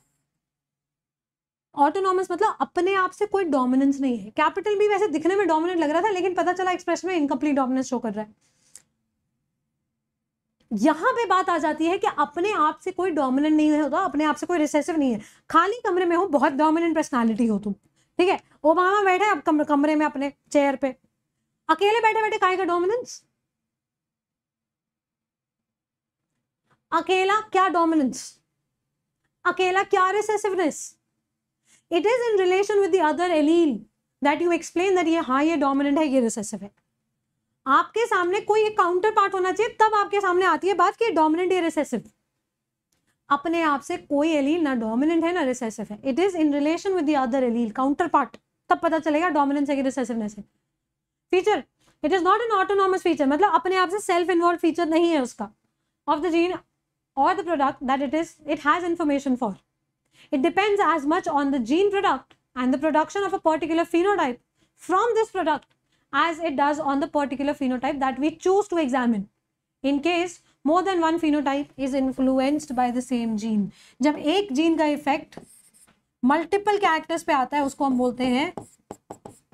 ऑटोनॉमस मतलब अपने आप से कोई डोमिनेंस नहीं है कैपिटल भी वैसे दिखने में डोमिनेंट लग रहा था लेकिन पता चला एक्सप्रेशन में इनकम्प्लीट डोमिनेंस शो कर रहा है यहां पे बात आ जाती है कि अपने आप से कोई डोमिनेंट नहीं होता अपने आप से कोई रिसेसिव नहीं है खाली कमरे में हो बहुत डोमिनेंट पर्सनैलिटी हो तुम ठीक है ओबामा बैठे अब कम, कमरे में अपने चेयर पे अकेले बैठे बैठे काय का डोमिनेंस अकेला क्या डोमिनेंस अकेला क्या recessiveness it is in relation with the other allele that you explain that ये हाँ ये डोमिनेंट है ये रिसेसिव है आपके सामने कोई एक काउंटर पार्ट होना चाहिए तब आपके सामने आती है बात कि डोमिनेंट या रिसेसिव अपने आप से कोई एलील ना डोमिनेंट है ना रिसेसिव है it is in relation with the other allele counterpart तब पता चलेगा डोमिनेंस है कि रिसेसिवनेस है feature it is not an autonomous feature मतलब अपने आप से सेल्फ इन्वॉल्व फीचर नहीं है उसका ऑफ द जीन और the product that it is it has information for It depends as much on the gene product and the production of a particular phenotype from this product as it does on the particular phenotype that we choose to examine. In case more than one phenotype is influenced by the same gene. जब एक gene का effect multiple characters पे आता है उसको हम बोलते हैं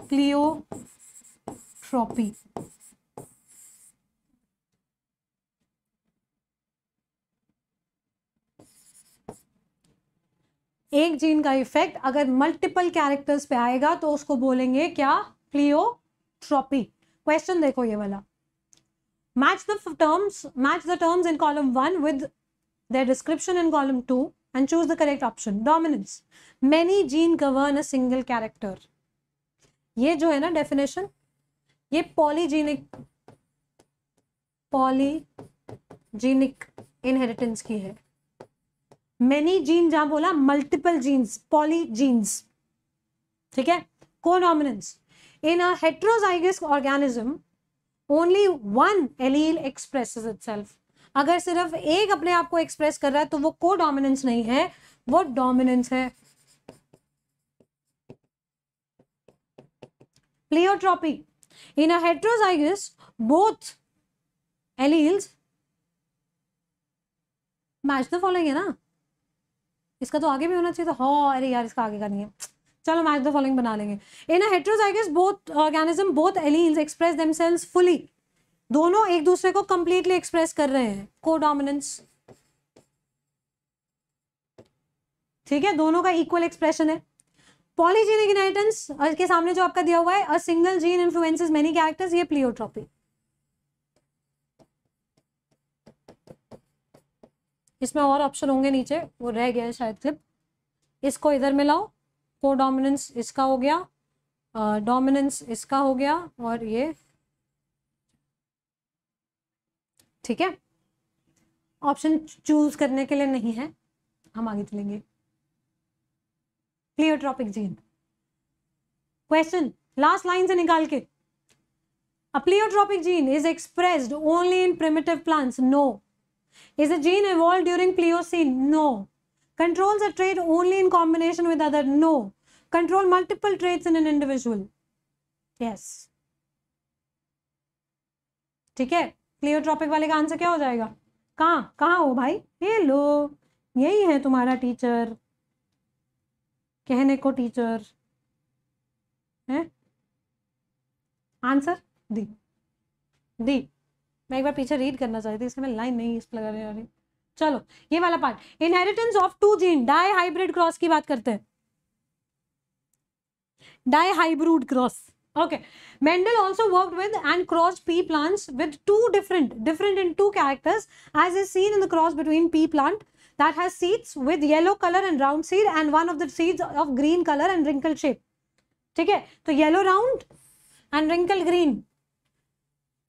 क्लियोट्रॉपी एक जीन का इफेक्ट अगर मल्टीपल कैरेक्टर्स पे आएगा तो उसको बोलेंगे क्या प्लियोट्रॉपी क्वेश्चन देखो ये वाला match the terms match the terms in column one with their description in column two and choose the correct option dominance many gene govern a single character ये जो है ना डेफिनेशन ये पॉलीजीनिक पॉलीजीनिक इनहेरिटेंस की है मेनी जीन जहां बोला multiple genes poly polygenes ठीक है codominance in a organism only one allele express expresses अगर सिर्फ एक अपने आप को एक्सप्रेस कर रहा है तो वो को डोमिनेंस नहीं है वो डोमिनेंस है pleiotropy in a heterozygous both alleles match तो फॉलोइंग है ना इसका तो आगे भी होना चाहिए तो हाँ अरे यार इसका आगे का नहीं है चलो मैच द तो फॉलोइंग बना लेंगे in heterozygous both organism both alleles express themselves fully दोनों एक दूसरे को कंप्लीटली एक्सप्रेस कर रहे हैं को डोमिनेंस ठीक है दोनों का इक्वल एक्सप्रेशन है पॉलीजीनिक इनहेरिटेंस के सामने जो आपका दिया हुआ है a single gene influences many characters ये प्लियोट्रॉपी इसमें और ऑप्शन होंगे नीचे वो रह गया है शायद क्लिप इसको इधर में लाओ को डोमिनेंस इसका हो गया डोमिनेंस इसका हो गया और ये ठीक है ऑप्शन चूज करने के लिए नहीं है हम आगे चलेंगे pleiotropic gene question last line से निकाल के a pleiotropic gene is expressed only in primitive plants no Is a gene evolved during Pliocene? No. Controls a trait only in combination with other? No. Control multiple traits in an individual? Yes. ठीक है pleiotropic वाले का answer क्या हो जाएगा कहाँ कहाँ हो भाई हेलो यही है तुम्हारा टीचर कहने को टीचर है आंसर दी दी मैं एक बार पीछे रीड करना चाहती इसलिए मैं लाइन नहीं इस पर लगा रही चलो ये वाला part inheritance of two gene dihybrid cross की बात करते हैं dihybrid cross okay Mendel also work with and cross pea plants with two different different in two characters as is seen in the cross between pea plant that has seeds with yellow colour and round seed and one of the seeds of green colour and wrinkle shape ठीक है तो yellow round and wrinkle green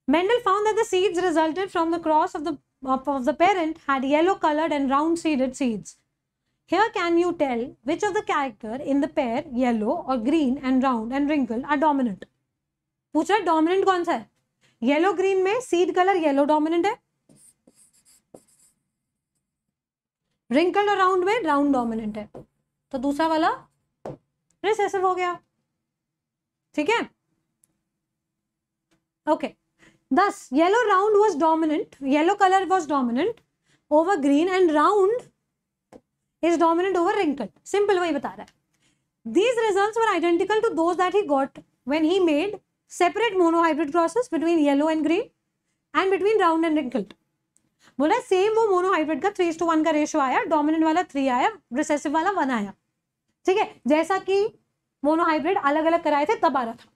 Mendel found that the seeds resulted from the cross of the, of the parent had yellow colored and round seeded seeds. Here can you tell which of the character in the pair yellow or green and round and wrinkled are dominant? पूछा dominant कौन सा है Yellow green में seed color yellow dominant है Wrinkled or round में round dominant है तो दूसरा वाला recessive हो गया ठीक है okay. Thus, yellow round was dominant, yellow color was dominant over green and round is dominant over wrinkled. Simple वही बता रहा है. These results were identical to those that he got when he made separate monohybrid crosses between yellow and green and between round and wrinkled. बोला same वो monohybrid का three to one का ratio आया dominant वाला three आया recessive वाला one आया ठीक है जैसा कि मोनोहाइब्रिड अलग अलग कराए थे तब आ रहा था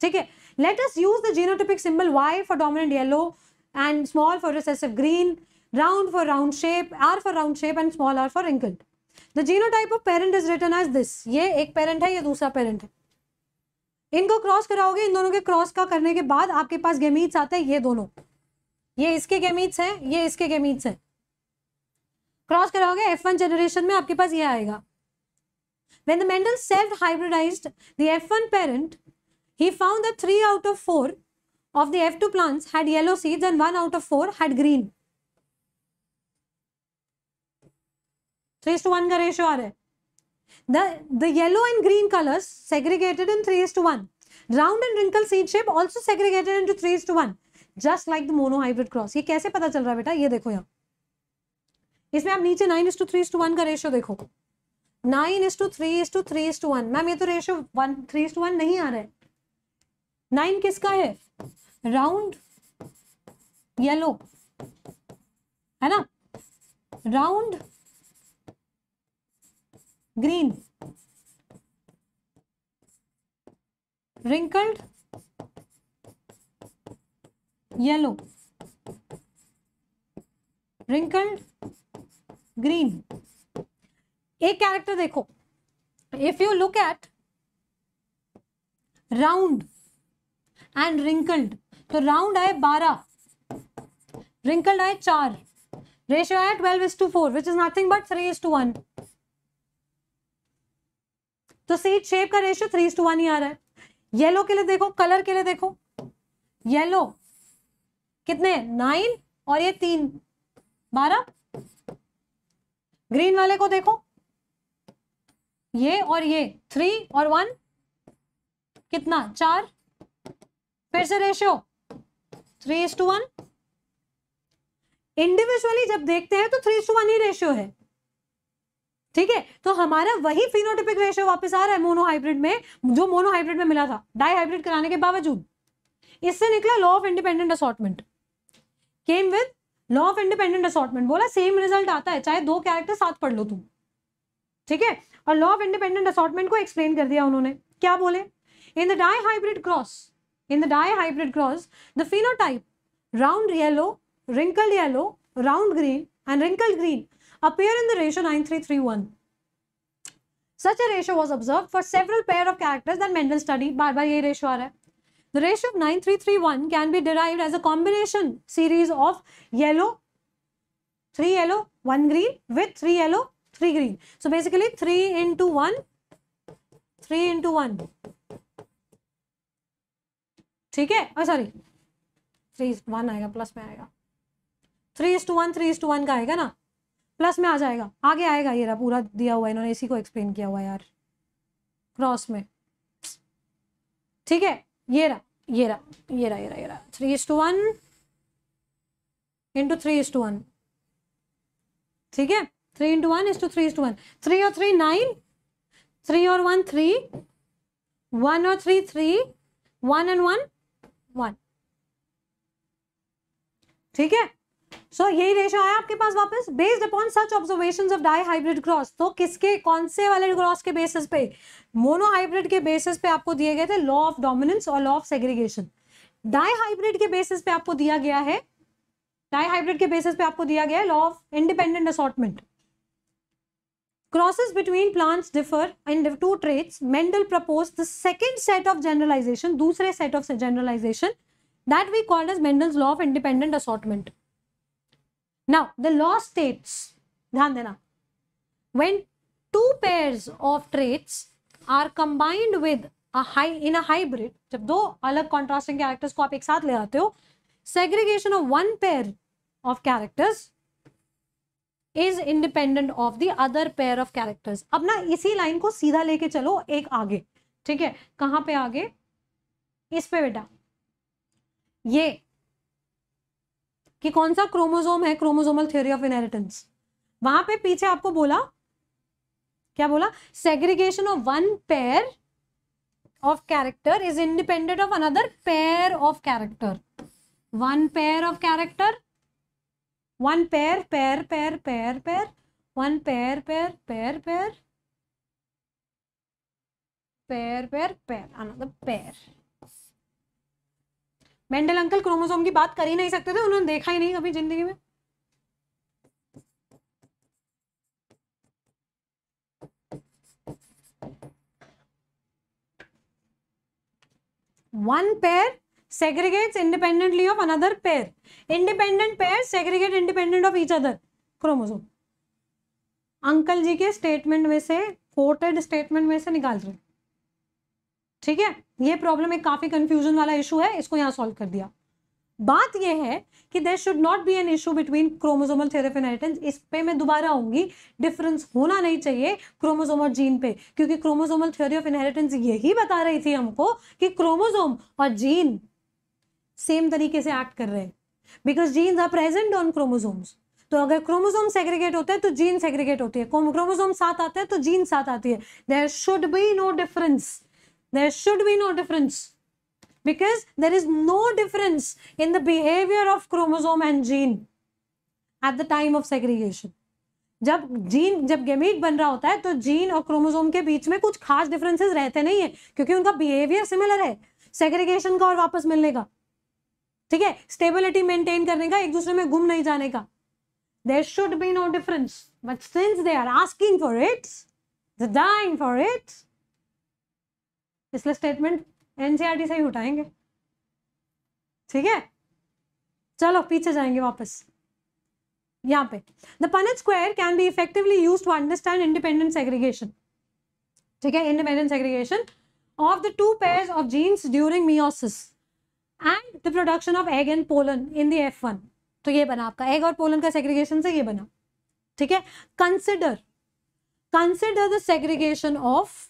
ठीक है Let us use the genotypic symbol Y for dominant yellow and small for recessive green, round for round shape, R for round shape and small r for wrinkled. The genotype of parent is written as this. ये एक parent है ये दूसरा parent है इनको cross कराओगे इन दोनों के क्रॉस का करने के बाद आपके पास गेमीट्स आते हैं ये दोनों ये इसके गेमीट्स हैं ये इसके गेमीट्स हैं क्रॉस कराओगे एफ वन जनरेशन में आपके पास ये आएगा when the mendel self hybridized the f1 parent He found that 3 out of 4 of the F2 plants had yellow seeds and 1 out of 4 had green. 3 to 1 का ratio आ रहा the, the yellow and green colors segregated in 3 is to 1. Round and wrinkled seed shape also segregated into 3 is to 1. Just like the monohybrid cross. ये कैसे पता चल रहा है बेटा ये देखो यहाँ इसमें आप नीचे 9 is to 3 is to 1 का ratio देखो 9 is to 3 is to 3 is to 1. Ma'am ये तो ratio 1 3 is to 1 नहीं आ रहा है नाइन किसका है राउंड येलो है ना round green wrinkled yellow wrinkled green एक कैरेक्टर देखो if you look at round and wrinkled तो राउंड आए बारह रिंकल्ड आए चार रेशियो आए twelve is to four which is nothing but three is to one तो सीट शेप का ratio three is to one ही आ रहा है येलो के लिए देखो कलर के लिए देखो येलो कितने नाइन और ये तीन बारह ग्रीन वाले को देखो ये और ये थ्री और वन कितना चार फिर से ratio three is to one individually जब देखते हैं तो थ्री इज टू वन ही रेशियो है ठीक है तो हमारा वही फिनोटिपिक रेशियो वापस आ रहा है मोनोहाइब्रिड में जो मोनोहाइब्रिड में मिला था डाईहाइब्रिड कराने के बावजूद इससे निकला law of independent assortment came with law of independent assortment बोला सेम रिजल्ट आता है चाहे दो कैरेक्टर साथ पढ़ लो तुम ठीक है और लॉ ऑफ इंडिपेंडेंट असॉटमेंट को एक्सप्लेन कर दिया उन्होंने क्या बोले in the dihybrid cross In the dihybrid cross, the phenotype round yellow, wrinkled yellow, round green and wrinkled green appear in the ratio 9331. Such a ratio was observed for several pair of characters that Mendel studied. by बार ये ratio R. रहा The ratio of 9331 can be derived as a combination series of yellow, 3 yellow, 1 green with 3 yellow, 3 green. So basically 3 into 1, 3 into 1. ठीक है sorry three is one आएगा plus में आएगा three is to one three is to one का आएगा ना plus में आ जाएगा आगे आएगा ये रहा पूरा दिया हुआ इन्होंने इसी को एक्सप्लेन किया हुआ यार क्रॉस में ठीक है ये रहा ये रहा ये रहा ये रहा ये रहा three is to one into three is to one ठीक है three into one is to three is to one three और थ्री नाइन थ्री और वन थ्री वन और three three one and one one ठीक है सो so, यही ratio आया आपके पास वापस based upon such observation of dihybrid cross तो किसके कौन से वाले क्रॉस के बेसिस पे मोनो हाइब्रिड के बेसिस पे आपको दिए गए थे लॉ ऑफ डोमिनेंस और law of segregation dihybrid के बेसिस पे आपको दिया गया है डाई हाइब्रिड के बेसिस पे आपको दिया गया है law of independent assortment Crosses between plants differ in the two traits. Mendel proposed the second set of generalization, दूसरे set of generalization that we call as Mendel's law of independent assortment. Now, the law states, ध्यान देना, when two pairs of traits are combined with a high in a hybrid, जब दो अलग contrasting characters को आप एक साथ ले आते हो, segregation of one pair of characters is independent of the other pair of characters अब ना इसी लाइन को सीधा लेके चलो एक आगे ठीक है कहां पे आगे इस पे बेटा ये कि कौन सा क्रोमोजोम है क्रोमोजोमल थ्योरी ऑफ इनहेरिटेंस वहां पे पीछे आपको बोला क्या बोला segregation of one pair of character is independent of another pair of character one pair of character one pair pair pair pair पैर one pair pair pair pair pair pair पैर मतलब पैर मेंडल अंकल क्रोमोसोम की बात कर ही नहीं सकते थे उन्होंने देखा ही नहीं कभी जिंदगी में one pair segregates independently of another pair independent pairs segregate independent of each other chromosome अंकल जी के स्टेटमेंट में से कोटेड स्टेटमेंट में से निकाल रहे ठीक है ये प्रॉब्लम एक काफी कंफ्यूजन वाला इशू है इसको यहाँ सॉल्व कर दिया बात ये है कि there should not be an issue between chromosomal थेरेफिनाइटेंस इस पे मैं दोबारा आऊंगी डिफरेंस होना नहीं चाहिए क्रोमोजोम और जीन पे क्योंकि क्रोमोजोमल थ्योरी ऑफ इनहेरिटेंस यही बता रही थी हमको कि क्रोमोजोम और जीन सेम तरीके से एक्ट कर रहे हैं because genes are present on chromosomes तो अगर क्रोमोजोम सेग्रीगेट होते हैं तो जीन सेग्रीगेट होती है क्रोमोजोम साथ आते हैं तो जीन साथ आती है there should be no difference there should be no difference because there is no difference in the behaviour of chromosome and gene at the time of segregation जब जीन जब गेमिट बन रहा होता है तो जीन और क्रोमोजोम के बीच में कुछ खास डिफरेंसेस रहते नहीं है क्योंकि उनका बिहेवियर सिमिलर है सेग्रीगेशन का और वापस मिलने का ठीक है स्टेबिलिटी मेंटेन करने का एक दूसरे में घूम नहीं जाने का there should be no difference but since they are asking for it dying for it इसलिए स्टेटमेंट एनसीआरटी e से ही उठाएंगे ठीक है चलो पीछे जाएंगे वापस यहाँ पे the Punnett square can be effectively use to understand independent segregation ठीक है independent segregation of the two pair of genes during meiosis and the production of egg and pollen in the F one तो ये बना आपका egg और pollen का segregation से ये बना ठीक है consider consider the segregation of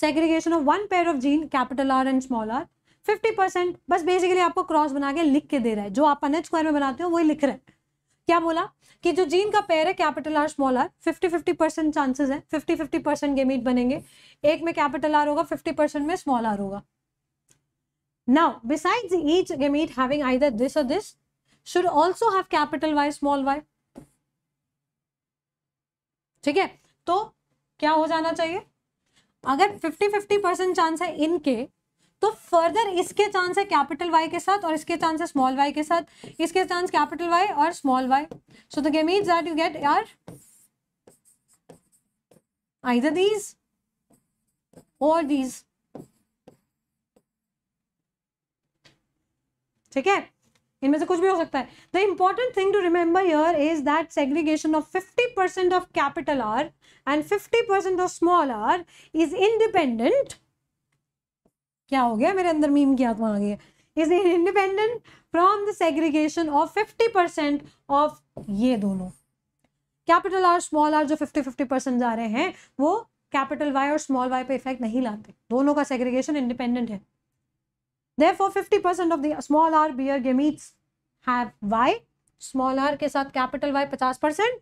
segregation of one pair of gene capital R and small R fifty percent बस बेसिकली आपको क्रॉस बना के लिख के दे रहा है जो आप अनेज स्क्वायर में बनाते हो वही लिख रहे हैं क्या बोला कि जो जीन का पेयर है capital R small R fifty fifty percent chances है फिफ्टी फिफ्टी परसेंट गेमीट बनेंगे एक में कैपिटल आर होगा फिफ्टी परसेंट में स्मॉल आर होगा Now, besides each gamete having either this or this, should also have capital Y, small y. ठीक है तो क्या हो जाना चाहिए अगर 50-50 परसेंट चांस है इनके तो फर्दर इसके चांस है कैपिटल वाई के साथ और इसके चांस है स्मॉल वाई के साथ इसके चांस कैपिटल वाई और small Y so the gametes that you get are either these और दीज ठीक है इनमें से कुछ भी हो सकता है the important thing to remember यर is that segregation of fifty percent of capital R and fifty percent of small R is independent क्या हो गया मेरे अंदर मीम की आत्मा आ गई है is independent from the segregation of fifty percent of ये दोनों कैपिटल आर स्मॉल आर जो फिफ्टी फिफ्टी परसेंट जा रहे हैं वो कैपिटल वाई और स्मॉल वाई पे इफेक्ट नहीं लाते दोनों का सेग्रीगेशन इंडिपेंडेंट है Therefore, 50% of the small r beer gametes have Y. Small r के साथ capital Y 50%.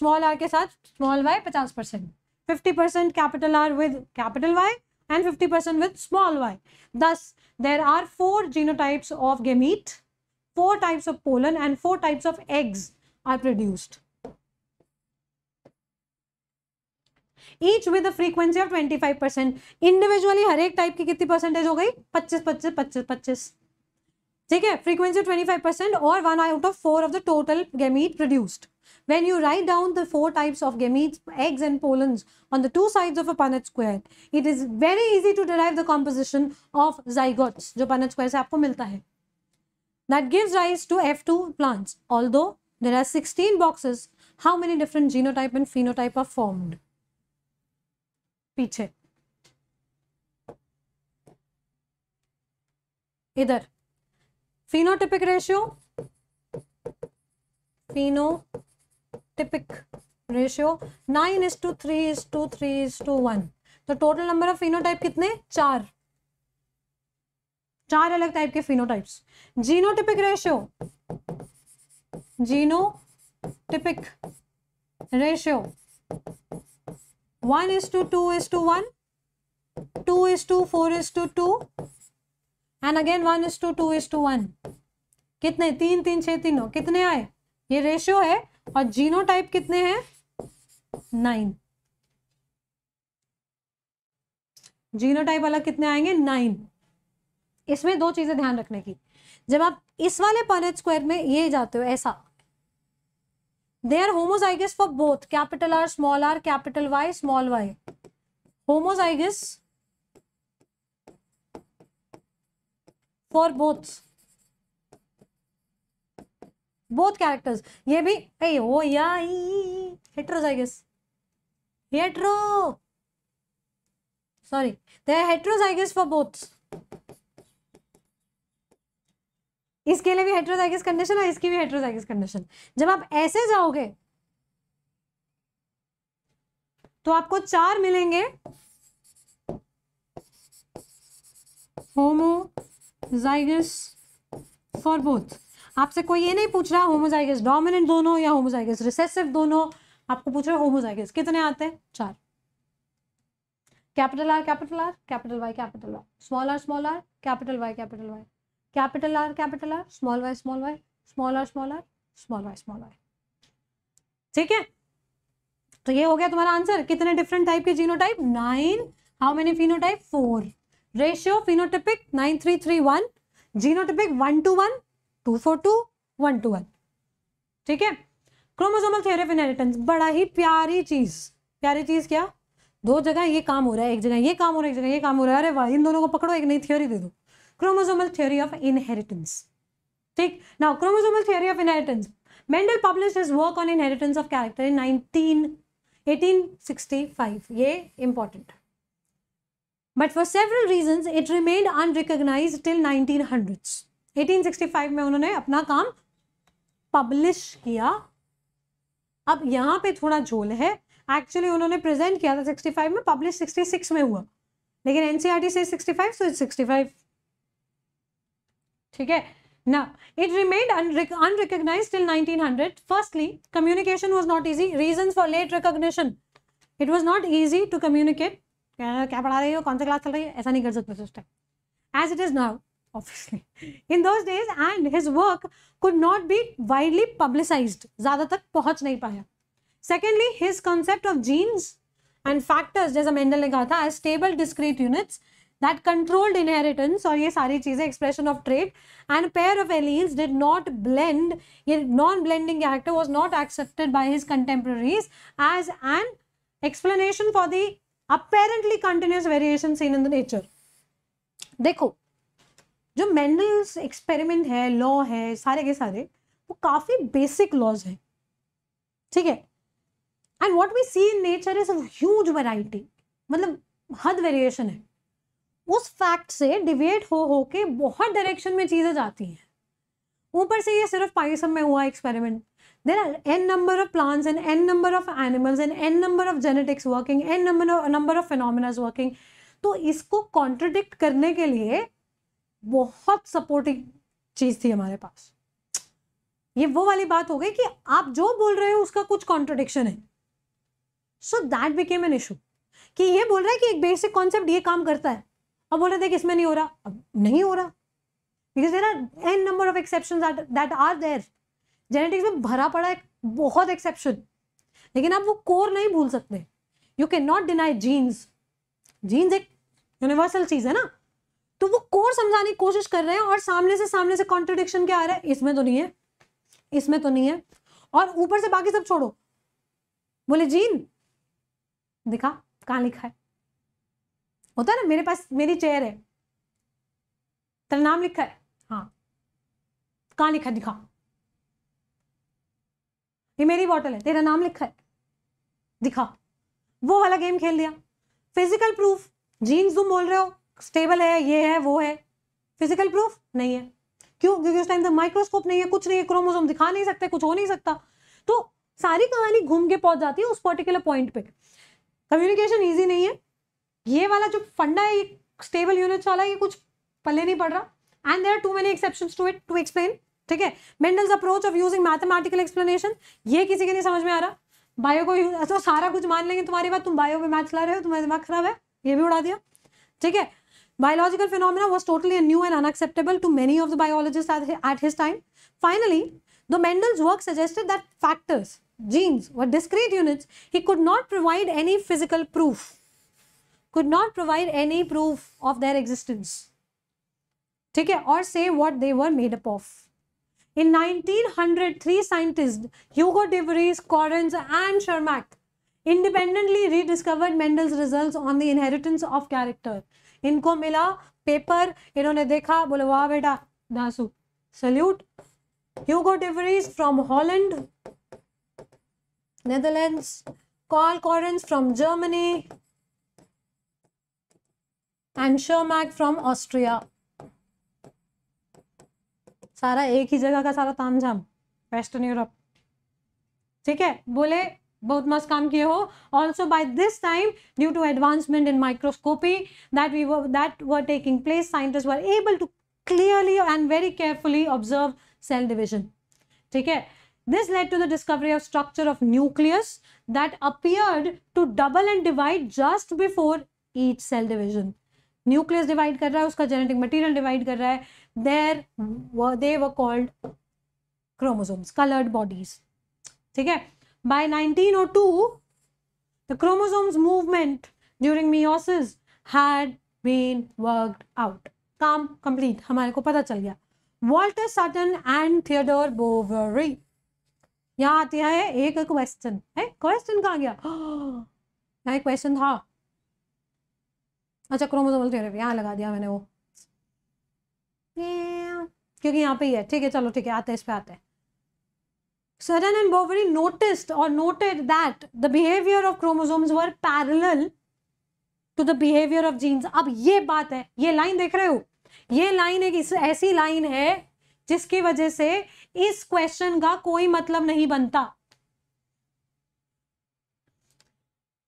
Small r के साथ small y 50%. 50% capital R with capital Y and 50% with small y. Thus, there are four genotypes of gamete, four types of pollen and four types of eggs are produced. Each with frequency of twenty five percent individually हर एक type की कितनी percentage हो गई पच्चीस पच्चीस पच्चीस पच्चीस ठीक है फ्रीक्वेंसी ट्वेंटी फाइव परसेंट और one out of four of the total gamete produced when you write down the four types of gametes, eggs and pollens on the two sides of a Punnett square, it is very easy to derive the composition of zygotes, जो Punnett square से आपको मिलता है. That gives rise to F2 plants. Although there are 16 boxes, how many different genotype and phenotype are formed? पीछे इधर phenotypic ratio phenotypic ratio nine is to three is to three is to one तो total number of phenotype कितने चार चार अलग type के phenotypes genotypic ratio genotypic ratio one is to two is to one two is to four is to two and again one is to two is to one कितने तीन तीन छः तीनों कितने आए ये रेशियो है और जीनो टाइप कितने हैं नाइन जीनो टाइप अलग कितने आएंगे नाइन इसमें दो चीज़ें ध्यान रखने की जब आप इस वाले पायलट स्क्वायर में ये जाते हो ऐसा they are homozygous for both capital R small R capital Y small Y homozygous for both both characters ये भी ए ओ या heterozygous hetero sorry they are heterozygous for both इसके लिए भी हेट्रोजाइगस कंडीशन और इसकी भी हेट्रोजाइगस कंडीशन जब आप ऐसे जाओगे तो आपको चार मिलेंगे होमोजाइगस फॉर बोथ आपसे कोई ये नहीं पूछ रहा होमोजाइगस डोमिनेंट दोनों या होमोजाइगस रिसेसिव दोनों आपको पूछ रहे होमोजाइगस कितने आते हैं चार capital R capital R capital Y capital R small R small R capital Y capital Y capital R capital R small Y small Y small R small R small Y small y. ठीक है तो ये हो गया तुम्हारा answer कितने different type के genotype nine how many phenotype four ratio phenotypic nine three three one genotypic one two one two four two one two one ठीक है क्रोमोजोमल थ्योरी ऑफ इनहेरिटेंस बड़ा ही प्यारी चीज प्यारी चीज क्या दो जगह ये काम हो रहा है एक जगह ये काम हो रहा है एक जगह ये काम हो रहा है अरे वाह इन दोनों को पकड़ो एक नई थ्योरी दे दो क्रोमोसोमल थ्योरी ऑफ इनहेरिटेंस ठीक ना chromosomal theory of inheritance Mendel publish his work on inheritance of character in 19 1865 ये important but for several reason it remained unrecognised till nineteen hundreds eighteen sixty five में उन्होंने अपना काम publish किया अब यहाँ पे थोड़ा झोल है एक्चुअली उन्होंने प्रेजेंट किया था सिक्सटी फाइव में पब्लिश सिक्सटी सिक्स में हुआ लेकिन एनसीआर से sixty five so it sixty five ठीक है Now, it remained unrecognized till 1900. Firstly communication was not easy reason for late recognition it was not easy to communicate क्या पढ़ा रही हो कौन सा क्लास चल रही है ऐसा नहीं कर सकते उस time as it is now obviously in those days and his work could not be widely publicise ज़्यादा तक पहुंच नहीं पाया secondly his concept of genes and factors जैसा मेंडल ने कहा था as stable discrete units that controlled inheritance और ये सारी चीज़ें expression of trait and pair of alleles did not blend ये non blending character was not accepted by his contemporaries as an explanation for the apparently continuous variation seen in the nature देखो जो Mendel's experiment है law है सारे के सारे वो काफ़ी बेसिक लॉज हैं ठीक है and what we see in nature is a variety मतलब हद वेरिएशन है उस फैक्ट से डिवेट हो हो के बहुत डायरेक्शन में चीज़ें जाती हैं ऊपर से ये सिर्फ पाइसम में हुआ experiment there are a number of plants and a number of animals and a number of genetics working a number number of phenomena working तो इसको कॉन्ट्रडिक्ट करने के लिए बहुत सपोर्टिंग चीज़ थी हमारे पास ये वो वाली बात हो गई कि आप जो बोल रहे हो उसका कुछ कॉन्ट्रोडिक्शन है so that became an issue कि ये बोल रहा है कि एक बेसिक कॉन्सेप्ट ये काम करता है अब बोल रहे थे कि इसमें नहीं हो रहा अब नहीं हो रहा because there are a number of exception that are there genetics में भरा पड़ा एक बहुत एक्सेप्शन लेकिन आप वो कोर नहीं भूल सकते you can not deny genes genes एक यूनिवर्सल चीज़ है ना तो वो कोर समझाने की कोशिश कर रहे हैं और सामने से सामने से कॉन्ट्रोडिक्शन क्या आ रहा है इसमें तो नहीं है इसमें तो नहीं है और ऊपर से बाकी सब छोड़ो बोले जीन दिखा कहाँ लिखा है होता है ना मेरे पास मेरी चेयर है तेरा नाम लिखा है हाँ कहाँ लिखा है दिखा ये मेरी बॉटल है तेरा नाम लिखा है दिखा वो वाला गेम खेल दिया फिजिकल प्रूफ जीन्स तुम बोल रहे हो स्टेबल है ये है वो है फिजिकल प्रूफ नहीं है क्यों क्योंकि उस टाइम तो माइक्रोस्कोप नहीं है कुछ नहीं है क्रोमोसोम दिखा नहीं सकते कुछ हो नहीं सकता तो सारी कहानी घूम के पहुंच जाती है उस पर्टिकुलर पॉइंट पे कम्युनिकेशन ईजी नहीं है ये वाला जो फंडा है स्टेबल यूनिट्स वाला ये कुछ पले नहीं पड़ रहा and there are too many exception to it to explain ठीक है Mendel's approach of using mathematical explanation ये किसी के नहीं समझ में आ रहा बायो को तो सारा कुछ मान लेंगे तुम्हारी बात तुम बायो में मैथ चला रहे हो तुम्हारा दिमाग खराब है ये भी उड़ा दिया ठीक है biological phenomena was totally new and unacceptable to many of the biologist at his time finally the Mendel's work suggested that factors genes व discrete units he could not provide any physical proof could not provide any proof of their existence. ठीक है और से what they were made up of. In 1903, scientists, Hugo de Vries, Correns and Shermack, independently rediscovered Mendel's results on the inheritance of character. इनको मिला paper इन्होंने देखा बोले वाह बेटा दासू salute Hugo de Vries from Holland, Netherlands, Carl Correns from Germany, and Tschermak from Austria सारा एक ही जगह का सारा तामझाम वेस्टर्न यूरोप ठीक है बोले बहुत मस्त काम किए हो also by this time due to advancement in microscopy that we that were taking place scientist were able to clearly and very carefully observe cell division ठीक है This led to the discovery of structure of nucleus that appeared to double and divide just before each cell division. Nucleus divide कर रहा है उसका genetic material divide कर रहा है देर दे व कॉल्ड क्रोमोजोम्स कलर्ड बॉडीज ठीक है by 1902 the chromosomes movement during meiosis had been work out काम कंप्लीट हमारे को पता चल गया Walter Sutton and Theodore Boveri यहाँ आती है एक क्वेश्चन है क्वेश्चन कहाँ गया <gasps> एक क्वेश्चन था अच्छा क्रोमोजोमल थेरेपी यहाँ लगा दिया मैंने वो हम्म, क्योंकि यहाँ पे ही है ठीक है चलो ठीक है आते हैं इस पे आते हैं सडन एंड बोवरी noticed और noted that the behaviour of chromosomes were parallel to the behaviour of genes अब ये बात है ये लाइन देख रहे हो ये लाइन एक ऐसी लाइन है जिसकी वजह से इस क्वेश्चन का कोई मतलब नहीं बनता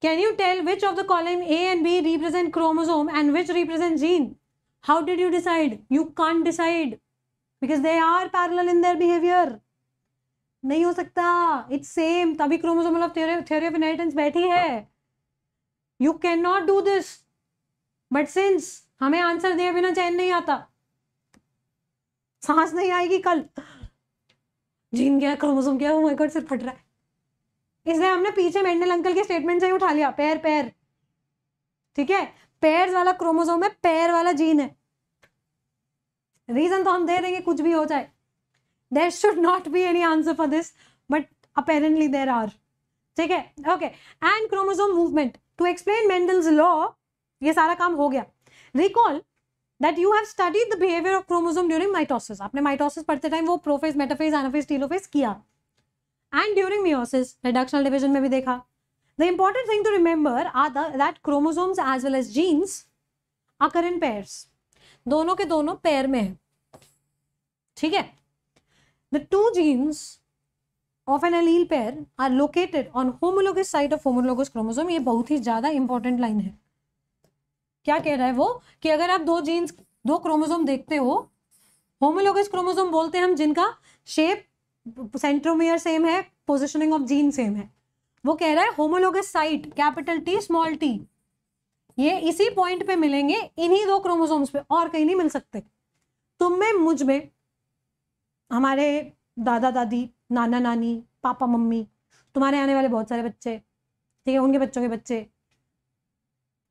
can you tell which of the column A and B represent chromosome and which represent gene how did you decide you can't decide because they are parallel in their behaviour नहीं हो सकता it's same तभी chromosome of theory of inheritance बैठी है you can not do this but since हमें answer दिए बिना चैन नहीं आता सांस नहीं आएगी कल जीन क्या क्रोमोसोम क्या हुआ oh सिर्फ फट रहा है इसलिए हमने पीछे मेंडल अंकल के स्टेटमेंट से ही उठा लिया पैर पैर ठीक है पैर वाला क्रोमोजोम है पैर वाला जीन है रीजन तो हम दे देंगे कुछ भी हो जाए there should not be any answer for this but apparently there are ठीक है okay and chromosome movement to explain Mendel's law ये सारा काम हो गया recall that you have studied the behaviour of chromosome during mitosis आपने mitosis पढ़ते time वो प्रोफेज मेटाफेज एनाफेज टीलोफेज किया and during meiosis reductional division में भी देखा the important thing to remember are that chromosomes as well as genes occur in pairs दोनों के दोनों पेयर में है ठीक है the two genes of an allele pair are located on homologous side of homologous chromosome ये बहुत ही ज्यादा इंपॉर्टेंट लाइन है क्या कह रहा है वो कि अगर आप दो जीन्स दो क्रोमोजोम देखते हो होमोलोगस क्रोमोजोम बोलते हैं हम जिनका शेप सेंट्रोमियर सेम है पोजिशनिंग ऑफ जीन सेम है वो कह रहा है homologous site capital T small T ये इसी पॉइंट पे मिलेंगे इन्हीं दो क्रोमोसोम्स पे और कहीं नहीं मिल सकते तुम तो में मुझ में हमारे दादा दादी नाना नानी पापा मम्मी तुम्हारे आने वाले बहुत सारे बच्चे ठीक है उनके बच्चों के बच्चे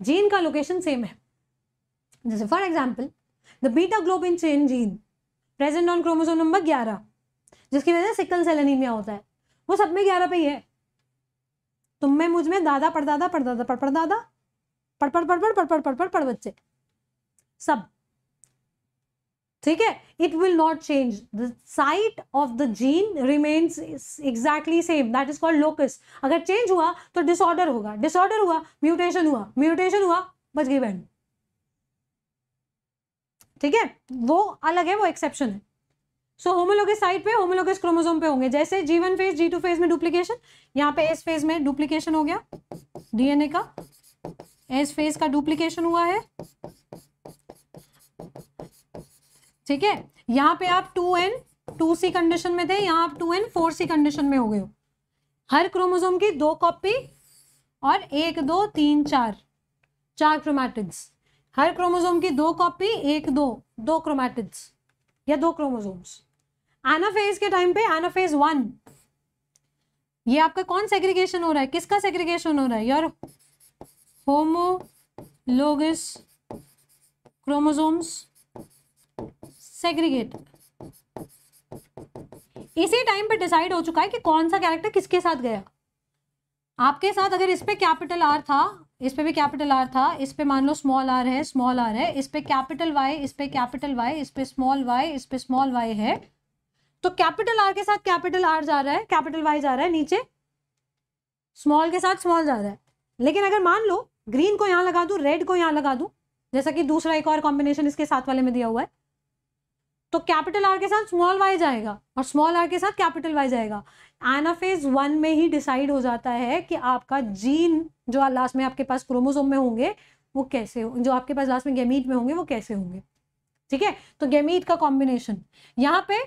जीन का लोकेशन सेम है जैसे for example the beta globin chain gene present on chromosome number ग्यारह जिसकी वजह से सिकल सेल एनीमिया होता है वो सब में ग्यारह पे ही है तुम तो में मुझ में दादा पड़दादा पड़दादा पड़ पड़दादा पड़ पड़ पड़ पड़ पड़ पड़ पड़ पड़ पड़ बच्चे सब ठीक है it will not change the site of the gene remains exactly same that is called locus अगर चेंज हुआ तो डिसऑर्डर होगा डिसऑर्डर हुआ म्यूटेशन हुआ म्यूटेशन हुआ बच गई बहन ठीक है वो अलग है वो एक्सेप्शन है सो होमोलोगस साइड पे होमोलोगस क्रोमोसोम पे होंगे जैसे G one phase G two phase में डुप्लीकेशन यहाँ पे एस फेज में डुप्लीकेशन हो गया डीएनए का एस फेज का डुप्लीकेशन हुआ है ठीक है यहाँ पे आप two N two C condition में थे यहाँ आप two N four C condition में हो गए हो हर क्रोमोसोम की दो कॉपी और एक दो तीन चार चार क्रोमैटिक्स हर क्रोमोसोम की दो कॉपी एक दो दो क्रोमैटिक्स या दो क्रोमोसोम्स एनाफेज के टाइम पे एनाफेज वन ये आपका कौन सेग्रीगेशन हो रहा है किसका सेग्रीगेशन हो रहा है योर होमोलोगस क्रोमोजोम्स सेग्रीगेट इसी टाइम पे डिसाइड हो चुका है कि कौन सा कैरेक्टर किसके साथ गया आपके साथ अगर इस पे कैपिटल आर था इस पे भी कैपिटल आर था इस पे मान लो स्मॉल आर है स्मॉल आर है इस पे कैपिटल वाई इस पे कैपिटल वाई इस पे स्मॉल वाई इस पे स्मॉल वाई है तो कैपिटल आर के साथ कैपिटल आर जा रहा है कैपिटल वाई जा रहा है नीचे स्मॉल के साथ स्मॉल जा रहा है लेकिन अगर मान लो ग्रीन को यहाँ लगा दूँ रेड को यहाँ लगा दूँ जैसा कि दूसरा एक और कॉम्बिनेशन इसके साथ वाले में दिया हुआ है तो कैपिटल आर के साथ स्मॉल वाई जाएगा और स्मॉल आर के साथ कैपिटल वाई जाएगा एनाफेज वन में ही डिसाइड हो जाता है कि आपका जीन जो लास्ट में आपके पास क्रोमोसोम में होंगे वो कैसे हो जो आपके पास लास्ट में गेमीट में होंगे वो कैसे होंगे ठीक है तो गेमीट का कॉम्बिनेशन यहाँ पे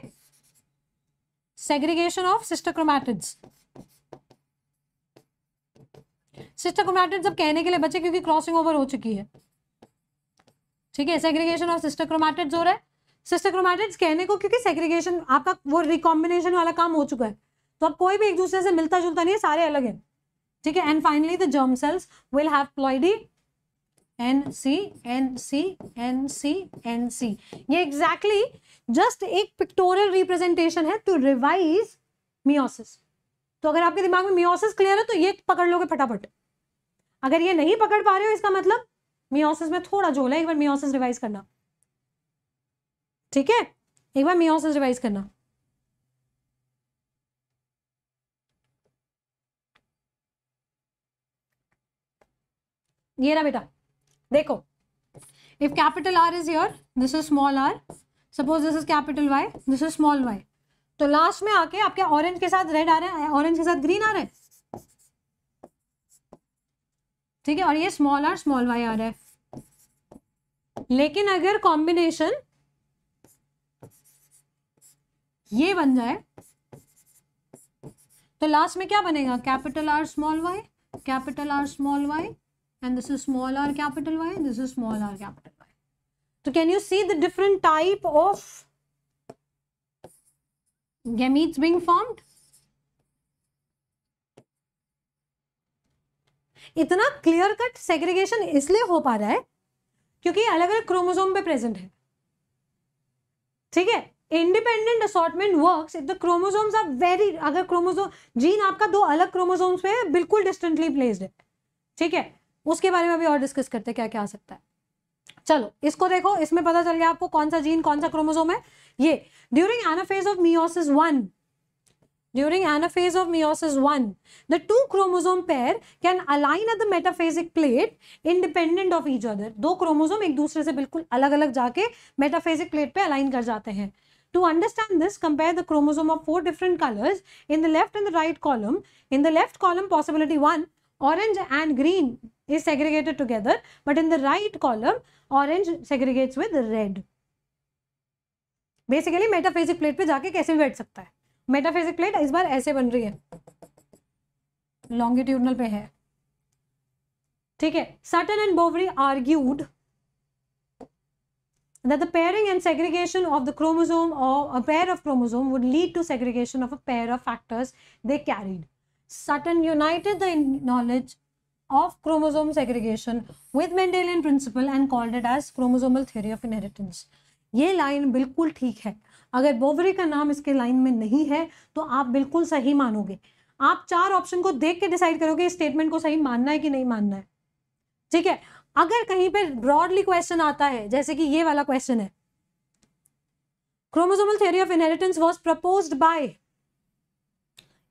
segregation of sister chromatids sister chromatids अब कहने के लिए बचे क्योंकि क्रॉसिंग ओवर हो चुकी है ठीक है सेग्रीगेशन ऑफ सिस्टर क्रोमैटिड्स हो रहा है सिस्टर क्रोमैटिड्स कहने को क्योंकि सेग्रीगेशन आपका वो रिकॉम्बिनेशन वाला काम हो चुका है तो अब कोई भी एक दूसरे से मिलता जुलता नहीं है सारे अलग है ठीक है and finally the germ cells will have ploidy N C N C N C N C ये एग्जैक्टली exactly जस्ट एक पिक्टोरियल रिप्रेजेंटेशन है टू रिवाइज मियोसिस तो अगर आपके दिमाग में मियोसिस क्लियर है तो ये पकड़ लोगे फटाफट अगर ये नहीं पकड़ पा रहे हो इसका मतलब मियोसिस में थोड़ा है एक बार मियोसिस रिवाइज करना ठीक है एक बार मियोसिस रिवाइज करना ये रहा बेटा देखो if capital R is your this is small R suppose this is capital Y this is small Y तो लास्ट में आके आपके ऑरेंज के साथ रेड आ रहे हैं ऑरेंज के साथ ग्रीन आ रहे हैं ठीक है और ये स्मॉल आर स्मॉल वाई आ रहा है लेकिन अगर कॉम्बिनेशन ये बन जाए तो लास्ट में क्या बनेगा capital R small Y capital R small Y and this is small r capital Y and this is small r capital Y. So can you see the different type of gametes being formed? इतना clear cut segregation इसलिए हो पा रहा है क्योंकि अलग अलग chromosome पे प्रेजेंट है ठीक है independent assortment works if the chromosomes are very अगर क्रोमोसोम जीन आपका दो अलग क्रोमोसोम्स पे बिल्कुल डिस्टेंटली प्लेस्ड है ठीक है उसके बारे में भी और डिस्कस करते हैं क्या क्या आ सकता है चलो इसको देखो इसमें पता चल गया आपको कौन सा जीन कौन सा क्रोमोसोम है ये during anaphase of meiosis one during anaphase of meiosis one the two chromosome pair can align at the metaphasic plate independent of each other दो क्रोमोजोम एक दूसरे से बिल्कुल अलग अलग जाके मेटाफेजिक प्लेट पे अलाइन कर जाते हैं to understand this compare the chromosome of four different colours in the left and the right column in the left column possibility one orange and green is segregated together but in the right column orange segregates with red basically metaphasic plate पे जाके कैसे भी बैठ सकता है metaphasic plate इस बार ऐसे बन रही है लॉन्गिट्यूडनल पे है ठीक है Sutton and Boveri argued that the pairing and segregation of the chromosome or a pair of chromosome would lead to segregation of a pair of factors they carried. Sutton united the knowledge of chromosome segregation with Mendelian principle and called it as chromosomal theory of inheritance. ये line बिल्कुल ठीक है अगर Boveri का नाम इसके line में नहीं है तो आप बिल्कुल सही मानोगे आप चार ऑप्शन को देख के डिसाइड करोगे इस स्टेटमेंट को सही मानना है कि नहीं मानना है ठीक है अगर कहीं पर ब्रॉडली क्वेश्चन आता है जैसे कि ये वाला क्वेश्चन है chromosomal theory of inheritance was propose by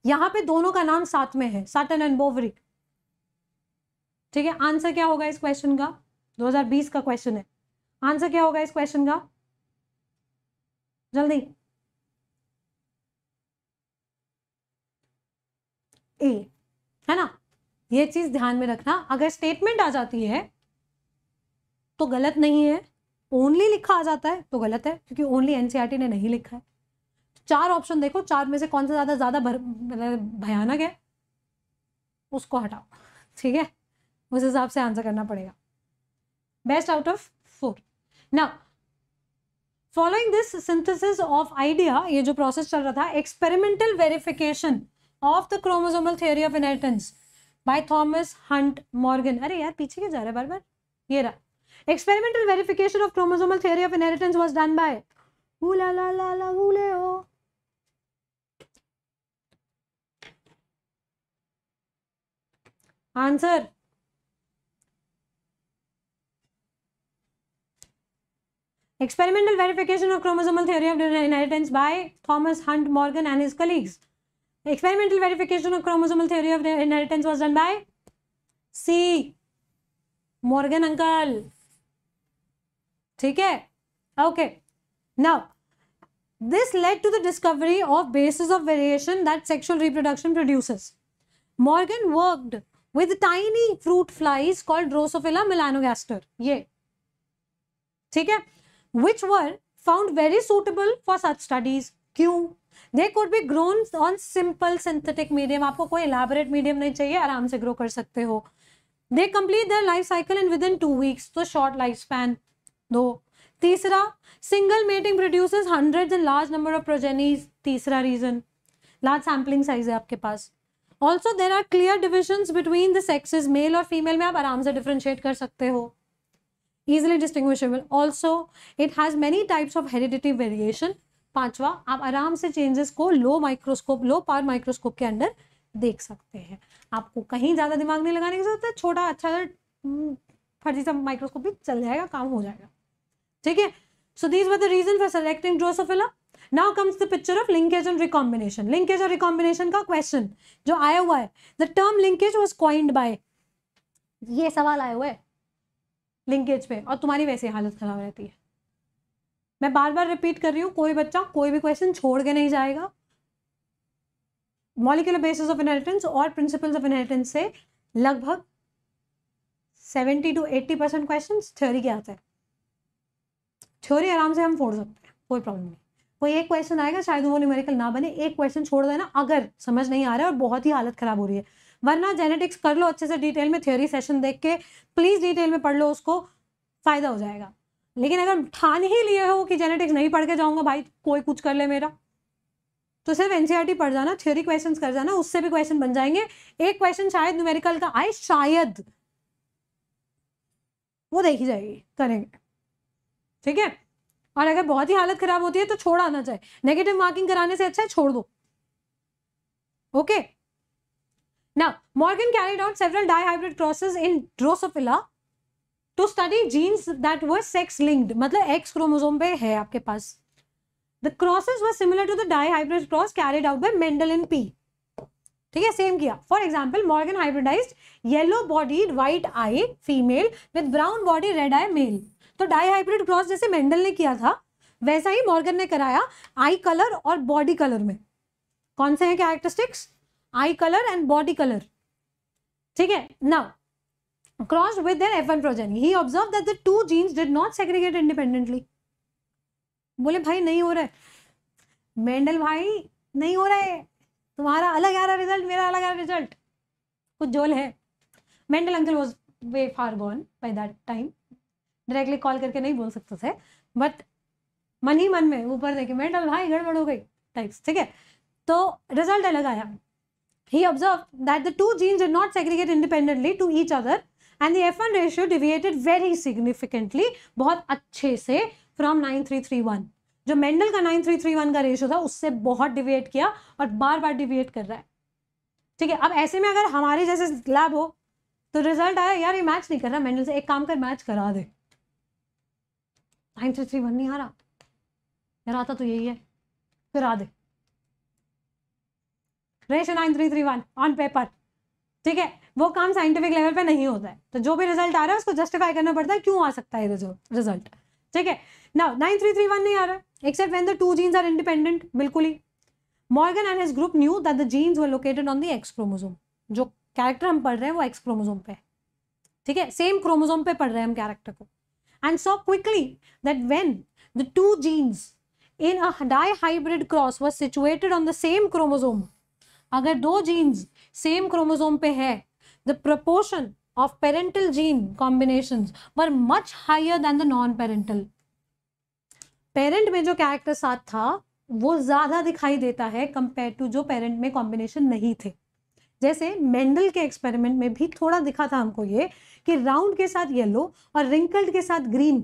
यहां पे दोनों का नाम साथ में है सटन एंड बोवरी ठीक है आंसर क्या होगा इस क्वेश्चन का 2020 का क्वेश्चन है आंसर क्या होगा इस क्वेश्चन का जल्दी ए है ना ये चीज ध्यान में रखना अगर स्टेटमेंट आ जाती है तो गलत नहीं है ओनली लिखा आ जाता है तो गलत है क्योंकि ओनली एनसीआरटी e ने नहीं लिखा है चार ऑप्शन देखो चार में से कौन सा ज़्यादा ज़्यादा मतलब भयानक है उसको हटाओ ठीक है उस हिसाब से आंसर करना पड़ेगा best out of four now following this synthesis of idea ये जो प्रोसेस चल रहा था experimental verification of the chromosomal theory of inheritance by Thomas Hunt Morgan अरे यार पीछे क्या जा रहा है बार बार ये रहा experimental verification of chromosomal theory of inheritance was done by ला ला ला ला ले ओ answer Experimental verification of chromosomal theory of inheritance by Thomas Hunt Morgan and his colleagues. Experimental verification of chromosomal theory of inheritance was done by C. Morgan uncle. ठीक है okay now this led to the discovery of bases of variation that sexual reproduction produces morgan worked with tiny fruit flies called drosophila melanogaster ये ठीक है which were found very suitable for such studies. क्यों they could be grown on simple synthetic medium आपको कोई elaborate medium नहीं चाहिए आराम से ग्रो कर सकते हो they complete their life cycle in with in two weeks तो शॉर्ट लाइफ स्पैन दो तीसरा single mating produce hundred and large number of progenies तीसरा रीजन लार्ज सैम्पलिंग साइज है आपके पास also there are clear division between the sexes male और female में आप आराम से डिफ्रेंशिएट कर सकते हो easily distinguishable also it has many types of hereditary variation पांचवा आप आराम से चेंजेस को लो माइक्रोस्कोप लो पार माइक्रोस्कोप के अंडर देख सकते हैं आपको कहीं ज़्यादा दिमाग नहीं लगाने की जरूरत है छोटा अच्छा हम्म, फर्जी सा माइक्रोस्कोप भी चल जाएगा काम हो जाएगा ठीक है so these were the reason for selecting Drosophila now comes the picture of linkage and recombination linkage और रिकॉम्बिनेशन का क्वेश्चन जो आया हुआ है the term linkage was coined by ये सवाल आया हुआ है लिंकेज पे और तुम्हारी वैसे हालत ख़राब रहती है मैं बार बार रिपीट कर रही हूँ कोई बच्चा कोई भी क्वेश्चन छोड़ के नहीं जाएगा मॉलिकुलर बेसिस ऑफ इनहेरिटेंस और प्रिंसिपल्स ऑफ इनहेरिटेंस से लगभग seventy to eighty percent question theory के आते हैं थ्योरी आराम से हम फोड़ सकते हैं कोई प्रॉब्लम नहीं कोई एक क्वेश्चन आएगा शायद वो न्यूमेरिकल ना बने एक क्वेश्चन छोड़ देना अगर समझ नहीं आ रहा है और बहुत ही हालत ख़राब हो रही है वरना जेनेटिक्स कर लो अच्छे से डिटेल में थ्योरी सेशन देख के प्लीज़ डिटेल में पढ़ लो उसको फ़ायदा हो जाएगा लेकिन अगर ठान ही लिए हो कि जेनेटिक्स नहीं पढ़ के जाऊंगा भाई कोई कुछ कर ले मेरा तो सिर्फ एनसीईआरटी e पढ़ जाना थ्योरी क्वेश्चन कर जाना उससे भी क्वेश्चन बन जाएंगे एक क्वेश्चन शायद न्यूमेरिकल का आए शायद वो देखी जाएगी करेंगे ठीक है और अगर बहुत ही हालत खराब होती है तो छोड़ आना चाहिए नेगेटिव मार्किंग कराने से अच्छा है छोड़ दो okay Now, Morgan carried out several dihybrid crosses in Drosophila to study genes that were sex linked, मतलब X chromosome पे है आपके पास. The crosses were similar to the dihybrid cross carried out by Mendel and P. ठीक है same किया For example, Morgan hybridized yellow-bodied white I female with brown-bodied red I male. तो dihybrid cross जैसे Mendel ने किया था वैसा ही Morgan ने कराया eye color और body color में कौन से हैं characteristics? Eye colour and body colour ठीक है now cross with F N progeny he observe that the two genes did not segregate independently बोले भाई नहीं हो रहा है मेंडल भाई नहीं हो रहा है तुम्हारा अलग आ रहा रिजल्ट मेरा अलग आ रहा रिजल्ट कुछ जोल है Mendel uncle was way far gone by that time directly call करके नहीं बोल सकते थे बट मन ही मन में ऊपर देखे मेंडल भाई गड़बड़ हो गई टाइप्स ठीक है तो रिजल्ट अलग आया He observed that the two genes did not segregate independently to each other and the F1 ratio deviated very significantly bahut acche se from 9331. जो मेंडल का 9331 का रेशियो था उससे बहुत डिविएट किया और बार बार डिविएट कर रहा है ठीक है अब ऐसे में अगर हमारे जैसे लैब हो तो रिजल्ट आया यार ये मैच नहीं कर रहा मेंडल से एक काम कर मैच करा दे 9331 नहीं आ रहा यार आता तो यही है करा दे ratio nine three three one on paper ठीक है वो काम साइंटिफिक लेवल पे नहीं होता है तो जो भी रिजल्ट आ रहा है उसको जस्टिफाई करना पड़ता है क्यों आ सकता है रिजल्ट ठीक है ना नाइन थ्री थ्री वन नहीं आ रहा है except when the two genes are independent बिल्कुल ही Morgan and his group knew that the genes were located on the X chromosome जो कैरेक्टर हम पढ़ रहे हैं वो एक्स क्रोमोजोम पे ठीक है सेम क्रोमोजोम पे पढ़ रहे हैं हम कैरेक्टर को and so quickly that when the two genes in a dihybrid cross was situated on the same chromosome अगर दो जीन्स सेम क्रोमोजोम पे है the proportion of parental gene combination were much higher than the non parental parent में जो character साथ था वो ज़्यादा दिखाई देता है कंपेयर टू जो पेरेंट में कॉम्बिनेशन नहीं थे जैसे मेंडल के एक्सपेरिमेंट में भी थोड़ा दिखा था हमको ये कि राउंड के साथ येलो और रिंकल्ड के साथ ग्रीन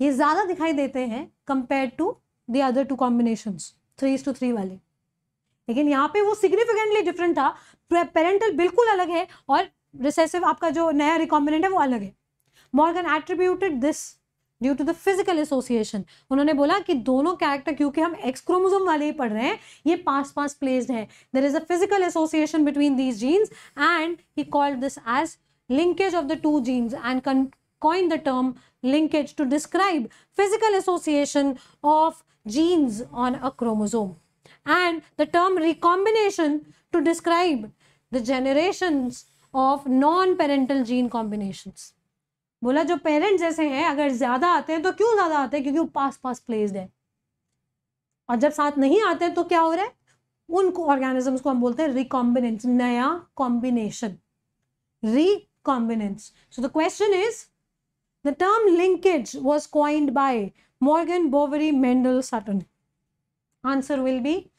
ये ज़्यादा दिखाई देते हैं compare to the other two combination three two three वाले लेकिन यहाँ पे वो सिग्निफिकेंटली डिफरेंट था पेरेंटल बिल्कुल अलग है और रिसेसिव आपका जो नया रिकॉम्बिनेंट है वो अलग है Morgan attributed this due to the physical association उन्होंने बोला कि दोनों कैरेक्टर क्योंकि हम एक्सक्रोमोजोम वाले ही पढ़ रहे हैं ये पास पास प्लेस्ड है there is a physical association between these genes and he called this as linkage of the two genes and coin the term linkage to describe physical association of genes on a chromosome and the term recombination to describe the generations of non-parental gene combinations. बोला जो parents जैसे हैं अगर ज़्यादा आते हैं तो क्यों ज़्यादा आते हैं क्योंकि वो पास पास प्लेस्ड है और जब साथ नहीं आते हैं तो क्या हो रहा है उन ऑर्गेनिजम्स को हम बोलते हैं रिकॉम्बिनेंस नया combination recombinants. So the question is, the term linkage was coined by Morgan Bovary Mendel Sutton. Answer will be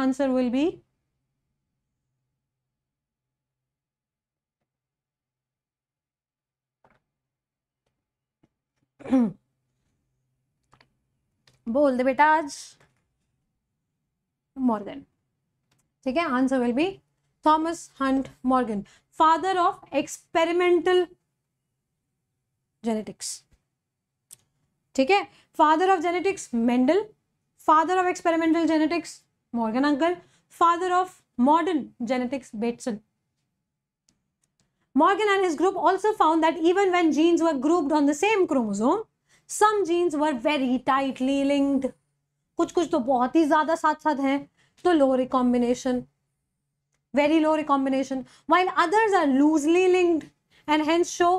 Answer will be <clears throat> बोल दे बेटा आज मॉर्गन ठीक है answer will be Thomas Hunt Morgan father of experimental genetics ठीक है father of genetics Mendel father of experimental genetics Morgan uncle, father of modern genetics Bateson. Morgan and his group also found that even when genes were grouped on the same chromosome, some genes were very tightly linked. कुछ कुछ तो बहुत ही ज़्यादा साथ साथ हैं तो low recombination very low recombination while others are loosely linked and hence show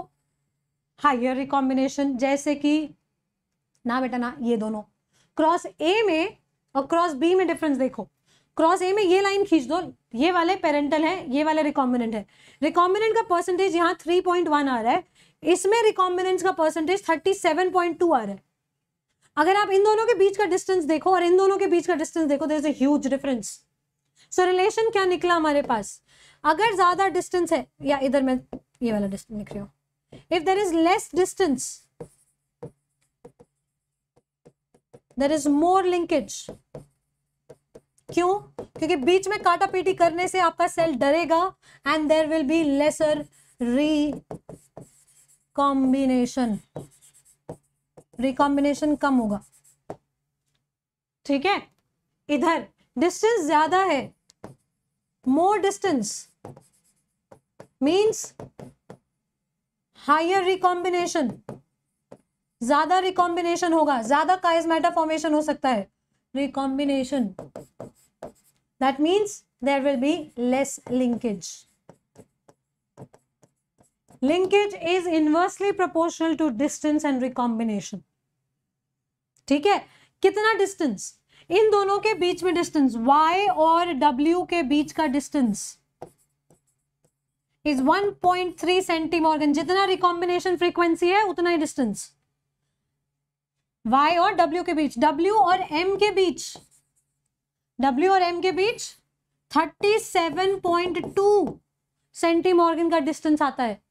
higher recombination जैसे कि ना बेटा ना ये दोनों क्रॉस ए में और क्रॉस बी में डिफरेंस देखो क्रॉस ए में ये लाइन खींच दो ये वाले पेरेंटल है ये वाले रिकॉम्बिनेंट है रिकॉम्बिनेंट का परसेंटेज यहाँ थ्री पॉइंट वन आ रहा है इसमें रिकॉम्बिनेंट्स का percentage thirty seven point two आ रहा है अगर आप इन दोनों के बीच का डिस्टेंस देखो और इन दोनों के बीच का डिस्टेंस देखो there is as difference so relation क्या निकला हमारे पास अगर ज्यादा डिस्टेंस है या इधर में ये वाला डिस्टेंस लिख रही हूँ if there is less distance there is more linkage क्यों क्योंकि बीच में काटा पीटी करने से आपका सेल डरेगा and there will be lesser recombination recombination कम होगा ठीक है इधर डिस्टेंस ज्यादा है more distance means higher recombination ज्यादा रिकॉम्बिनेशन होगा ज्यादा काइजमेटा फॉर्मेशन हो सकता है recombination that means there will be less linkage linkage is inversely proportional to distance and recombination ठीक है कितना डिस्टेंस इन दोनों के बीच में डिस्टेंस y और w के बीच का डिस्टेंस इज 1.3 सेंटीमॉर्गन जितना रिकॉम्बिनेशन फ्रीक्वेंसी है उतना ही डिस्टेंस वाई और डब्ल्यू के बीच डब्ल्यू और एम के बीच डब्ल्यू और एम के बीच 37.2 सेंटी मॉर्गन का डिस्टेंस आता है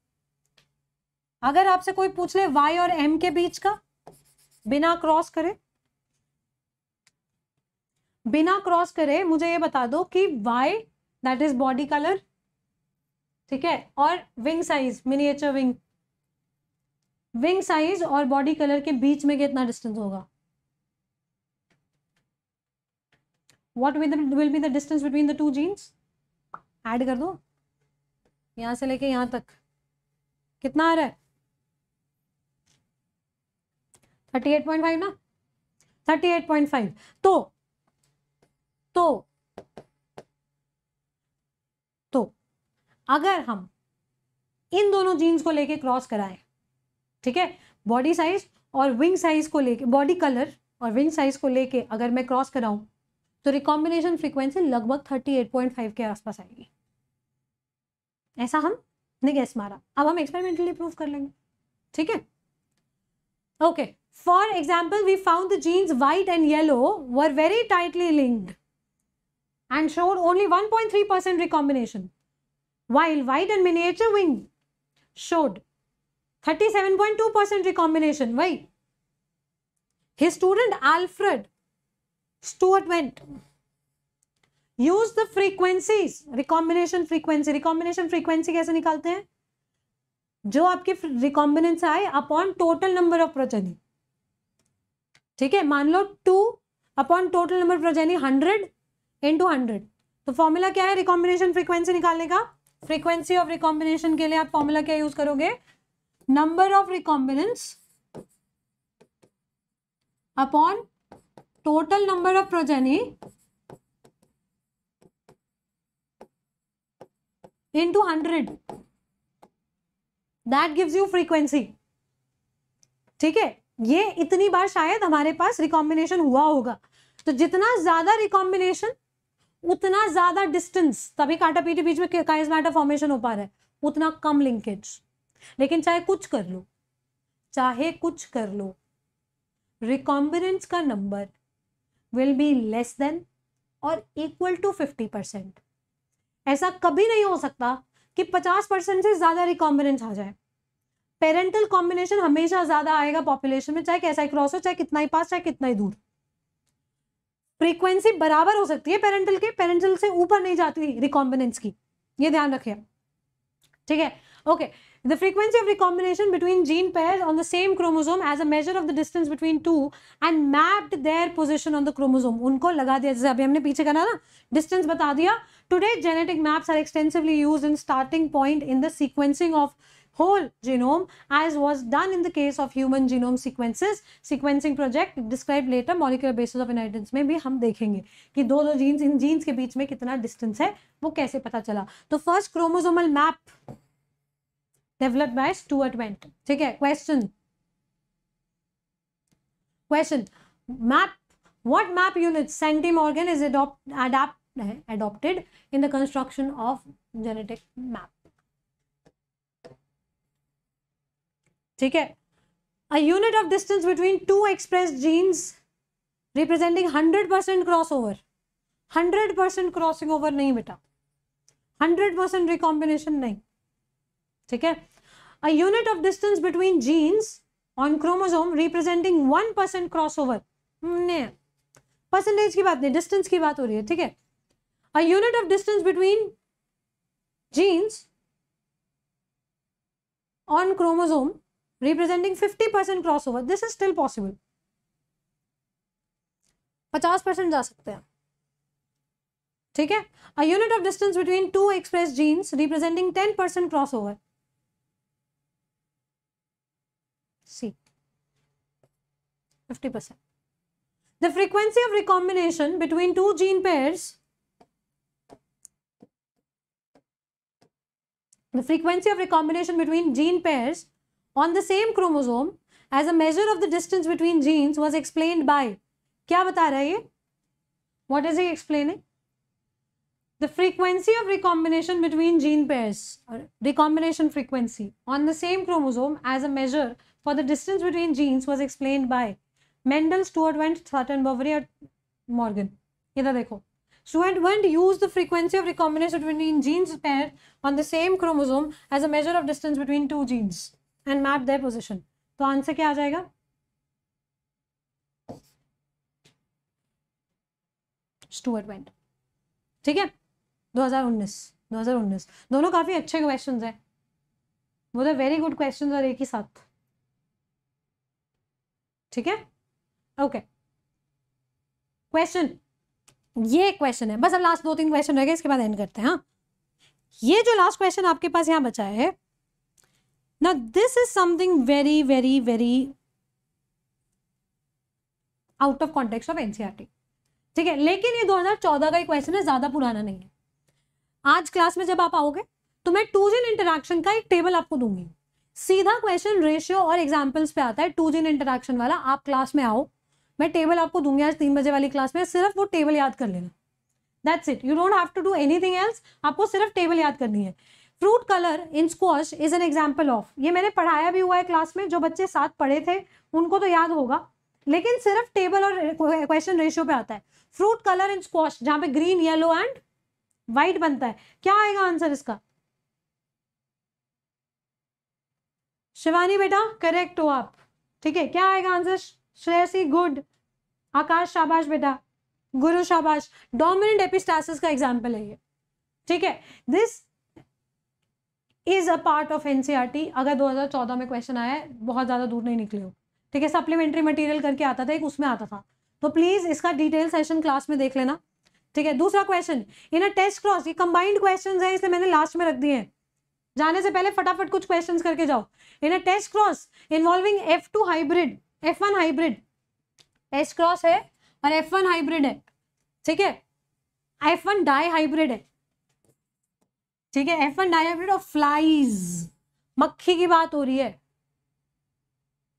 अगर आपसे कोई पूछ ले वाई और एम के बीच का बिना क्रॉस करे बिना क्रॉस करे मुझे ये बता दो कि Y that is body colour ठीक है और wing size miniature wing wing size और बॉडी कलर के बीच में कितना डिस्टेंस होगा what will be the distance between the two genes add कर दो यहां से लेके यहां तक कितना आ रहा है थर्टी एट पॉइंट फाइव ना थर्टी एट पॉइंट फाइव तो तो तो अगर हम इन दोनों जीन्स को लेके क्रॉस कराएं ठीक है बॉडी साइज और विंग साइज को लेके बॉडी कलर और विंग साइज को लेके अगर मैं क्रॉस कराऊं तो रिकॉम्बिनेशन फ्रीक्वेंसी लगभग 38.5 के आसपास आएगी ऐसा हम ने गैस मारा अब हम एक्सपेरिमेंटली प्रूव कर लेंगे ठीक है okay for example we found the genes white and yellow were very tightly linked one point three percent recombination while white and miniature wing showed 37.2% percent recombination His student Alfred Stuart went use the frequency recombination frequency recombination frequency कैसे निकालते हैं जो आपके recombinants आए upon total number of progeny ठीक है मान लो two upon total number progeny hundred into hundred तो फॉर्मूला क्या है रिकॉम्बिनेशन फ्रीक्वेंसी निकालने का फ्रीक्वेंसी ऑफ रिकॉम्बिनेशन के लिए आप फॉर्मूला क्या यूज करोगे number of recombinants upon total number of progeny into 100 that gives you frequency ठीक है ये इतनी बार शायद हमारे पास रिकॉम्बिनेशन हुआ होगा तो जितना ज्यादा रिकॉम्बिनेशन उतना ज्यादा डिस्टेंस तभी काटा पीटी बीच में फॉर्मेशन हो पा रहा है उतना कम लिंकेज लेकिन चाहे कुछ कर लो चाहे कुछ कर लो रिकॉम्बिनेंस का number will be less than और इक्वल टू फिफ्टी परसेंट ऐसा कभी नहीं हो सकता कि पचास परसेंट से ज़्यादा रिकॉम्बिनेंस आ जाए पेरेंटल कॉम्बिनेशन हमेशा ज़्यादा आएगा पॉपुलेशन में चाहे कैसा ही क्रॉस हो चाहे कितना ही पास चाहे कितना ही दूर फ्रीक्वेंसी बराबर हो सकती है पेरेंटल के पेरेंटल से ऊपर नहीं जाती रिकॉम्बिनेंस की ये ध्यान रखिए ठीक है okay okay. The frequency of recombination between gene pairs on the same chromosome as a measure of the distance between two and mapped their position on the chromosome. unko laga diya jaise abhi humne piche kaha na distance bata diya Today genetic maps are extensively used in starting point in the sequencing of whole genome as was done in the case of human genome sequences sequencing project described later molecular basis of inheritance mein bhi hum dekhenge ki do do genes in genes ke beech mein kitna distance hai wo kaise pata chala to first chromosomal map develop by Sturtevant ठीक है question question map what map unit centimorgan is adopted in the construction of genetic map ठीक है a unit of distance between two express genes representing hundred percent cross over hundred percent crossing over नहीं बेटा hundred percent recombination नहीं ठीक है A unit of distance between genes on chromosome representing 1% crossover. ne percentage ki baat nahi distance ki baat ho rahi hai theek hai a unit of distance between genes on chromosome representing 50% crossover this is still possible 50% जा सकते हैं ठीक है a unit of distance between two express genes representing 10% crossover 50%. The frequency of recombination between two gene pairs the frequency of recombination between gene pairs on the same chromosome as a measure of the distance between genes was explained by क्या बता रहा what is he explaining the frequency of recombination between gene pairs or recombination frequency on the same chromosome as a measure for the distance between genes was explained by Mendel Sturtevant Sutton Boveri at Morgan इधर देखो Sturtevant use the frequency of recombination between genes pair on the same chromosome as a measure of distance between two genes and map their position तो answer क्या आ जाएगा Stuart Sturtevant ठीक है 2019 2019 दोनों काफी अच्छे क्वेश्चन है वो तो वेरी गुड क्वेश्चन और एक ही साथ ठीक है ओके क्वेश्चन ये क्वेश्चन है बस अब लास्ट दो तीन क्वेश्चन रह गए इसके बाद एंड करते हैं हाँ ये जो लास्ट क्वेश्चन आपके पास यहां बचा है ना this is something very very very out of context of NCR ठीक है लेकिन ये 2014 का ही क्वेश्चन है ज़्यादा पुराना नहीं है आज क्लास में जब आप आओगे तो मैं टू जिन इंटरक्शन का एक टेबल आपको दूंगी सीधा क्वेश्चन रेशियो और एग्जाम्पल्स पे आता है टू जिन इंटरेक्शन वाला आप क्लास में आओ मैं टेबल आपको दूंगी आज तीन बजे वाली क्लास में सिर्फ वो टेबल याद कर लेना that's it you don't have to do anything else आपको सिर्फ टेबल याद करनी है fruit colour in squash is an example of ये मैंने पढ़ाया भी हुआ है क्लास में जो बच्चे साथ पढ़े थे उनको तो याद होगा लेकिन सिर्फ टेबल और क्वेश्चन रेशियो पे आता है फ्रूट कलर इन स्क्वाश जहाँ पे ग्रीन येलो एंड व्हाइट बनता है क्या आएगा आंसर इसका शिवानी बेटा करेक्ट हो आप ठीक है क्या आएगा आंसर श्रेयसी गुड आकाश शाबाश बेटा गुरु शाबाश डोमिनेंट एपिस्टासिस का एग्जाम्पल है ये ठीक है this is a part of NCERT अगर 2014 में क्वेश्चन आया है बहुत ज़्यादा दूर नहीं निकले हो ठीक है सप्लीमेंट्री मटेरियल करके आता था एक उसमें आता था तो प्लीज़ इसका डिटेल सेशन क्लास में देख लेना ठीक है दूसरा question in a test cross ये कंबाइंड क्वेश्चन है इसलिए मैंने लास्ट में रख दिए हैं जाने से पहले फटाफट कुछ क्वेश्चन करके जाओ in a test cross involving F two hybrid F one hybrid S cross है और एफ वन हाइब्रिड है ठीक है एफ वन डाई हाइब्रिड है ठीक है एफ वन डाई हाइब्रिड और फ्लाइज मक्खी की बात हो रही है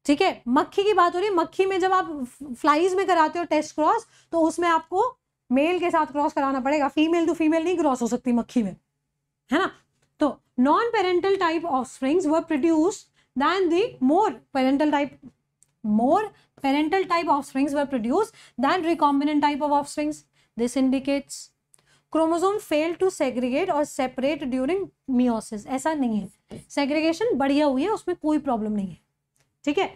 ठीक है मक्खी की बात हो रही है मक्खी में जब आप फ्लाइज में कराते हो टेस्ट क्रॉस तो उसमें आपको मेल के साथ क्रॉस कराना पड़ेगा फीमेल टू फीमेल नहीं क्रॉस हो सकती मक्खी में है ना तो non parental type offsprings were produce than the more parental type more parental type offsprings were produced than recombinant type of offsprings. This indicates chromosome fail to segregate और separate during meiosis ऐसा नहीं है segregation बढ़िया हुई है उसमें कोई problem नहीं है ठीक है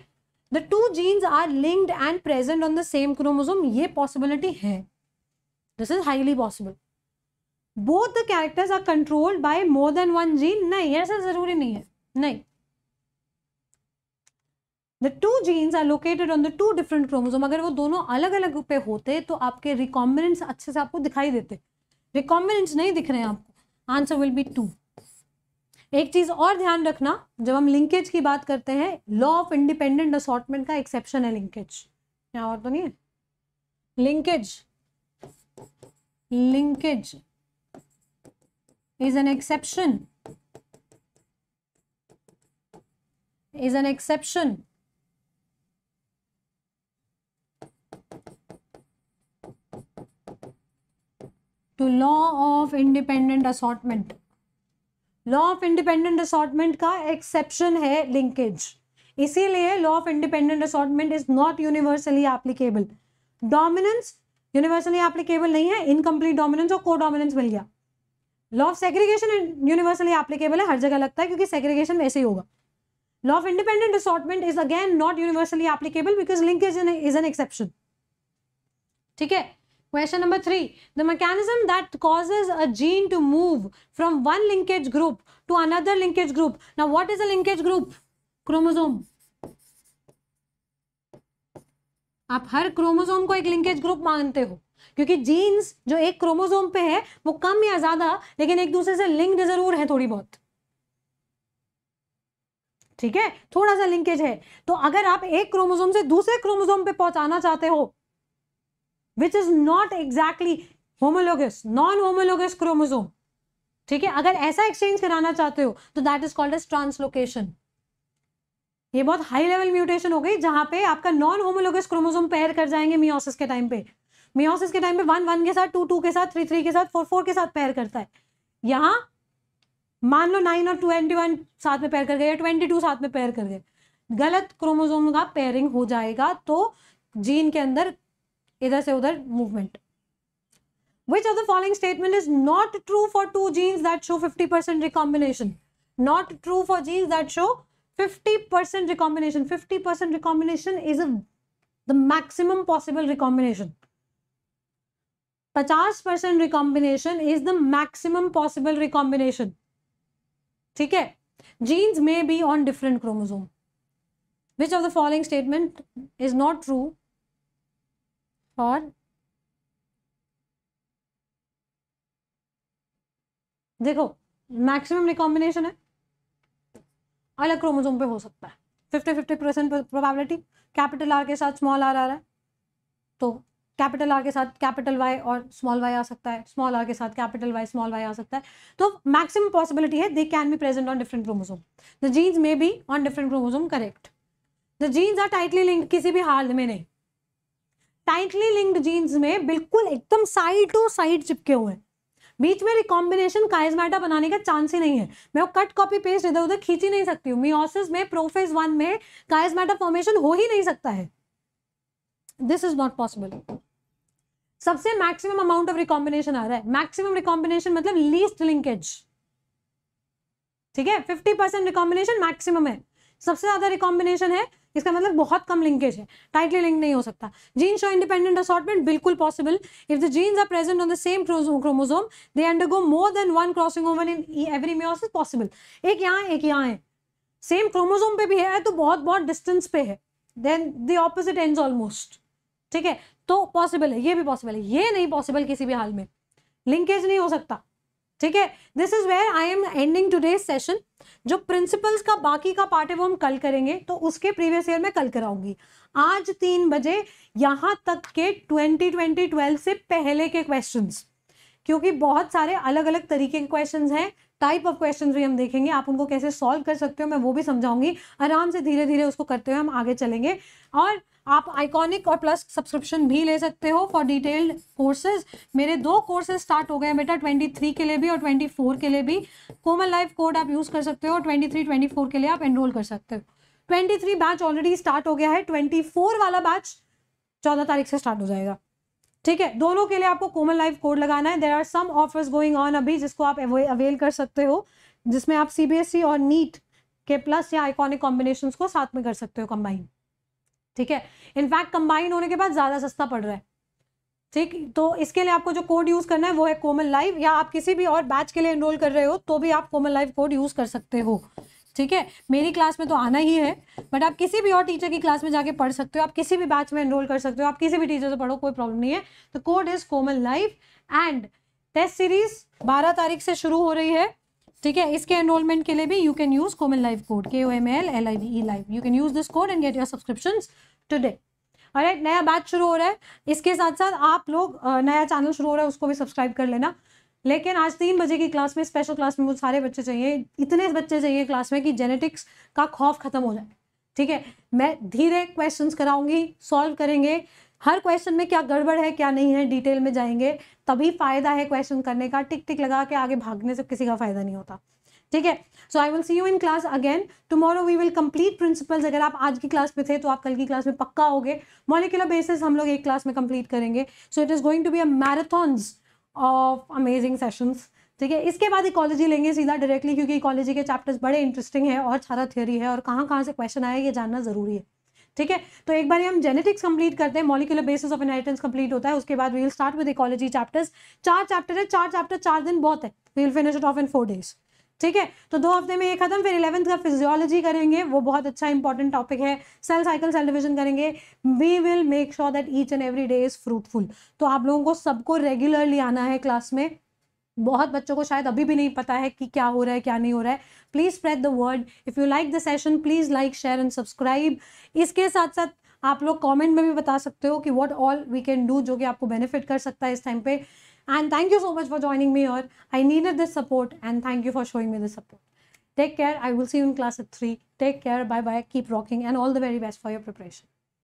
the two genes are linked and present on the same chromosome ये पॉसिबिलिटी है this is highly possible both the characters are controlled by more than one gene नहीं ऐसा जरूरी नहीं है नहीं the two genes are located on the two different chromosome अगर वो दोनों अलग अलग पे होते तो आपके रिकॉम्बिनेंट्स अच्छे से आपको दिखाई देते रिकॉम्बिनेंट्स नहीं दिख रहे हैं आपको आंसर विल बी टू एक चीज़ और ध्यान रखना जब हम लिंकेज की बात करते हैं लॉ ऑफ इंडिपेंडेंट असॉटमेंट का एक्सेप्शन है लिंकेज यहाँ और तो नहीं है linkage linkage is an exception is an exception to law of independent assortment law of independent assortment का एक्सेप्शन है लिंकेज इसीलिए law of independent assortment is not universally applicable dominance universally applicable नहीं है इनकम्प्लीट डोमिनेंस और codominance मिल गया law of segregation universally applicable है हर जगह लगता है क्योंकि सेग्रीगेशन वैसे ही होगा law of independent assortment is again not universally applicable because linkage is an exception ठीक है Question number three, the mechanism that causes a gene to move from one linkage group to another linkage group. Now, what is a linkage group? Chromosome. आप हर chromosome को एक linkage group मानते हो क्योंकि jeans जो एक क्रोमोसोम पे है वो कम या ज्यादा लेकिन एक दूसरे से लिंक्ड जरूर है थोड़ी बहुत ठीक है थोड़ा सा लिंकेज है तो अगर आप एक क्रोमोसोम से दूसरे क्रोमोसोम पे पहुंचाना चाहते हो which is not exactly homologous non homologous chromosome ठीक है अगर ऐसा एक्सचेंज कराना चाहते हो तो that is called as translocation ये बहुत हाई लेवल म्यूटेशन हो गई जहां पे आपका नॉन होमोलोगस क्रोमोजोम पेयर कर जाएंगे मियोसिस के टाइम पे मियोसिस के टाइम पे वन वन के साथ टू टू के साथ थ्री थ्री के साथ फोर फोर के साथ पेयर करता है यहाँ मान लो नाइन और ट्वेंटी वन साथ में पेयर कर गए या ट्वेंटी टू साथ में पेयर कर गए गलत क्रोमोजोम का पेयरिंग हो जाएगा तो जीन के अंदर इधर से उधर movement. Which of the following statement is not true for two genes that show 50% recombination? Not true for genes that show 50% recombination. 50% recombination is the maximum possible recombination. 50% recombination is the maximum possible recombination. ठीक है Genes may be on different chromosome. Which of the following statement is not true और देखो maximum recombination है अलग chromosome पे हो सकता है fifty fifty percent probability capital R के साथ स्मॉल आर आ रहा है तो कैपिटल आर के साथ कैपिटल वाई और स्मॉल वाई आ सकता है स्मॉल आर के साथ कैपिटल वाई स्मॉल वाई आ सकता है तो मैक्सिमम पॉसिबिलिटी है they can be present on different chromosome the genes may be on different chromosome correct the genes are tightly link किसी भी हाल में नहीं टाइटली लिंक्ड जीन्स में बिल्कुल एकदम साइड टू साइड चिपके हुए हैं बीच में रिकॉम्बिनेशन काइजमेटा बनाने का चांस ही नहीं है मैं वो कट कॉपी पेस्ट इधर उधर खींच ही नहीं सकती हूँ मियोसिस में प्रोफेज वन में काइजमेटा फॉर्मेशन हो ही नहीं सकता है दिस इज नॉट पॉसिबल सबसे मैक्सिमम अमाउंट ऑफ रिकॉम्बिनेशन आ रहा है मैक्सिमम रिकॉम्बिनेशन मतलब लीस्ट लिंकेज ठीक है फिफ्टी परसेंट रिकॉम्बिनेशन मैक्सिमम है सबसे ज्यादा रिकॉम्बिनेशन है इसका मतलब बहुत कम लिंकेज है टाइटली लिंक नहीं हो सकता जीन शो इंडिपेंडेंट असॉटमेंट बिल्कुल possible if the genes are present on the same chromosome they undergo more than one crossing over in every is possible एक यहाँ एक यहाँ है सेम क्रोमोजोम पे भी है तो बहुत बहुत डिस्टेंस पे है then the opposite end almost ठीक है तो पॉसिबल है ये भी पॉसिबल है ये नहीं पॉसिबल किसी भी हाल में लिंकेज नहीं हो सकता ठीक है this is where I am ending today session जो प्रिंसिपल्स का बाकी का पार्ट है वो हम कल करेंगे तो उसके प्रीवियस ईयर में कल कराऊंगी आज तीन बजे यहाँ तक के ट्वेंटी ट्वेंटी ट्वेल्व से पहले के क्वेश्चंस क्योंकि बहुत सारे अलग अलग तरीके के क्वेश्चंस हैं टाइप ऑफ क्वेश्चन भी हम देखेंगे आप उनको कैसे सॉल्व कर सकते हो मैं वो भी समझाऊंगी आराम से धीरे धीरे उसको करते हुए हम आगे चलेंगे और आप आइकॉनिक और प्लस सब्सक्रिप्शन भी ले सकते हो फॉर डिटेल्ड कोर्सेज मेरे दो कोर्सेज स्टार्ट हो गए हैं बेटा 23 के लिए भी और 24 के लिए भी कोमन लाइफ कोड आप यूज़ कर सकते हो और 23 24 के लिए आप एनरोल कर सकते हो 23 बैच ऑलरेडी स्टार्ट हो गया है 24 वाला बैच 14 तारीख से स्टार्ट हो जाएगा ठीक है दोनों के लिए आपको कोमल लाइफ कोड लगाना है there are some offers going on अभी जिसको आप अवेल कर सकते हो जिसमें आप सीबीएसई e और नीट के प्लस या आइकॉनिक कॉम्बिनेशन को साथ में कर सकते हो कंबाइन ठीक है इनफैक्ट कंबाइन होने के बाद ज़्यादा सस्ता पड़ रहा है ठीक तो इसके लिए आपको जो कोड यूज़ करना है वो है कोमन लाइव या आप किसी भी और बैच के लिए एनरोल कर रहे हो तो भी आप कोमन लाइव कोड यूज़ कर सकते हो ठीक है मेरी क्लास में तो आना ही है बट आप किसी भी और टीचर की क्लास में जाके पढ़ सकते हो आप किसी भी बैच में एनरोल कर सकते हो आप किसी भी टीचर से पढ़ो कोई प्रॉब्लम नहीं है the code is Komal life and test series बारह तारीख से शुरू हो रही है ठीक है इसके एनरोलमेंट के लिए भी you can use Komal life code K O M L L I V E life you can use this code and get your subscription today अरे नया बैच शुरू हो रहा है इसके साथ साथ आप लोग नया चैनल शुरू हो रहा है उसको भी सब्सक्राइब कर लेना लेकिन आज तीन बजे की क्लास में स्पेशल क्लास में मुझे सारे बच्चे चाहिए इतने बच्चे चाहिए क्लास में कि जेनेटिक्स का खौफ खत्म हो जाए ठीक है मैं धीरे क्वेश्चंस कराऊंगी सॉल्व करेंगे हर क्वेश्चन में क्या गड़बड़ है क्या नहीं है डिटेल में जाएंगे तभी फायदा है क्वेश्चन करने का टिक टिक लगा के आगे भागने से किसी का फायदा नहीं होता ठीक है so I will see you in class again tomorrow we will complete principles अगर आप आज की क्लास में थे तो आप कल की क्लास में पक्का होगे मॉलिकुलर बेसिस हम लोग एक क्लास में कंप्लीट करेंगे so it is going to be a marathons of amazing sessions ठीक है इसके बाद इकोलॉजी लेंगे सीधा डायरेक्टली क्योंकि इकोलॉजी के चैप्टर्स बड़े इंटरेस्टिंग है और सारा थ्योरी है और कहाँ कहाँ से क्वेश्चन आया ये जानना ज़रूरी है ठीक है तो एक बार हम जेनेटिक्स कंप्लीट करते हैं molecular basis of inheritance complete होता है उसके बाद we will start with ecology chapters चार चैप्टर है चार चैप्टर चार दिन बहुत है we will finish it off in four days ठीक है तो दो हफ्ते में ये खत्म फिर इलेवंथ का फिजियोलॉजी करेंगे वो बहुत अच्छा इंपॉर्टेंट टॉपिक है सेल साइकिल सेल डिविजन करेंगे we will make sure that each and every day is fruitful तो आप लोगों को सबको रेगुलरली आना है क्लास में बहुत बच्चों को शायद अभी भी नहीं पता है कि क्या हो रहा है क्या नहीं हो रहा है please spread the word if you like the session please like share and subscribe इसके साथ साथ आप लोग कमेंट में भी बता सकते हो कि what all we can do जो कि आपको बेनिफिट कर सकता है इस टाइम पे And thank you so much for joining me here. I needed this support and thank you for showing me the support. Take care. I will see you in class at 3. Take care. Bye bye. Keep rocking and all the very best for your preparation.